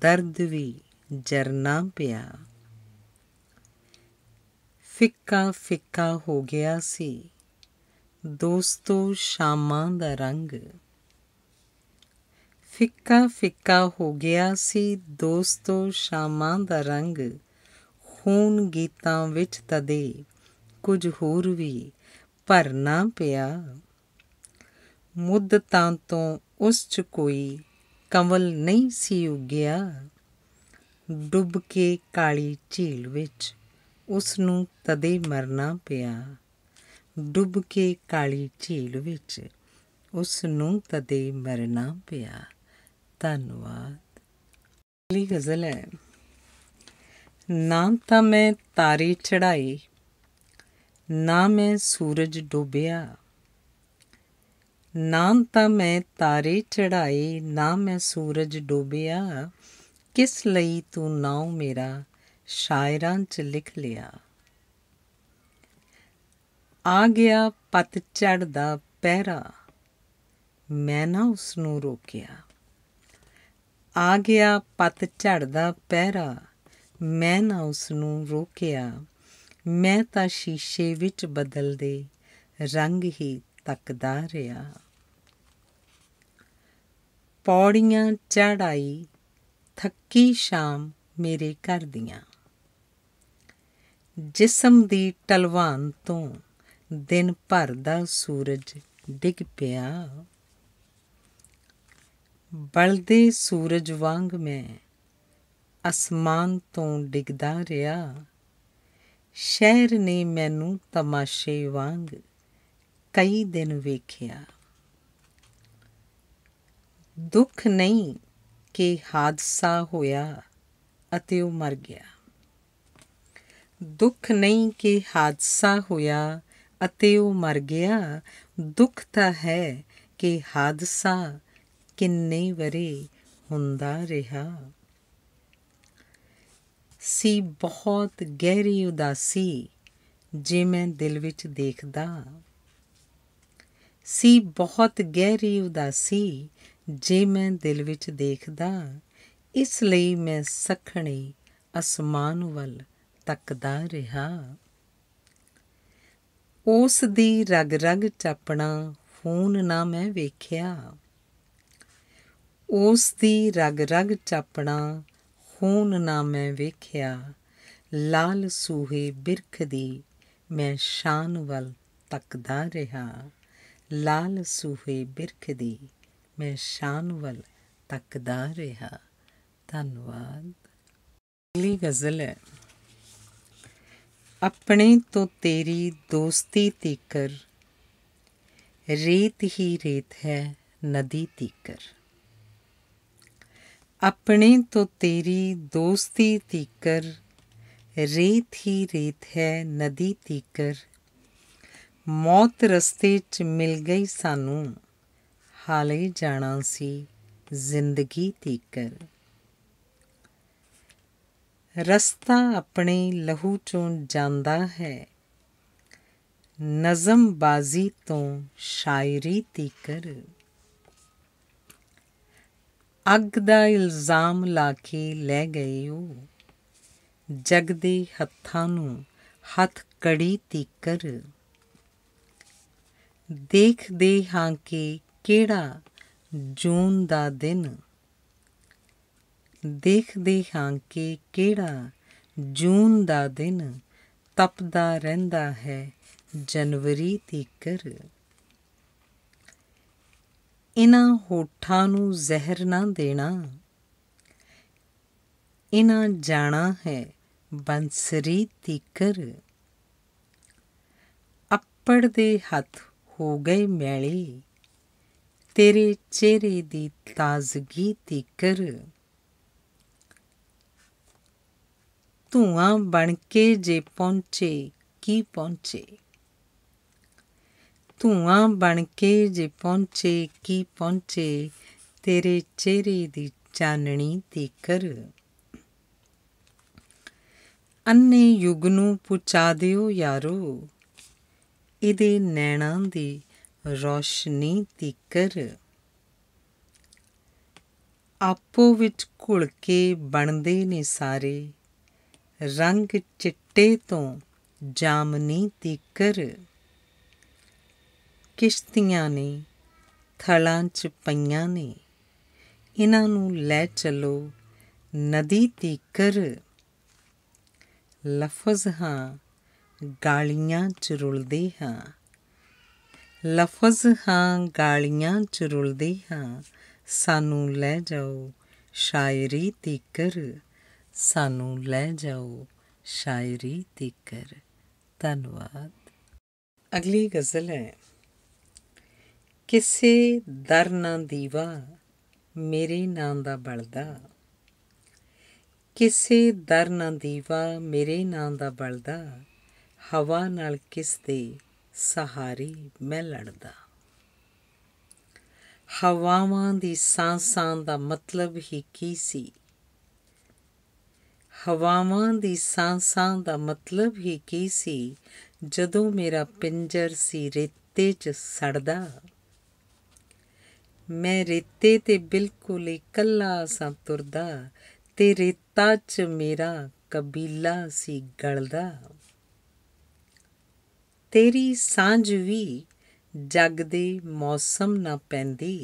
S1: ਦਰਦ ਵੀ ਜਰਨਾ ਪਿਆ ਫਿੱਕਾ ਫਿੱਕਾ ਹੋ ਗਿਆ ਸੀ ਦੋਸਤੋ ਸ਼ਾਮਾਂ ਦਾ ਰੰਗ ਫਿੱਕਾ ਫਿੱਕਾ ਹੋ ਗਿਆ ਸੀ ਦੋਸਤੋ ਸ਼ਾਮਾਂ ਦਾ ਰੰਗ ਖੂਨ ਗੀਤਾਂ ਵਿੱਚ ਤਦੇ ਕੁਝ ਹੋਰ ਵੀ ਭਰਨਾ ਪਿਆ ਮੁੱਦਤਾਂ ਤੋਂ ਉਸ 'ਚ ਕੋਈ ਕੰਵਲ ਨਹੀਂ ਸੀ ਉਗਿਆ ਡੁੱਬ ਕੇ ਕਾਲੀ ਝੀਲ ਵਿੱਚ ਉਸ ਨੂੰ ਤਦੇ ਮਰਨਾ ਪਿਆ ਡੁੱਬ ਕੇ ਕਾਲੀ ਝੀਲ ਵਿੱਚ ਉਸ ਨੂੰ ਤਦੇ ਮਰਨਾ ਪਿਆ ਧੰਨਵਾਦ ਅਗਲੀ ਗਜ਼ਲ ਹੈ ਨਾ ਤਾਂ ਮੈਂ ਤਾਰੀ ਚੜਾਈ ਨਾ ਮੈਂ ਸੂਰਜ ਡੁੱਬਿਆ ਨਾ ਤਾਂ ਮੈਂ ਤਾਰੇ ਚੜਾਈ ਨਾ ਮੈਂ ਸੂਰਜ ਡੁੱਬਿਆ ਕਿਸ ਲਈ ਤੂੰ ਨਾਉ ਮੇਰਾ ਸ਼ਾਇਰਾਂ ਚ ਲਿਖ ਲਿਆ ਆ ਗਿਆ ਪਤ ਚੜਦਾ ਪਹਿਰਾ ਮੈਂ ਨਾ ਉਸ ਨੂੰ ਰੋਕਿਆ ਆ ਗਿਆ ਪਤ ਝੜਦਾ ਪਹਿਰਾ ਮੈਂ ਨਾ ਉਸ ਨੂੰ ਰੋਕਿਆ ਮੈਂ ਤਾਂ ਸ਼ੀਸ਼ੇ ਵਿੱਚ ਬਦਲਦੇ ਰੰਗ ਹੀ ਤੱਕਦਾ ਰਿਹਾ ਪੌੜੀਆਂ ਚੜਾਈ ਥੱਕੀ ਸ਼ਾਮ ਮੇਰੇ ਘਰ ਦੀਆਂ ਜਿਸਮ ਦੀ ਟਲਵਾਨ ਤੋਂ ਦਿਨ ਭਰ ਦਾ ਸੂਰਜ ਡਿੱਗ ਪਿਆ ਬਲਦੇ ਸੂਰਜ ਵਾਂਗ ਮੈਂ ਅਸਮਾਨ ਤੋਂ ਡਿੱਗਦਾ ਰਿਹਾ ਸ਼ਹਿਰ ਨੇ ਮੈਨੂੰ ਤਮਾਸ਼ੇ ਵਾਂਗ ਕਈ ਦਿਨ ਵੇਖਿਆ ਦੁੱਖ ਨਹੀਂ ਕਿ ਹਾਦਸਾ ਹੋਇਆ ਅਤੇ ਉਹ ਮਰ ਗਿਆ ਦੁੱਖ ਨਹੀਂ ਕਿ ਹਾਦਸਾ ਹੋਇਆ ਅਤੇ ਉਹ ਮਰ ਗਿਆ ਦੁੱਖ ਤਾਂ ਹੈ ਕਿ ਹਾਦਸਾ ਕਿੰਨੇ ਵਰੇ ਹੁੰਦਾ ਰਿਹਾ ਸੀ ਬਹੁਤ ਗਹਿਰੀ ਉਦਾਸੀ ਜੇ ਮੈਂ ਦਿਲ ਵਿੱਚ ਦੇਖਦਾ ਸੀ ਬਹੁਤ ਗਹਿਰੀ ਉਦਾਸੀ ਜੇ ਮੈਂ ਦਿਲ ਵਿੱਚ ਦੇਖਦਾ ਇਸ ਲਈ ਮੈਂ ਸਖਣੇ ਅਸਮਾਨ ਵੱਲ ਤੱਕਦਾ ਰਿਹਾ ਉਸ ਦੀ ਰਗ ਰਗ ਚਾਪਣਾ ਫੋਨ ਨਾ ਮੈਂ ਵੇਖਿਆ ਉਸ ਦੀ ਰਗ ਰਗ ਚਾਪਣਾ ਖੂਨ ਨਾ ਮੈਂ ਵੇਖਿਆ ਲਾਲ ਸੂਹੇ ਬਿਰਖ ਦੀ ਮੈਂ ਸ਼ਾਨ ਵੱਲ ਤੱਕਦਾ ਰਿਹਾ ਲਾਲ ਸੂਹੇ ਬਿਰਖ ਦੀ ਮੈਂ ਸ਼ਾਨ ਵੱਲ ਤੱਕਦਾ ਰਿਹਾ ਧੰਨਵਾਦ ਅਗਲੀ ਗਜ਼ਲ ਹੈ ਆਪਣੇ ਤੋਂ ਤੇਰੀ ਦੋਸਤੀ ਤੀਕਰ ਰੇਤ ਹੀ ਰੇਤ ਹੈ ਨਦੀ ਤੀਕਰ ਆਪਣੇ ਤੋਂ ਤੇਰੀ ਦੋਸਤੀ ਤੀਕਰ ਰੇਤ ਹੀ ਰੇਤ ਹੈ ਨਦੀ ਤੀਕਰ ਮੌਤ ਰਸਤੇ 'ਚ ਮਿਲ ਗਈ ਸਾਨੂੰ ਹਾਲੇ ਜਾਣਾ ਸੀ ਜ਼ਿੰਦਗੀ ਤੀਕਰ ਰਸਤਾ ਆਪਣੇ ਲਹੂ ਚੋਂ ਜਾਂਦਾ ਹੈ ਨਜ਼ਮ ਬਾਜ਼ੀ ਤੋਂ ਸ਼ਾਇਰੀ ਤੀਕਰ ਅੱਗ ਦਾ ਇਲਜ਼ਾਮ ਲਾ ਕੇ ਲੈ ਗਏ ਹੋ ਜਗ ਦੇ ਹੱਥਾਂ ਨੂੰ ਹੱਥ ਕੜੀ ਤੀਕਰ ਦੇਖਦੇ ਹਾਂ ਕਿ ਕਿਹੜਾ ਜੂਨ ਦਾ ਦਿਨ ਦੇਖਦੇ ਹਾਂ ਕਿ ਕਿਹੜਾ ਜੂਨ ਦਾ ਦਿਨ ਤਪਦਾ ਰਹਿੰਦਾ ਹੈ ਜਨਵਰੀ ਤੀਕਰ ਇਹਨਾਂ ਹੋਠਾਂ ਨੂੰ ਜ਼ਹਿਰ ਨਾ ਦੇਣਾ ਇਹਨਾਂ ਜਾਣਾ ਹੈ ਬੰਸਰੀ ਤੀਕਰ ਅੱਪੜ ਦੇ ਹੱਥ ਹੋ ਗਏ ਮੈਲੇ ਤੇਰੇ ਚਿਹਰੇ ਦੀ ਤਾਜ਼ਗੀ ਤੀਕਰ ਆ ਬਣ ਕੇ ਜੇ ਪਹੁੰਚੇ ਕੀ ਪਹੁੰਚੇ ਧੂਆਂ ਬਣ ਕੇ ਜੇ ਪਹੁੰਚੇ ਕੀ ਪਹੁੰਚੇ ਤੇਰੇ ਚਿਹਰੇ ਦੀ ਚਾਨਣੀ ਤੀਕਰ ਅੰਨੇ ਯੁਗ ਨੂੰ ਪੁਚਾ ਦਿਓ ਯਾਰੋ ਇਹਦੇ ਨੈਣਾਂ ਦੀ ਰੋਸ਼ਨੀ ਤੀਕਰ ਆਪੋ ਵਿੱਚ ਘੁਲ ਕੇ ਬਣਦੇ ਨੇ ਸਾਰੇ ਰੰਗ ਚਿੱਟੇ ਤੋਂ ਜਾਮਨੀ ਤੀਕਰ ਕਿਸ਼ਤੀਆਂ ਨੇ ਥਲਾਂ 'ਚ ਪਈਆਂ ਨੇ ਇਹਨਾਂ ਨੂੰ ਲੈ ਚੱਲੋ ਨਦੀ ਤੀਕਰ ਲਫ਼ਜ਼ ਹਾਂ ਗਾਲੀਆਂ 'ਚ ਰੁਲਦੇ ਹਾਂ ਲਫ਼ਜ਼ ਹਾਂ ਗਾਲੀਆਂ 'ਚ ਰੁਲਦੇ ਹਾਂ ਸਾਨੂੰ ਲੈ ਜਾਓ ਸ਼ਾਇਰੀ ਤੀਕਰ ਸਾਨੂੰ ਲੈ ਜਾਓ ਸ਼ਾਇਰੀ ਤੀਕਰ ਧੰਨਵਾਦ ਅਗਲੀ ਗਜ਼ਲ ਹੈ ਕਿਸੇ ਦਰ ਨਾ ਦੀਵਾ ਮੇਰੇ ਨਾਂ ਦਾ ਬਲਦਾ ਕਿਸੇ ਦਰ ਨਾ ਦੀਵਾ ਮੇਰੇ ਨਾਂ ਦਾ ਬਲਦਾ ਹਵਾ ਨਾਲ ਕਿਸ ਦੇ ਸਹਾਰੀ ਮੈਂ ਲੜਦਾ ਹਵਾਵਾਂ ਦੀ ਸਾਂਸਾਂ ਦਾ ਮਤਲਬ ਹੀ ਕੀ ਸੀ ਹਵਾਵਾਂ ਦੀ ਸਾਂਸਾਂ ਦਾ ਮਤਲਬ ਹੀ ਕੀ ਸੀ ਜਦੋਂ ਮੇਰਾ ਪਿੰਜਰ ਸੀ ਰੇਤੇ 'ਚ ਸੜਦਾ ਮੈਂ ਰੇਤੇ ਤੇ ਬਿਲਕੁਲ ਇਕੱਲਾ ਸਾਂ ਤੁਰਦਾ ਤੇ ਰੇਤਾ 'ਚ ਮੇਰਾ ਕਬੀਲਾ ਸੀ ਗਲਦਾ ਤੇਰੀ ਸਾਂਝ ਵੀ ਜਗ ਦੇ ਮੌਸਮ ਨਾ ਪੈਂਦੀ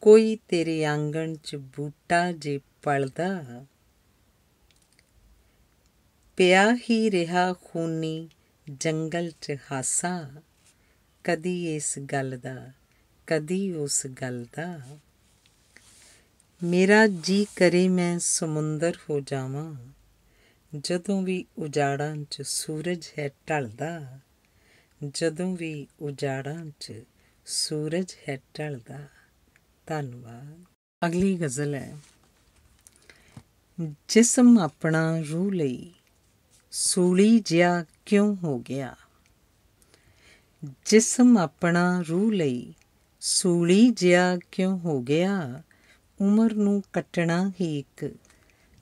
S1: ਕੋਈ ਤੇਰੇ ਆਂਗਣ 'ਚ ਬੂਟਾ ਜੇ ਪਲਦਾ ਪਿਆ ਹੀ ਰਿਹਾ ਖੂਨੀ ਜੰਗਲ 'ਚ ਹਾਸਾ ਕਦੀ ਇਸ ਗੱਲ ਦਾ ਕਦੀ ਉਸ ਗੱਲ ਦਾ ਮੇਰਾ ਜੀ ਕਰੇ ਮੈਂ ਸਮੁੰਦਰ ਹੋ ਜਾਵਾਂ ਜਦੋਂ ਵੀ ਉਜਾੜਾਂ 'ਚ ਸੂਰਜ ਹੈ ਢਲਦਾ ਜਦੋਂ ਵੀ ਉਜਾੜਾਂ 'ਚ ਸੂਰਜ ਹੈ ਢਲਦਾ ਧੰਨਵਾਦ ਅਗਲੀ ਗਜ਼ਲ ਹੈ ਜਿਸਮ ਆਪਣਾ ਰੂਹ ਲਈ ਸੂਲੀ ਜਿਆ ਕਿਉਂ ਹੋ ਗਿਆ ਜਿਸਮ ਆਪਣਾ ਰੂਹ ਲਈ ਸੂਲੀ ਜਿਆ ਕਿਉਂ ਹੋ ਗਿਆ ਉਮਰ ਨੂੰ ਕੱਟਣਾ ਹੀ ਇੱਕ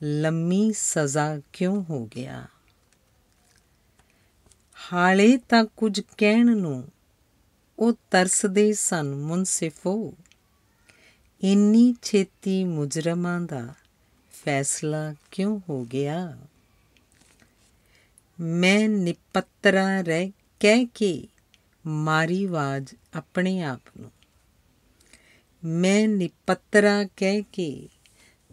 S1: ਲੰਮੀ ਸਜ਼ਾ ਕਿਉਂ ਹੋ ਗਿਆ ਹਾਲੇ ਤਾਂ ਕੁਝ ਕਹਿਣ ਨੂੰ ਉਹ ਤਰਸਦੇ ਸਨ ਮੁਨਸਿਫੋ ਇੰਨੀ ਛੇਤੀ ਮੁਜਰਮਾਂ ਦਾ ਫੈਸਲਾ ਕਿਉਂ ਹੋ ਗਿਆ ਮੈਂ ਨਿਪੱਤਰਾ ਰਹਿ ਕਹਿ ਕੇ ਮਾਰੀ ਆਵਾਜ਼ ਆਪਣੇ ਆਪ ਨੂੰ ਮੈਂ ਨਿਪਤਰਾ ਕਹਿ ਕੇ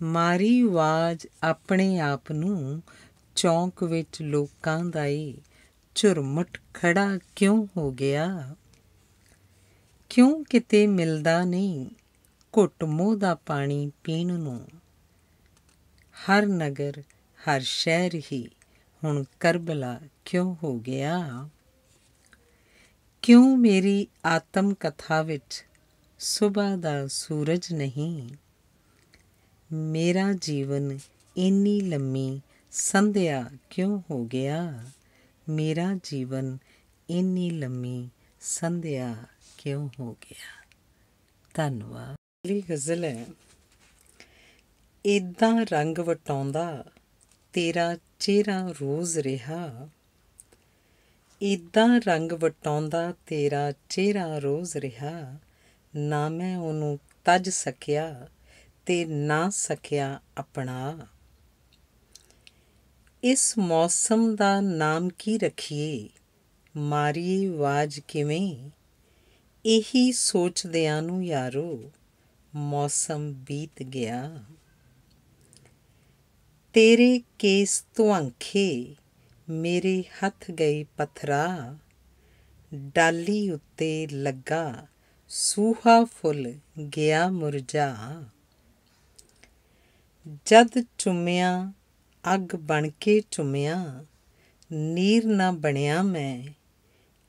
S1: ਮਾਰੀ ਆਵਾਜ਼ ਆਪਣੇ ਆਪ ਨੂੰ ਚੌਂਕ ਵਿੱਚ ਲੋਕਾਂ ਦਾ ਹੀ ਝੁਰਮਟ ਖੜਾ ਕਿਉਂ ਹੋ ਗਿਆ ਕਿਉਂ ਕਿਤੇ ਮਿਲਦਾ ਨਹੀਂ ਘੁੱਟ ਮੂੰਹ ਦਾ ਪਾਣੀ ਪੀਣ ਨੂੰ ਹਰ ਨਗਰ ਹਰ ਸ਼ਹਿਰ ਹੀ ਹੁਣ ਕਰਬਲਾ ਕਿਉਂ ਹੋ ਗਿਆ ਕਿਉਂ ਮੇਰੀ ਆਤਮ ਕਥਾ ਵਿੱਚ ਸੁਬਾ ਦਾ ਸੂਰਜ ਨਹੀਂ ਮੇਰਾ ਜੀਵਨ ਇੰਨੀ ਲੰਮੀ ਸੰਧਿਆ ਕਿਉਂ ਹੋ ਗਿਆ ਮੇਰਾ ਜੀਵਨ ਇੰਨੀ ਲੰਮੀ ਸੰਧਿਆ ਕਿਉਂ ਹੋ ਗਿਆ ਧੰਨਵਾਦ ਲਈ ਗਜ਼ਲ ਹੈ ਇਦਾਂ ਰੰਗ ਵਟਾਉਂਦਾ ਤੇਰਾ ਚਿਹਰਾ ਰੋਜ਼ ਰਿਹਾ ਇਦਾਂ ਰੰਗ ਵਟਾਉਂਦਾ ਤੇਰਾ ਚਿਹਰਾ ਰੋਜ਼ ਰਿਹਾ ਨਾ ਮੈਂ ਉਹਨੂੰ ਤਜ ਸਕਿਆ ਤੇ ਨਾ ਸਕਿਆ ਆਪਣਾ ਇਸ ਮੌਸਮ ਦਾ ਨਾਮ ਕੀ ਰੱਖੀਏ ਮਾਰੀ ਵਾਜ ਕਿਵੇਂ ਇਹੀ ਸੋਚਦਿਆਂ ਨੂੰ ਯਾਰੋ ਮੌਸਮ ਬੀਤ ਗਿਆ ਤੇਰੇ ਕੇਸ ਤੁਆਂਖੇ ਮੇਰੇ ਹੱਥ ਗਈ ਪਥਰਾ ਡਾਲੀ ਉੱਤੇ ਲੱਗਾ ਸੂਹਾ ਫੁੱਲ ਗਿਆ ਮੁਰਝਾ ਜਦ ਚੁੰਮਿਆ ਅੱਗ ਬਣ ਕੇ ਚੁੰਮਿਆ ਨੀਰ ਨਾ ਬਣਿਆ ਮੈਂ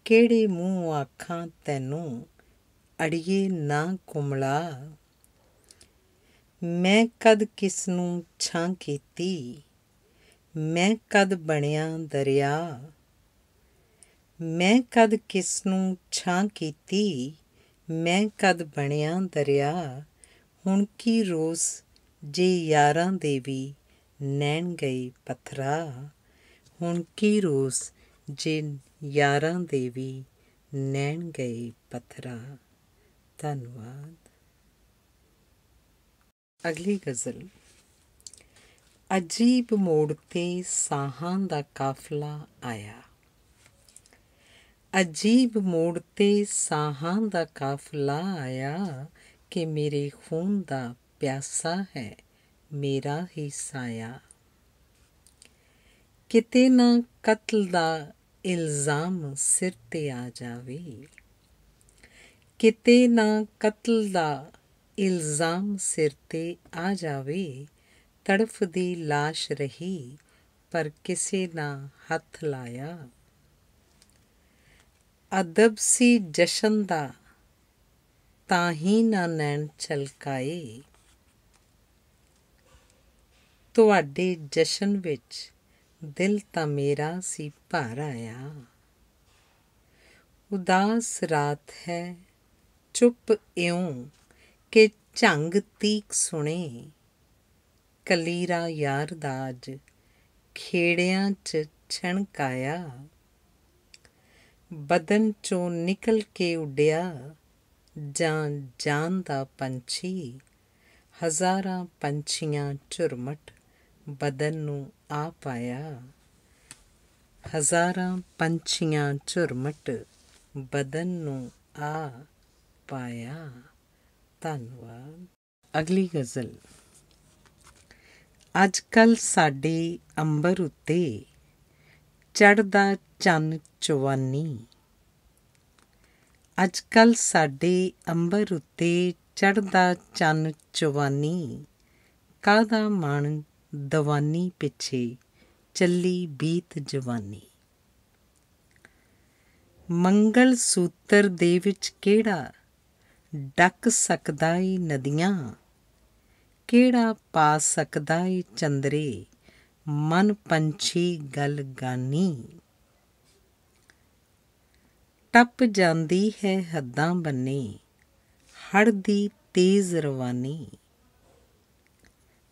S1: ਕਿਹੜੇ ਮੂੰਹ ਆਖਾਂ ਤੈਨੂੰ ਅੜੀਏ ਨਾ ਕੁਮਲਾ ਮੈਂ ਕਦ ਕਿਸ ਨੂੰ ਛਾਂ ਕੀਤੀ ਮੈਂ ਕਦ ਬਣਿਆ ਦਰਿਆ ਮੈਂ ਕਦ ਕਿਸ ਨੂੰ ਛਾਂ ਕੀਤੀ ਮੈਂ ਕਦ ਬਣਿਆ ਦਰਿਆ ਹੁਣ ਕੀ ਰੋਸ ਜੇ ਯਾਰਾਂ ਦੇ ਵੀ ਨੈਣ ਗਏ ਪਥਰਾ ਹੁਣ ਕੀ ਰੋਸ ਜੇ ਯਾਰਾਂ ਦੇ ਵੀ ਨੈਣ ਗਏ ਪਥਰਾ ਧੰਨਵਾਦ ਅਗਲੀ ਗਜ਼ਲ ਅਜੀਬ ਮੋੜ ਤੇ ਸਾਹਾਂ ਦਾ ਕਾਫਲਾ ਆਇਆ ਅਜੀਬ ਮੂਡ ਤੇ ਸਾਹਾਂ ਦਾ ਕਾਫਲਾ ਆਇਆ ਕਿ ਮੇਰੇ ਖੂਨ ਦਾ ਪਿਆਸਾ ਹੈ ਮੇਰਾ ਹੀ ਸਾਇਆ ਕਿਤੇ ਨਾ ਕਤਲ ਦਾ ਇਲਜ਼ਾਮ ਸਿਰ ਤੇ ਆ ਜਾਵੇ ਕਿਤੇ ਨਾ ਕਤਲ ਦਾ ਇਲਜ਼ਾਮ ਸਿਰ ਤੇ ਆ ਜਾਵੇ ਤੜਫਦੀ ਲਾਸ਼ ਰਹੀ ਪਰ ਕਿਸੇ ਨਾ ਹੱਥ ਲਾਇਆ ਅਦਬ ਸੀ ਜਸ਼ਨ ਦਾ ਤਾਂ ਹੀ ਨਾ ਨੈਣ ਚਲਕਾਏ ਤੁਹਾਡੇ ਜਸ਼ਨ ਵਿੱਚ ਦਿਲ ਤਾਂ ਮੇਰਾ ਸੀ ਭਰ ਆਇਆ ਉਦਾਸ ਰਾਤ ਹੈ ਚੁੱਪ ਇਉਂ ਕਿ ਝੰਗ ਤੀਕ ਸੁਣੇ ਕਲੀਰਾ ਯਾਰ ਦਾਜ ਖੇੜਿਆਂ 'ਚ ਛਣਕਾਇਆ ਬਦਨ ਚੋਂ ਨਿਕਲ ਕੇ ਉੱਡਿਆ ਜਾਂ ਜਾਨ ਦਾ ਪੰਛੀ ਹਜ਼ਾਰਾਂ ਪੰਛੀਆਂ ਚੁਰਮਟ ਬਦਨ ਨੂੰ ਆ ਪਾਇਆ ਹਜ਼ਾਰਾਂ ਪੰਛੀਆਂ ਚੁਰਮਟ ਬਦਨ ਨੂੰ ਆ ਪਾਇਆ ਧੰਨਵਾਦ ਅਗਲੀ ਗਜ਼ਲ ਅੱਜ ਕੱਲ ਸਾਡੇ ਅੰਬਰ ਉੱਤੇ ਚੜਦਾ ਚੰਨ ਜਵਾਨੀ ਅੱਜ ਕੱਲ ਸਾਡੇ ਅੰਬਰ ਉੱਤੇ ਚੜਦਾ ਚੰਨ ਜਵਾਨੀ ਕਾਹਦਾ ਮਨ ਦਵਾਨੀ ਪਿੱਛੇ ਚੱਲੀ ਬੀਤ ਜਵਾਨੀ ਮੰਗਲ ਸੂਤਰ ਦੇ ਵਿੱਚ ਕਿਹੜਾ ਡੱਕ ਸਕਦਾ ਏ ਨਦੀਆਂ ਕਿਹੜਾ ਪਾ ਸਕਦਾ ਏ ਚੰਦਰੇ ਮਨ ਪੰਛੀ ਗਲ ਗਾਨੀ ਟੱਪ ਜਾਂਦੀ ਹੈ ਹੱਦਾਂ ਬੰਨੀ ਹੜ ਦੀ ਤੇਜ਼ ਰਵਾਨੀ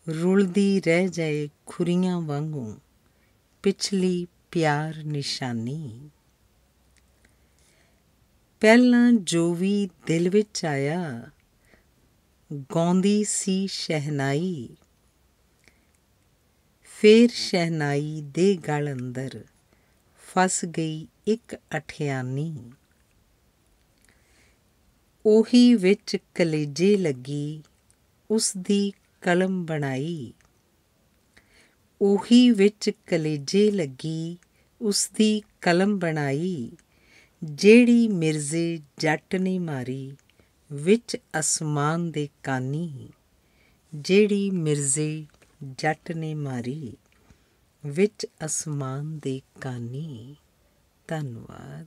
S1: ਰੁਲਦੀ ਰਹਿ ਜਾਏ ਖੁਰੀਆਂ ਵਾਂਗੂ ਪਿਛਲੀ ਪਿਆਰ ਨਿਸ਼ਾਨੀ ਪਹਿਲਾਂ ਜੋ ਵੀ ਦਿਲ ਵਿੱਚ ਆਇਆ ਗੌਂਦੀ ਸੀ ਸ਼ਹਿਨਾਈ ਫੇਰ ਸ਼ਹਿਨਾਈ ਦੇ ਗਲ ਅੰਦਰ ਫਸ ਗਈ ਇੱਕ ਅਠਿਆਨੀ ਉਹੀ ਵਿੱਚ ਕਲੇਜੇ ਲੱਗੀ ਉਸ ਦੀ ਕਲਮ ਬਣਾਈ ਉਹੀ ਵਿੱਚ ਕਲੇਜੇ ਲੱਗੀ ਉਸ ਦੀ ਕਲਮ ਬਣਾਈ ਜਿਹੜੀ ਮਿਰਜ਼ੇ ਜੱਟ ਨੇ ਮਾਰੀ ਵਿੱਚ ਅਸਮਾਨ ਦੇ ਕਾਨੀ ਜਿਹੜੀ ਮਿਰਜ਼ੇ ਜੱਟ ਨੇ ਮਾਰੀ ਵਿੱਚ ਅਸਮਾਨ ਦੇ ਕਾਨੀ ਧੰਨਵਾਦ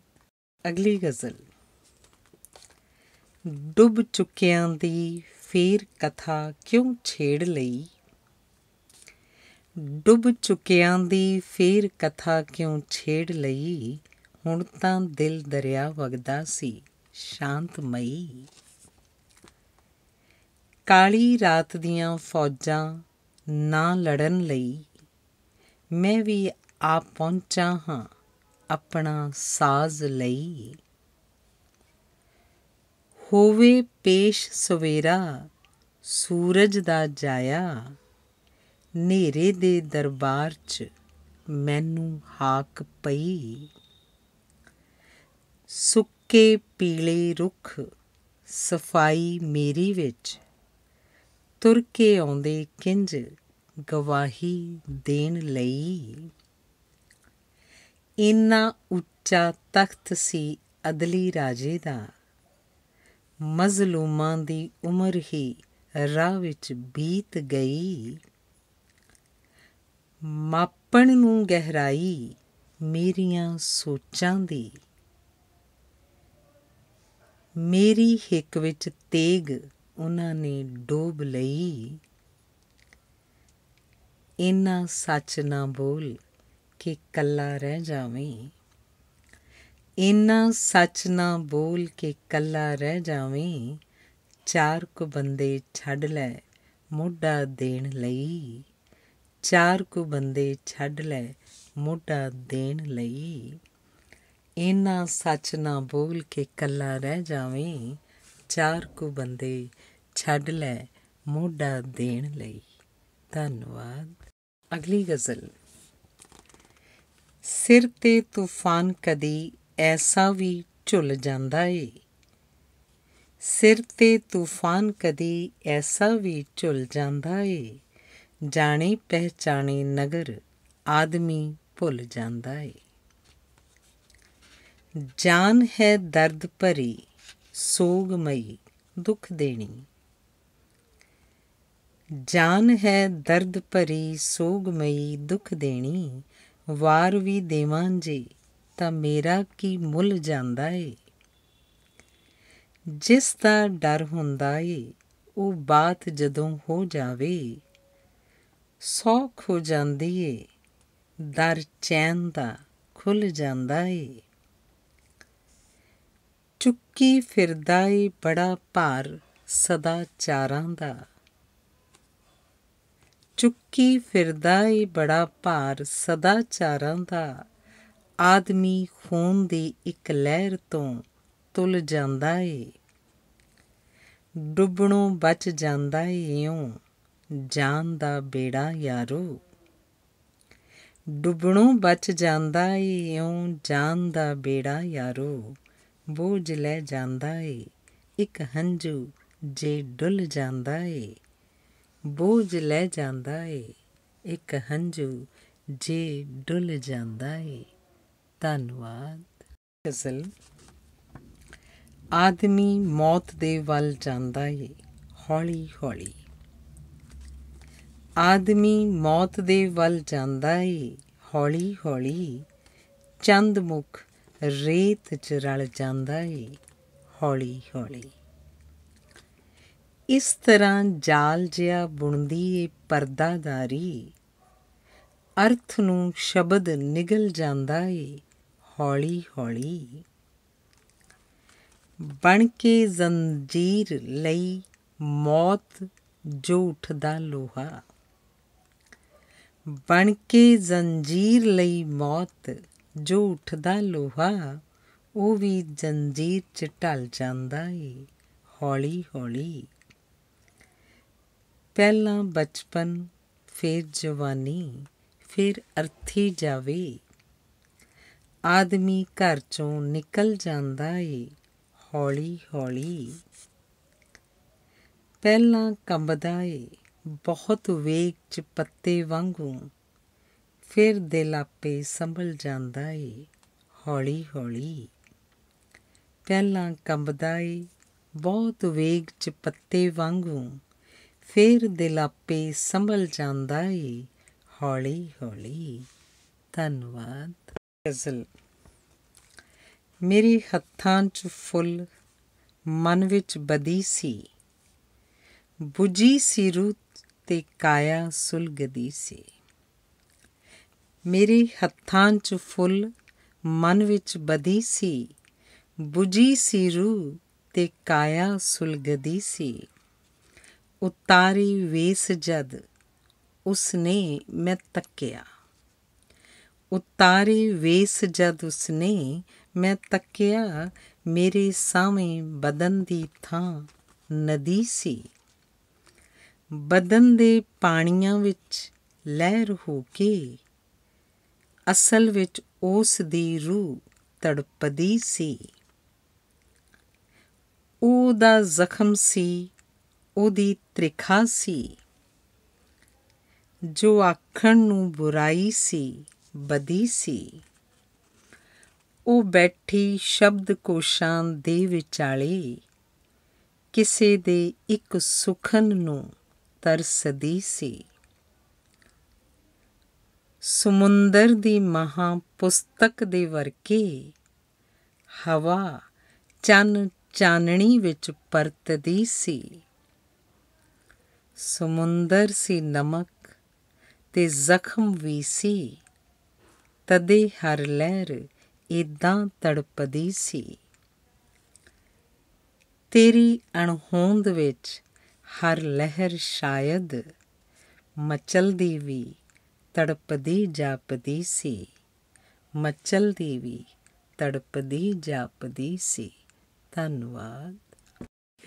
S1: ਅਗਲੀ ਗਜ਼ਲ ਡੁੱਬ ਚੁੱਕਿਆਂ ਦੀ ਫੇਰ ਕਥਾ ਕਿਉਂ ਛੇੜ ਲਈ ਡੁੱਬ ਚੁੱਕਿਆਂ ਦੀ ਫੇਰ ਕਥਾ ਕਿਉਂ ਛੇੜ ਲਈ ਹੁਣ ਤਾਂ ਦਿਲ ਦਰਿਆ ਵਗਦਾ ਸੀ ਸ਼ਾਂਤਮਈ ਕਾਲੀ ਰਾਤ ਦੀਆਂ ਫੌਜਾਂ ਨਾ ਲੜਨ ਲਈ ਮੈਂ ਵੀ ਆ ਪਹੁੰਚਾ ਹਾਂ ਆਪਣਾ ਸਾਜ਼ ਲਈ ਹੋਵੇ ਪੇਸ਼ ਸਵੇਰਾ ਸੂਰਜ ਦਾ ਜਾਇਆ ਨੇਰੇ ਦੇ ਦਰਬਾਰ 'ਚ ਮੈਨੂੰ ਹਾਕ ਪਈ ਸੁੱਕੇ ਪੀਲੇ ਰੁੱਖ ਸਫਾਈ ਮੇਰੀ ਵਿੱਚ ਤੁਰ ਕੇ ਆਉਂਦੇ ਕਿੰਜ ਗਵਾਹੀ ਦੇਣ ਲਈ ਇੰਨਾ ਉੱਚਾ ਤਖਤ ਸੀ ਅਦਲੀ ਰਾਜੇ ਦਾ ਮਜ਼ਲੂਮਾਂ ਦੀ ਉਮਰ ਹੀ ਰਾਹ ਵਿੱਚ ਬੀਤ ਗਈ ਮਾਪਣ ਨੂੰ ਗਹਿਰਾਈ ਮੇਰੀਆਂ ਸੋਚਾਂ ਦੀ ਮੇਰੀ ਹਿੱਕ ਵਿੱਚ ਤੇਗ ਉਹਨਾਂ ਨੇ ਡੋਬ ਲਈ ਇਨਾ ਸੱਚ ਨਾ ਬੋਲ ਕਿ ਕੱਲਾ ਰਹਿ ਜਾਵੇਂ ਇਨਾ ਸੱਚ ਨਾ ਬੋਲ ਕਿ ਕੱਲਾ ਰਹਿ ਜਾਵੇਂ ਚਾਰ ਕੁ ਬੰਦੇ ਛੱਡ ਲੈ ਮੋਢਾ ਦੇਣ ਲਈ ਚਾਰ ਕੁ ਬੰਦੇ ਛੱਡ ਲੈ ਮੋਢਾ ਦੇਣ ਲਈ ਇਨਾ ਸੱਚ ਨਾ ਬੋਲ ਕੇ ਕੱਲਾ ਰਹਿ ਜਾਵੇਂ ਚਾਰ ਕੁ ਬੰਦੇ ਛੱਡ ਲੈ ਮੋਢਾ ਦੇਣ ਲਈ ਧੰਨਵਾਦ ਅਗਲੀ ਗਜ਼ਲ ਸਿਰ ਤੇ ਤੂਫਾਨ ਕਦੀ ਐਸਾ ਵੀ ਝੁੱਲ ਜਾਂਦਾ ਏ ਸਿਰ ਤੇ ਤੂਫਾਨ ਕਦੀ ਐਸਾ ਵੀ ਝੁੱਲ ਜਾਂਦਾ ਏ ਜਾਣੇ ਪਹਿਚਾਣੀ ਨਗਰ ਆਦਮੀ ਭੁੱਲ ਜਾਂਦਾ ਏ ਜਾਨ ਹੈ ਦਰਦ ਭਰੀ ਸੋਗਮਈ ਦੁੱਖ ਦੇਣੀ ਜਾਨ ਹੈ ਦਰਦ ਭਰੀ ਸੋਗਮਈ ਦੁੱਖ ਦੇਣੀ ਵਾਰ ਵੀ ਦੇਵਾਂ ਜੀ ਤਾਂ ਮੇਰਾ ਕੀ ਮੁੱਲ ਜਾਂਦਾ ਏ ਜਿਸ ਦਾ ਡਰ ਹੁੰਦਾ ਏ ਉਹ ਬਾਤ ਜਦੋਂ ਹੋ ਜਾਵੇ ਸੌਖ ਹੋ ਜਾਂਦੀ ਏ ਦਰ ਚੈਨ ਦਾ ਖੁੱਲ ਜਾਂਦਾ ਏ ਚੁੱਕੀ ਫਿਰਦਾ ਏ ਬੜਾ ਭਾਰ ਸਦਾ ਚਾਰਾਂ ਦਾ ਚੁੱਕੀ ਫਿਰਦਾ ਏ ਬੜਾ ਭਾਰ ਸਦਾਚਾਰਾਂ ਦਾ ਆਦਮੀ ਖੂਨ ਦੀ ਇੱਕ ਲਹਿਰ ਤੋਂ ਤੁਲ ਜਾਂਦਾ ਏ ਡੁੱਬਣੋਂ ਬਚ ਜਾਂਦਾ ਏ ਓ ਜਾਨ ਦਾ ਬੇੜਾ ਯਾਰੋ ਡੁੱਬਣੋਂ ਬਚ ਜਾਂਦਾ ਏ ਓ ਜਾਨ ਦਾ ਬੇੜਾ ਯਾਰੋ ਬੋਝ ਲੈ ਜਾਂਦਾ ਏ ਇੱਕ ਹੰਝੂ ਜੇ ਡੁੱਲ ਜਾਂਦਾ ਏ ਬੋਝ ਲੈ ਜਾਂਦਾ ਏ ਇੱਕ ਹੰਝੂ ਜੇ ਡੁੱਲ ਜਾਂਦਾ ਏ ਧੰਨਵਾਦ ਗਜ਼ਲ ਆਦਮੀ ਮੌਤ ਦੇ ਵੱਲ ਜਾਂਦਾ ਏ ਹੌਲੀ ਹੌਲੀ ਆਦਮੀ ਮੌਤ ਦੇ ਵੱਲ ਜਾਂਦਾ ਏ ਹੌਲੀ ਹੌਲੀ ਚੰਦ ਮੁਖ ਰੇਤ ਚ ਰਲ ਜਾਂਦਾ ਏ ਹੌਲੀ ਹੌਲੀ ਇਸ ਤਰ੍ਹਾਂ ਜਾਲ ਜਿਆ ਬੁਣਦੀ ਏ ਪਰਦਾਦਾਰੀ ਅਰਥ ਨੂੰ ਸ਼ਬਦ ਨਿਗਲ ਜਾਂਦਾ ਏ ਹੌਲੀ ਹੌਲੀ ਬਣ ਕੇ ਜ਼ੰਜੀਰ ਲਈ ਮੌਤ ਜੋ ਉਠਦਾ ਲੋਹਾ ਬਣ ਕੇ ਜ਼ੰਜੀਰ ਲਈ ਮੌਤ ਜੋ ਉਠਦਾ ਲੋਹਾ ਉਹ ਵੀ ਜ਼ੰਜੀਰ 'ਚ ਢਲ ਜਾਂਦਾ ਏ ਹੌਲੀ ਹੌਲੀ ਪਹਿਲਾਂ ਬਚਪਨ ਫਿਰ ਜਵਾਨੀ ਫਿਰ ਅਰਥੀ ਜਾਵੇ ਆਦਮੀ ਘਰ ਚੋਂ ਨਿਕਲ ਜਾਂਦਾ ਏ ਹੌਲੀ ਹੌਲੀ ਪਹਿਲਾਂ ਕੰਬਦਾ ਏ ਬਹੁਤ ਵੇਗ ਚ ਪੱਤੇ ਵਾਂਗੂ ਫਿਰ ਦਿਲ ਆਪੇ ਸੰਭਲ ਜਾਂਦਾ ਏ ਹੌਲੀ ਹੌਲੀ ਪਹਿਲਾਂ ਕੰਬਦਾ ਏ ਬਹੁਤ ਵੇਗ ਚ ਪੱਤੇ ਵਾਂਗੂ ਫੇਰ ਦਿਲ ਆਪੇ ਸੰਭਲ ਜਾਂਦਾ ਏ ਹੌਲੀ ਹੌਲੀ ਧੰਨਵਾਦ ਗਜ਼ਲ ਮੇਰੇ ਹੱਥਾਂ 'ਚ ਫੁੱਲ ਮਨ ਵਿੱਚ ਬਦੀ ਸੀ 부ਜੀ ਸੀ ਰੂਤ ਤੇ ਕਾਇਆ ਸੁਲਗਦੀ ਸੀ ਮੇਰੇ ਹੱਥਾਂ 'ਚ ਫੁੱਲ ਮਨ ਵਿੱਚ ਬਦੀ ਸੀ 부ਜੀ ਸੀ ਰੂ ਤੇ ਕਾਇਆ ਸੁਲਗਦੀ ਸੀ ਉਤਾਰੀ ਵੇਸ ਜਦ ਉਸਨੇ ਮੈਂ ਤੱਕਿਆ ਉਤਾਰੀ ਵੇਸ ਜਦ ਉਸਨੇ ਮੈਂ ਤੱਕਿਆ ਮੇਰੇ ਸਾਹਮਣੇ ਬਦਨ ਦੀ ਥਾਂ ਨਦੀ ਸੀ ਬਦਨ ਦੇ ਪਾਣੀਆਂ ਵਿੱਚ ਲਹਿਰ ਹੋ ਕੇ ਅਸਲ ਵਿੱਚ ਉਸ ਦੀ ਰੂਹ ਤੜਪਦੀ ਸੀ ਉਹਦਾ ਜ਼ਖਮ ਸੀ ਉਹਦੀ ਤ੍ਰਿਖਾ ਸੀ ਜੋ ਆਖਣ ਨੂੰ ਬੁਰਾਈ ਸੀ ਬਦੀ ਸੀ ਉਹ ਬੈਠੀ ਸ਼ਬਦ ਕੋਸ਼ਾਂ ਦੇ ਵਿਚਾਲੇ ਕਿਸੇ ਦੇ ਇੱਕ ਸੁਖਨ ਨੂੰ ਤਰਸਦੀ ਸੀ ਸਮੁੰਦਰ ਦੀ ਮਹਾ ਪੁਸਤਕ ਦੇ ਵਰਕੇ ਹਵਾ ਚੰਨ ਚਾਨਣੀ ਵਿੱਚ ਪਰਤਦੀ ਸੀ ਸਮੁੰਦਰ ਸੀ ਨਮਕ ਤੇ ਜ਼ਖਮ ਵੀ ਸੀ ਤਦੇ ਹਰ ਲਹਿਰ ਇਦਾਂ ਤੜਪਦੀ ਸੀ ਤੇਰੀ ਅਣਹੋਂਦ ਵਿੱਚ ਹਰ ਲਹਿਰ ਸ਼ਾਇਦ ਮਚਲਦੀ ਵੀ ਤੜਪਦੀ ਜਾਪਦੀ ਸੀ ਮਚਲਦੀ ਵੀ ਤੜਪਦੀ ਜਾਪਦੀ ਸੀ ਧੰਨਵਾਦ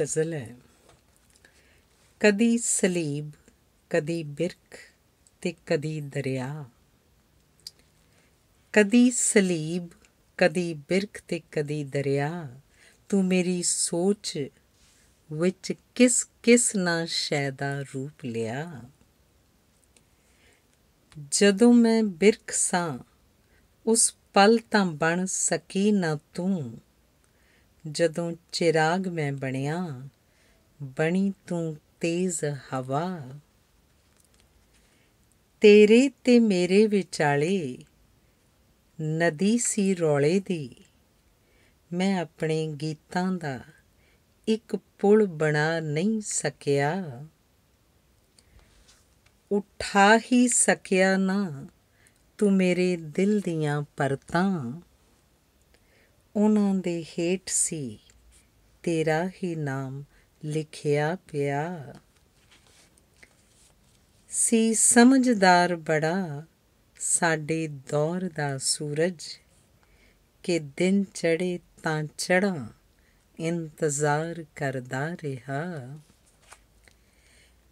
S1: ਗਜ਼ਲ ਹੈ ਕਦੀ ਸਲੀਬ ਕਦੀ ਬਿਰਖ ਤੇ ਕਦੀ ਦਰਿਆ ਕਦੀ ਸਲੀਬ ਕਦੀ ਬਿਰਖ ਤੇ ਕਦੀ ਦਰਿਆ ਤੂੰ ਮੇਰੀ ਸੋਚ ਵਿੱਚ ਕਿਸ ਕਿਸ ਨਾ ਸ਼ੈਦਾ ਰੂਪ ਲਿਆ ਜਦੋਂ ਮੈਂ ਬਿਰਖ ਸਾਂ ਉਸ ਪਲ ਤਾਂ ਬਣ ਸਕੀ ਨਾ ਤੂੰ ਜਦੋਂ ਚਿਰਾਗ ਮੈਂ ਬਣਿਆ ਬਣੀ ਤੂੰ ਤੇਜ਼ ਹਵਾ ਤੇਰੇ ਤੇ ਮੇਰੇ ਵਿਚਾਲੇ ਨਦੀ ਸੀ ਰੌਲੇ ਦੀ ਮੈਂ ਆਪਣੇ ਗੀਤਾਂ ਦਾ ਇੱਕ ਪੁਲ ਬਣਾ ਨਹੀਂ ਸਕਿਆ ਉਠਾ ਹੀ ਸਕਿਆ ਨਾ ਤੂੰ ਮੇਰੇ ਦਿਲ ਦੀਆਂ ਪਰਤਾਂ ਉਹਨਾਂ ਦੇ ਹੇਠ ਸੀ ਤੇਰਾ ਹੀ ਨਾਮ ਲਿਖਿਆ ਪਿਆ ਸੀ ਸਮਝਦਾਰ ਬੜਾ ਸਾਡੇ ਦੌਰ ਦਾ ਸੂਰਜ ਕਿ ਦਿਨ ਚੜੇ ਤਾਂ ਚੜਾਂ ਇੰਤਜ਼ਾਰ ਕਰਦਾ ਰਿਹਾ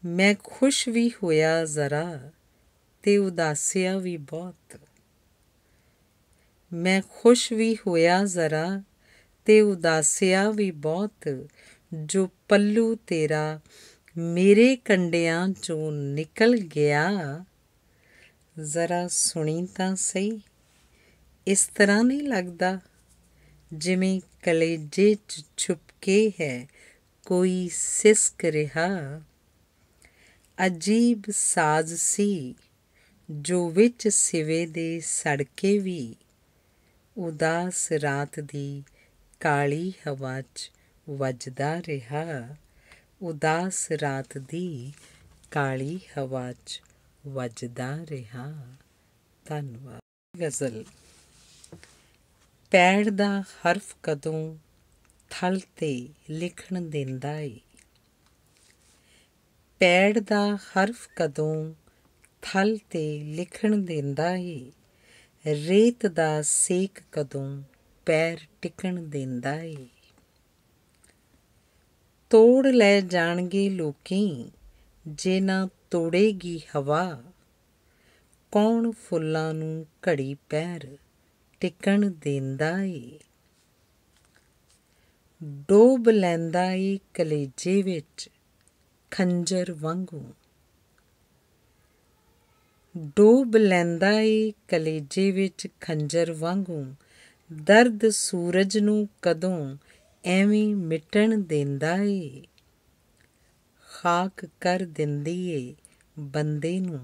S1: ਮੈਂ ਖੁਸ਼ ਵੀ ਹੋਇਆ ਜ਼ਰਾ ਤੇ ਉਦਾਸਿਆ ਵੀ ਬਹੁਤ ਮੈਂ ਖੁਸ਼ ਵੀ ਹੋਇਆ ਜ਼ਰਾ ਤੇ ਉਦਾਸਿਆ ਵੀ ਬਹੁਤ ਜੋ ਪੱਲੂ ਤੇਰਾ ਮੇਰੇ ਕੰਡਿਆਂ ਚੋਂ ਨਿਕਲ ਗਿਆ ਜ਼ਰਾ ਸੁਣੀ ਤਾਂ ਸਹੀ ਇਸ ਤਰ੍ਹਾਂ ਨਹੀਂ ਲੱਗਦਾ ਜਿਵੇਂ ਕਲੇਜੇ ਚ ਛੁਪ ਕੇ ਹੈ ਕੋਈ ਸਿਸਕ ਰਿਹਾ ਅਜੀਬ ਸਾਜ਼ ਸੀ ਜੋ ਵਿੱਚ ਸਿਵੇ ਦੇ ਸੜਕੇ ਵੀ ਉਦਾਸ ਰਾਤ ਦੀ ਕਾਲੀ ਹਵਾ 'ਚ ਵੱਜਦਾ ਰਿਹਾ ਉਦਾਸ ਰਾਤ ਦੀ ਕਾਲੀ ਹਵਾ 'ਚ ਵੱਜਦਾ ਰਿਹਾ ਧੰਨਵਾਦ ਗਜ਼ਲ ਪੈੜ ਦਾ ਹਰਫ ਕਦੋਂ ਥਲ ਤੇ ਲਿਖਣ ਦਿੰਦਾ ਏ ਪੈੜ ਦਾ ਹਰਫ ਕਦੋਂ ਥਲ ਤੇ ਲਿਖਣ ਦਿੰਦਾ ਏ ਰੇਤ ਦਾ ਸੇਕ ਕਦੋਂ ਪੈਰ ਟਿਕਣ ਦਿੰਦਾ ਏ ਤੋੜ ਲੈ ਜਾਣਗੇ ਲੋਕੀ ਜੇ ਨਾ ਤੋੜੇਗੀ ਹਵਾ ਕੌਣ ਫੁੱਲਾਂ ਨੂੰ ਘੜੀ ਪੈਰ ਟਿਕਣ ਦਿੰਦਾ ਏ ਡੋਬ ਲੈਂਦਾ ਏ ਕਲੇਜੇ ਵਿੱਚ ਖੰਜਰ ਵਾਂਗੂ ਡੋਬ ਲੈਂਦਾ ਏ ਕਲੇਜੇ ਵਿੱਚ ਖੰਜਰ ਵਾਂਗੂ ਦਰਦ ਸੂਰਜ ਨੂੰ ਕਦੋਂ ਐਵੇਂ ਮਿਟਣ ਦਿੰਦਾ ਏ ਖਾਕ ਕਰ ਦਿੰਦੀ ਏ ਬੰਦੇ ਨੂੰ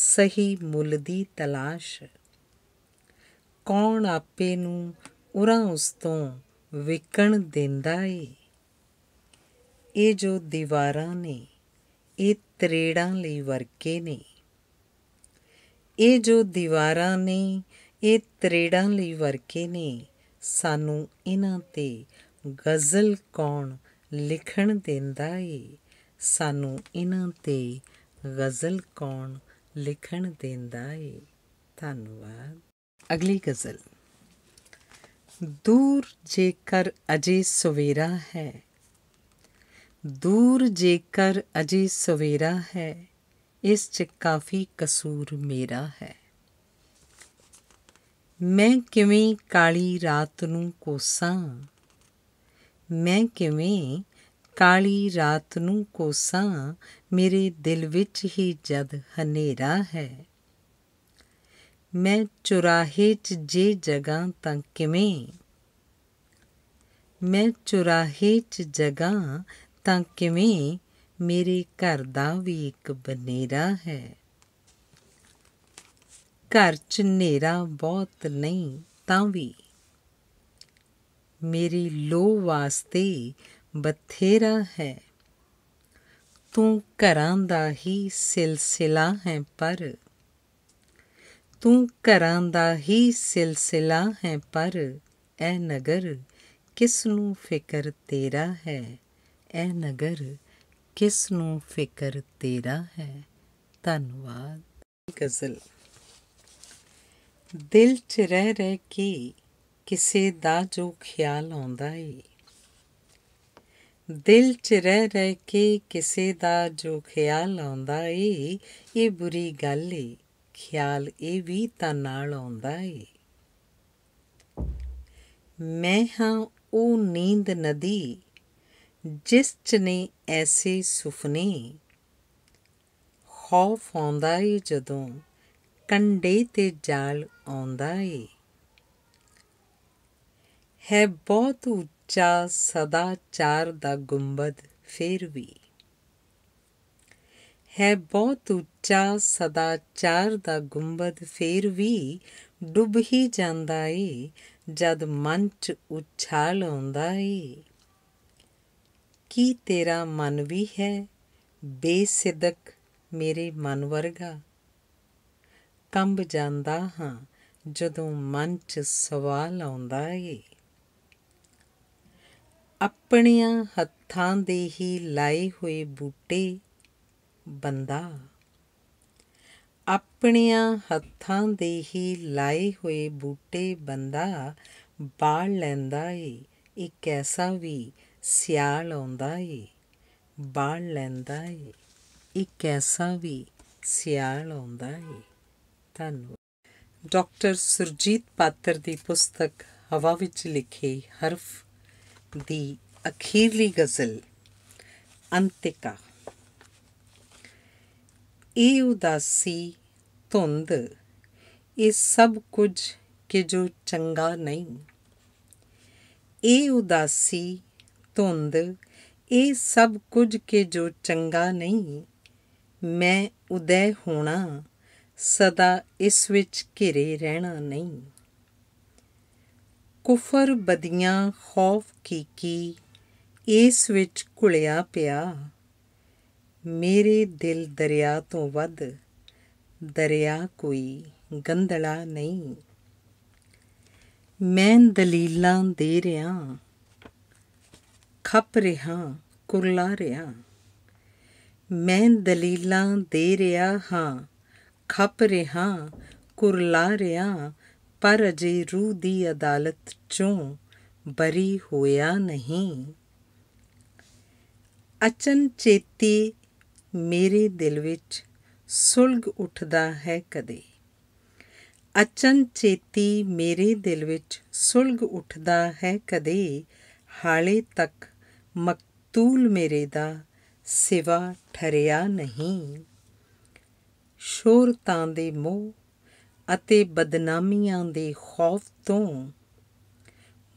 S1: ਸਹੀ ਮੁੱਲ ਦੀ ਤਲਾਸ਼ ਕੌਣ ਆਪੇ ਨੂੰ ਉਰਾਂ ਉਸ ਤੋਂ ਵਿਕਣ ਦਿੰਦਾ ਏ ਇਹ ਜੋ ਦੀਵਾਰਾਂ ਨੇ ਇਹ ਤਰੇੜਾਂ ਲਈ ਵਰਕੇ ਨੇ ਇਹ ਜੋ ਦੀਵਾਰਾਂ ਨੇ ਇਹ ਤਰੇੜਾਂ ਲਈ ਵਰਕੇ ਨੇ ਸਾਨੂੰ ਇਹਨਾਂ ਤੇ ਗਜ਼ਲ ਕੌਣ ਲਿਖਣ ਦਿੰਦਾ ਏ ਸਾਨੂੰ ਇਹਨਾਂ ਤੇ ਗਜ਼ਲ ਕੌਣ ਲਿਖਣ ਦਿੰਦਾ ਏ ਧੰਨਵਾਦ ਅਗਲੀ ਗਜ਼ਲ ਦੂਰ ਜੇਕਰ ਅਜੇ ਸਵੇਰਾ ਹੈ ਦੂਰ ਜੇਕਰ ਅਜੇ ਸਵੇਰਾ ਹੈ ਇਸ 'ਚ ਕਾਫੀ ਕਸੂਰ ਮੇਰਾ ਹੈ ਮੈਂ ਕਿਵੇਂ ਕਾਲੀ ਰਾਤ ਨੂੰ ਕੋਸਾਂ ਮੈਂ ਕਿਵੇਂ ਕਾਲੀ ਰਾਤ ਨੂੰ ਕੋਸਾਂ ਮੇਰੇ ਦਿਲ ਵਿੱਚ ਹੀ ਜਦ ਹਨੇਰਾ ਹੈ ਮੈਂ ਚੁਰਾਹੇ 'ਚ ਜੇ ਜਗਾ ਤਾਂ ਕਿਵੇਂ ਮੈਂ ਚੁਰਾਹੇ 'ਚ ਜਗਾ ਤਾਂ ਕਿਵੇਂ ਮੇਰੇ ਘਰ ਦਾ ਵੀ ਇੱਕ ਬਨੇਰਾ ਹੈ ਘਰ 'ਚ ਹਨੇਰਾ ਬਹੁਤ ਨਹੀਂ ਤਾਂ ਵੀ ਮੇਰੀ ਲੋ ਵਾਸਤੇ ਬਥੇਰਾ ਹੈ ਤੂੰ ਘਰਾਂ ਦਾ ਹੀ ਸਿਲਸਿਲਾ ਹੈ ਪਰ ਤੂੰ ਘਰਾਂ ਦਾ ਹੀ ਸਿਲਸਿਲਾ ਹੈ ਪਰ ਐ ਨਗਰ ਕਿਸ ਨੂੰ ਫਿਕਰ ਤੇਰਾ ਹੈ ਐ ਨਗਰ ਕਿਸ ਨੂੰ ਫਿਕਰ ਤੇਰਾ ਹੈ ਧੰਨਵਾਦ ਗਜ਼ਲ ਦਿਲ 'ਚ ਰਹਿ ਰਹਿ ਕੇ ਕਿਸੇ ਦਾ ਜੋ ਖਿਆਲ ਆਉਂਦਾ ਏ ਦਿਲ 'ਚ ਰਹਿ ਰਹਿ ਕੇ ਕਿਸੇ ਦਾ ਜੋ ਖਿਆਲ ਆਉਂਦਾ ਏ ਇਹ ਬੁਰੀ ਗੱਲ ਏ ਖਿਆਲ ਇਹ ਵੀ ਤਾਂ ਨਾਲ ਆਉਂਦਾ ਏ ਮੈਂ ਹਾਂ ਉਹ ਨੀਂਦ ਨਦੀ ਜਿਸ 'ਚ ਨੇ ਐਸੇ ਸੁਪਨੇ ਖੌਫ ਆਉਂਦਾ ਏ ਜਦੋਂ ਕੰਡੇ ਤੇ ਜਾਲ ਆਉਂਦਾ ਏ ਹੈ ਬਹੁਤ ਉੱਚਾ ਸਦਾ ਚਾਰ ਦਾ ਗੁੰਬਦ ਫੇਰ ਵੀ ਹੈ ਬਹੁਤ ਉੱਚਾ ਸਦਾ ਚਾਰ ਦਾ ਗੁੰਬਦ ਫੇਰ ਵੀ ਡੁੱਬ ਹੀ ਜਾਂਦਾ ਏ ਜਦ ਮਨ ਚ ਉਛਾਲ ਆਉਂਦਾ ਏ ਕੀ ਤੇਰਾ ਮਨ ਵੀ ਹੈ ਬੇਸਿੱਧਕ ਮੇਰੇ ਮਨ ਵਰਗਾ ਕੰਬ ਜਾਂਦਾ ਹਾਂ ਜਦੋਂ ਮਨ 'ਚ ਸਵਾਲ ਆਉਂਦਾ ਏ ਆਪਣਿਆਂ ਹੱਥਾਂ ਦੇ ਹੀ ਲਾਏ ਹੋਏ ਬੂਟੇ ਬੰਦਾ ਆਪਣਿਆਂ ਹੱਥਾਂ ਦੇ ਹੀ ਲਾਏ ਹੋਏ ਬੂਟੇ ਬੰਦਾ ਬਾਲ ਲੈਂਦਾ ਏ ਇਹ ਕੈਸਾ ਵੀ ਸਿਆਲ ਆਉਂਦਾ ਏ ਬਾਲ ਲੈਂਦਾ ਏ ਇਹ ਕੈਸਾ ਵੀ ਸਿਆਲ ਆਉਂਦਾ ਏ ਧੰਨਵਾਦ ਡਾਕਟਰ ਸੁਰਜੀਤ ਪਾਤਰ ਦੀ ਪੁਸਤਕ ਹਵਾ ਵਿੱਚ ਲਿਖੇ ਹਰਫ ਦੀ ਅਖੀਰਲੀ ਗਜ਼ਲ ਅੰਤਿਕਾ ਇਹ ਉਦਾਸੀ ਧੁੰਦ ਇਹ ਸਭ ਕੁਝ ਕਿ ਜੋ ਚੰਗਾ ਨਹੀਂ ਇਹ ਉਦਾਸੀ ਧੁੰਦ ਇਹ ਸਭ ਕੁਝ ਕਿ ਜੋ ਚੰਗਾ ਨਹੀਂ ਮੈਂ ਉਦੈ ਹੋਣਾ ਸਦਾ ਇਸ ਵਿੱਚ ਘਿਰੇ ਰਹਿਣਾ ਨਹੀਂ ਕੁਫਰ ਬਦੀਆਂ ਖੌਫ ਕੀ ਕੀ ਇਸ ਵਿੱਚ ਘੁਲਿਆ ਪਿਆ ਮੇਰੇ ਦਿਲ ਦਰਿਆ ਤੋਂ ਵੱਧ ਦਰਿਆ ਕੋਈ ਗੰਦਲਾ ਨਹੀਂ ਮੈਂ ਦਲੀਲਾਂ ਦੇ ਰਿਆਂ ਖੱਪ ਰਿਹਾ ਕੁਰਲਾ ਰਿਆਂ ਮੈਂ ਦਲੀਲਾਂ ਦੇ ਰਿਆ ਹਾਂ ਖੱਪ ਰਿਹਾ ਕੁਰਲਾ ਰਿਆਂ ਪਰ ਅਜੇ ਰੂਹ ਦੀ ਅਦਾਲਤ ਚੋਂ ਬਰੀ ਹੋਇਆ ਨਹੀਂ ਅਚਨ ਚੇਤੀ ਮੇਰੇ ਦਿਲ ਵਿੱਚ ਸੁਲਗ ਉੱਠਦਾ ਹੈ ਕਦੇ ਅਚਨ ਚੇਤੀ ਮੇਰੇ ਦਿਲ ਵਿੱਚ ਸੁਲਗ ਉੱਠਦਾ ਹੈ ਕਦੇ ਹਾਲੇ ਤੱਕ ਮਕਤੂਲ ਮੇਰੇ ਦਾ ਸਿਵਾ ਠਰਿਆ ਨਹੀਂ ਸ਼ੋਰ ਤਾਂ ਦੇ ਮੋਹ ਅਤੇ ਬਦਨਾਮੀਆਂ ਦੇ ਖੌਫ ਤੋਂ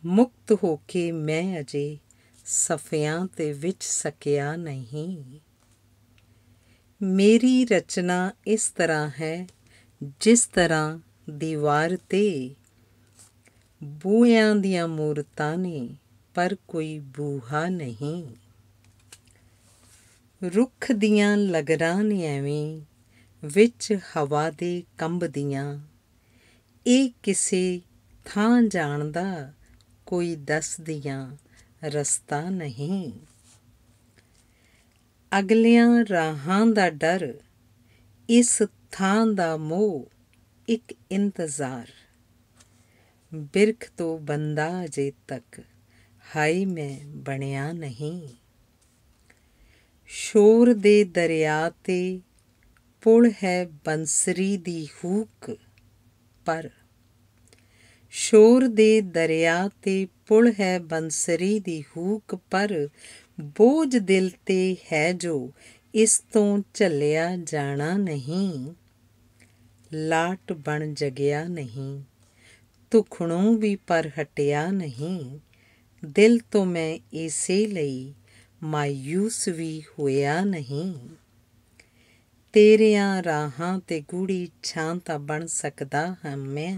S1: ਮੁਕਤ ਹੋ ਕੇ ਮੈਂ ਅਜੇ ਸਫਿਆਂ ਤੇ ਵਿੱਚ ਸਕਿਆ ਨਹੀਂ ਮੇਰੀ ਰਚਨਾ ਇਸ ਤਰ੍ਹਾਂ ਹੈ ਜਿਸ ਤਰ੍ਹਾਂ ਦੀਵਾਰ ਤੇ ਬੂਹਿਆਂ ਦੀਆਂ ਮੂਰਤਾਂ ਨੇ ਪਰ ਕੋਈ ਬੂਹਾ ਨਹੀਂ ਰੁੱਖ ਦੀਆਂ ਲਗਰਾਂ ਨੇ ਐਵੇਂ ਵਿੱਚ ਹਵਾ ਦੇ ਕੰਬਦੀਆਂ ਇਹ ਕਿਸੇ ਥਾਂ ਜਾਣ ਦਾ ਕੋਈ ਦੱਸਦੀਆਂ ਰਸਤਾ ਨਹੀਂ ਅਗਲਿਆਂ ਰਾਹਾਂ ਦਾ ਡਰ ਇਸ ਥਾਂ ਦਾ ਮੋਹ ਇੱਕ ਇੰਤਜ਼ਾਰ ਬਿਰਖ ਤੋਂ ਬੰਦਾ ਜੇ ਤੱਕ ਹਾਈ ਮੈਂ ਬਣਿਆ ਨਹੀਂ ਸ਼ੋਰ ਦੇ ਦਰਿਆ ਤੇ ਪੁਲ ਹੈ ਬੰਸਰੀ ਦੀ ਹੂਕ ਪਰ ਸ਼ੋਰ ਦੇ ਦਰਿਆ ਤੇ ਪੁਲ ਹੈ ਬੰਸਰੀ ਦੀ ਹੂਕ ਪਰ ਬੋਝ ਦਿਲ ਤੇ ਹੈ ਜੋ ਇਸ ਤੋਂ ਝੱਲਿਆ ਜਾਣਾ ਨਹੀਂ ਲਾਟ ਬਣ ਜਗਿਆ ਨਹੀਂ ਤੁਖਣੋਂ ਵੀ ਪਰ ਹਟਿਆ ਨਹੀਂ ਦਿਲ ਤੋਂ ਮੈਂ ਇਸੇ ਲਈ ਮਾਇੂਸ ਵੀ ਹੋਇਆ ਨਹੀਂ ਤੇਰੀਆਂ ਰਾਹਾਂ ਤੇ ਗੂੜੀ ਛਾਂ ਤਾਂ ਬਣ ਸਕਦਾ ਹਾਂ ਮੈਂ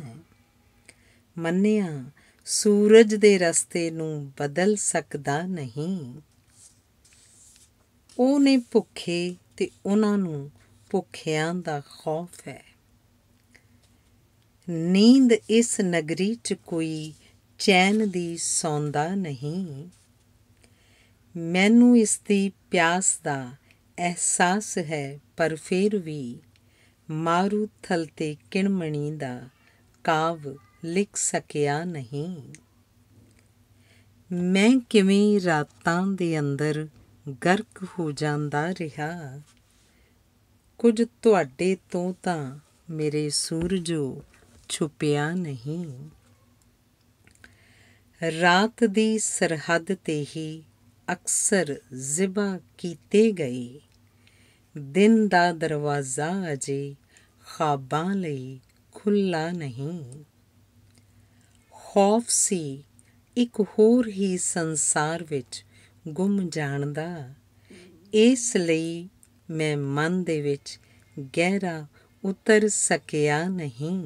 S1: ਮੰਨਿਆ ਸੂਰਜ ਦੇ ਰਸਤੇ ਨੂੰ ਬਦਲ ਸਕਦਾ ਨਹੀਂ ਉਹ ਨੇ ਭੁੱਖੇ ਤੇ ਉਹਨਾਂ ਨੂੰ ਭੁੱਖਿਆਂ ਦਾ ਖੌਫ ਹੈ ਨੀਂਦ ਇਸ ਨਗਰੀ 'ਚ ਕੋਈ ਚੈਨ ਦੀ ਸੌਂਦਾ ਨਹੀਂ ਮੈਨੂੰ ਇਸ ਦੀ ਪਿਆਸ ਦਾ ਅਹਿਸਾਸ ਹੈ ਪਰ ਫਿਰ ਵੀ ਮਾਰੂ ਥਲ ਤੇ ਕਿਣਮਣੀ ਦਾ ਕਾਵ ਲਿਖ ਸਕਿਆ ਨਹੀਂ ਮੈਂ ਕਿਵੇਂ ਰਾਤਾਂ ਦੇ ਅੰਦਰ ਗਰਕ ਹੋ ਜਾਂਦਾ ਰਿਹਾ ਕੁਝ ਤੁਹਾਡੇ ਤੋਂ ਤਾਂ ਮੇਰੇ ਸੂਰਜੋ ਛੁਪਿਆ ਨਹੀਂ ਰਾਤ ਦੀ ਸਰਹੱਦ ਤੇ ਹੀ ਅਕਸਰ ਜ਼ਿਬਾ ਕੀਤੇ ਗਏ ਦਿਨ ਦਾ ਦਰਵਾਜ਼ਾ ਅਜੇ ਖਾਬਾਂ ਲਈ ਖੁੱਲਾ ਨਹੀਂ ਖੌਫ ਸੀ ਇੱਕ ਹੋਰ ਹੀ ਸੰਸਾਰ ਵਿੱਚ ਗੁੰਮ ਜਾਣ ਦਾ ਇਸ ਲਈ ਮੈਂ ਮਨ ਦੇ ਵਿੱਚ ਗਹਿਰਾ ਉਤਰ ਸਕਿਆ ਨਹੀਂ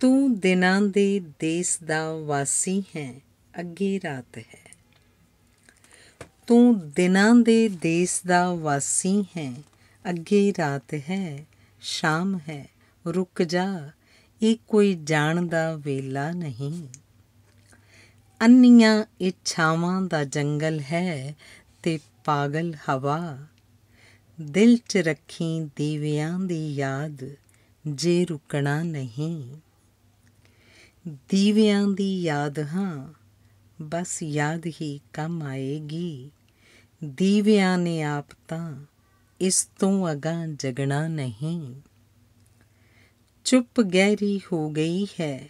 S1: ਤੂੰ ਦਿਨਾਂ ਦੇ ਦੇਸ ਦਾ ਵਾਸੀ ਹੈ ਅੱਗੇ ਰਾਤ ਹੈ ਤੂੰ ਦਿਨਾਂ ਦੇ ਦੇਸ ਦਾ ਵਾਸੀ ਹੈ ਅੱਗੇ ਰਾਤ ਹੈ ਸ਼ਾਮ ਹੈ ਰੁਕ ਜਾ ਇਹ ਕੋਈ ਜਾਣ ਦਾ ਵੇਲਾ ਨਹੀਂ ਅੰਨੀਆਂ ਇੱਛਾਵਾਂ ਦਾ ਜੰਗਲ ਹੈ ਤੇ ਪਾਗਲ ਹਵਾ ਦਿਲ 'ਚ ਰੱਖੀ ਦੀਵਿਆਂ ਦੀ ਯਾਦ ਜੇ ਰੁਕਣਾ ਨਹੀਂ ਦੀਵਿਆਂ ਦੀ ਯਾਦ ਹਾਂ ਬਸ ਯਾਦ ਹੀ ਕਮ ਆਏਗੀ ਦੀਵਿਆਂ ਨੇ ਆਪ ਤਾਂ ਇਸ ਤੋਂ ਅਗਾ ਜਗਣਾ ਨਹੀਂ ਚੁੱਪ ਗਹਿਰੀ ਹੋ ਗਈ ਹੈ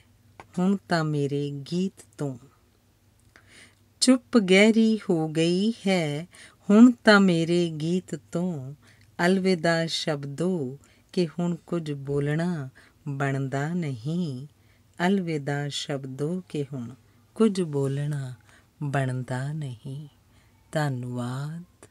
S1: ਹੁਣ ਤਾਂ ਮੇਰੇ ਗੀਤ ਤੋਂ ਚੁੱਪ ਗਹਿਰੀ ਹੋ ਗਈ ਹੈ ਹੁਣ ਤਾਂ ਮੇਰੇ ਗੀਤ ਤੋਂ ਅਲਵਿਦਾ ਸ਼ਬਦੋ ਕਿ ਹੁਣ ਕੁਝ ਬੋਲਣਾ ਬਣਦਾ ਨਹੀਂ ਅਲਵਿਦਾ ਸ਼ਬਦੋ ਕਿ ਹੁਣ ਕੁਝ ਬੋਲਣਾ ਬਣਦਾ ਨਹੀਂ ਧੰਨਵਾਦ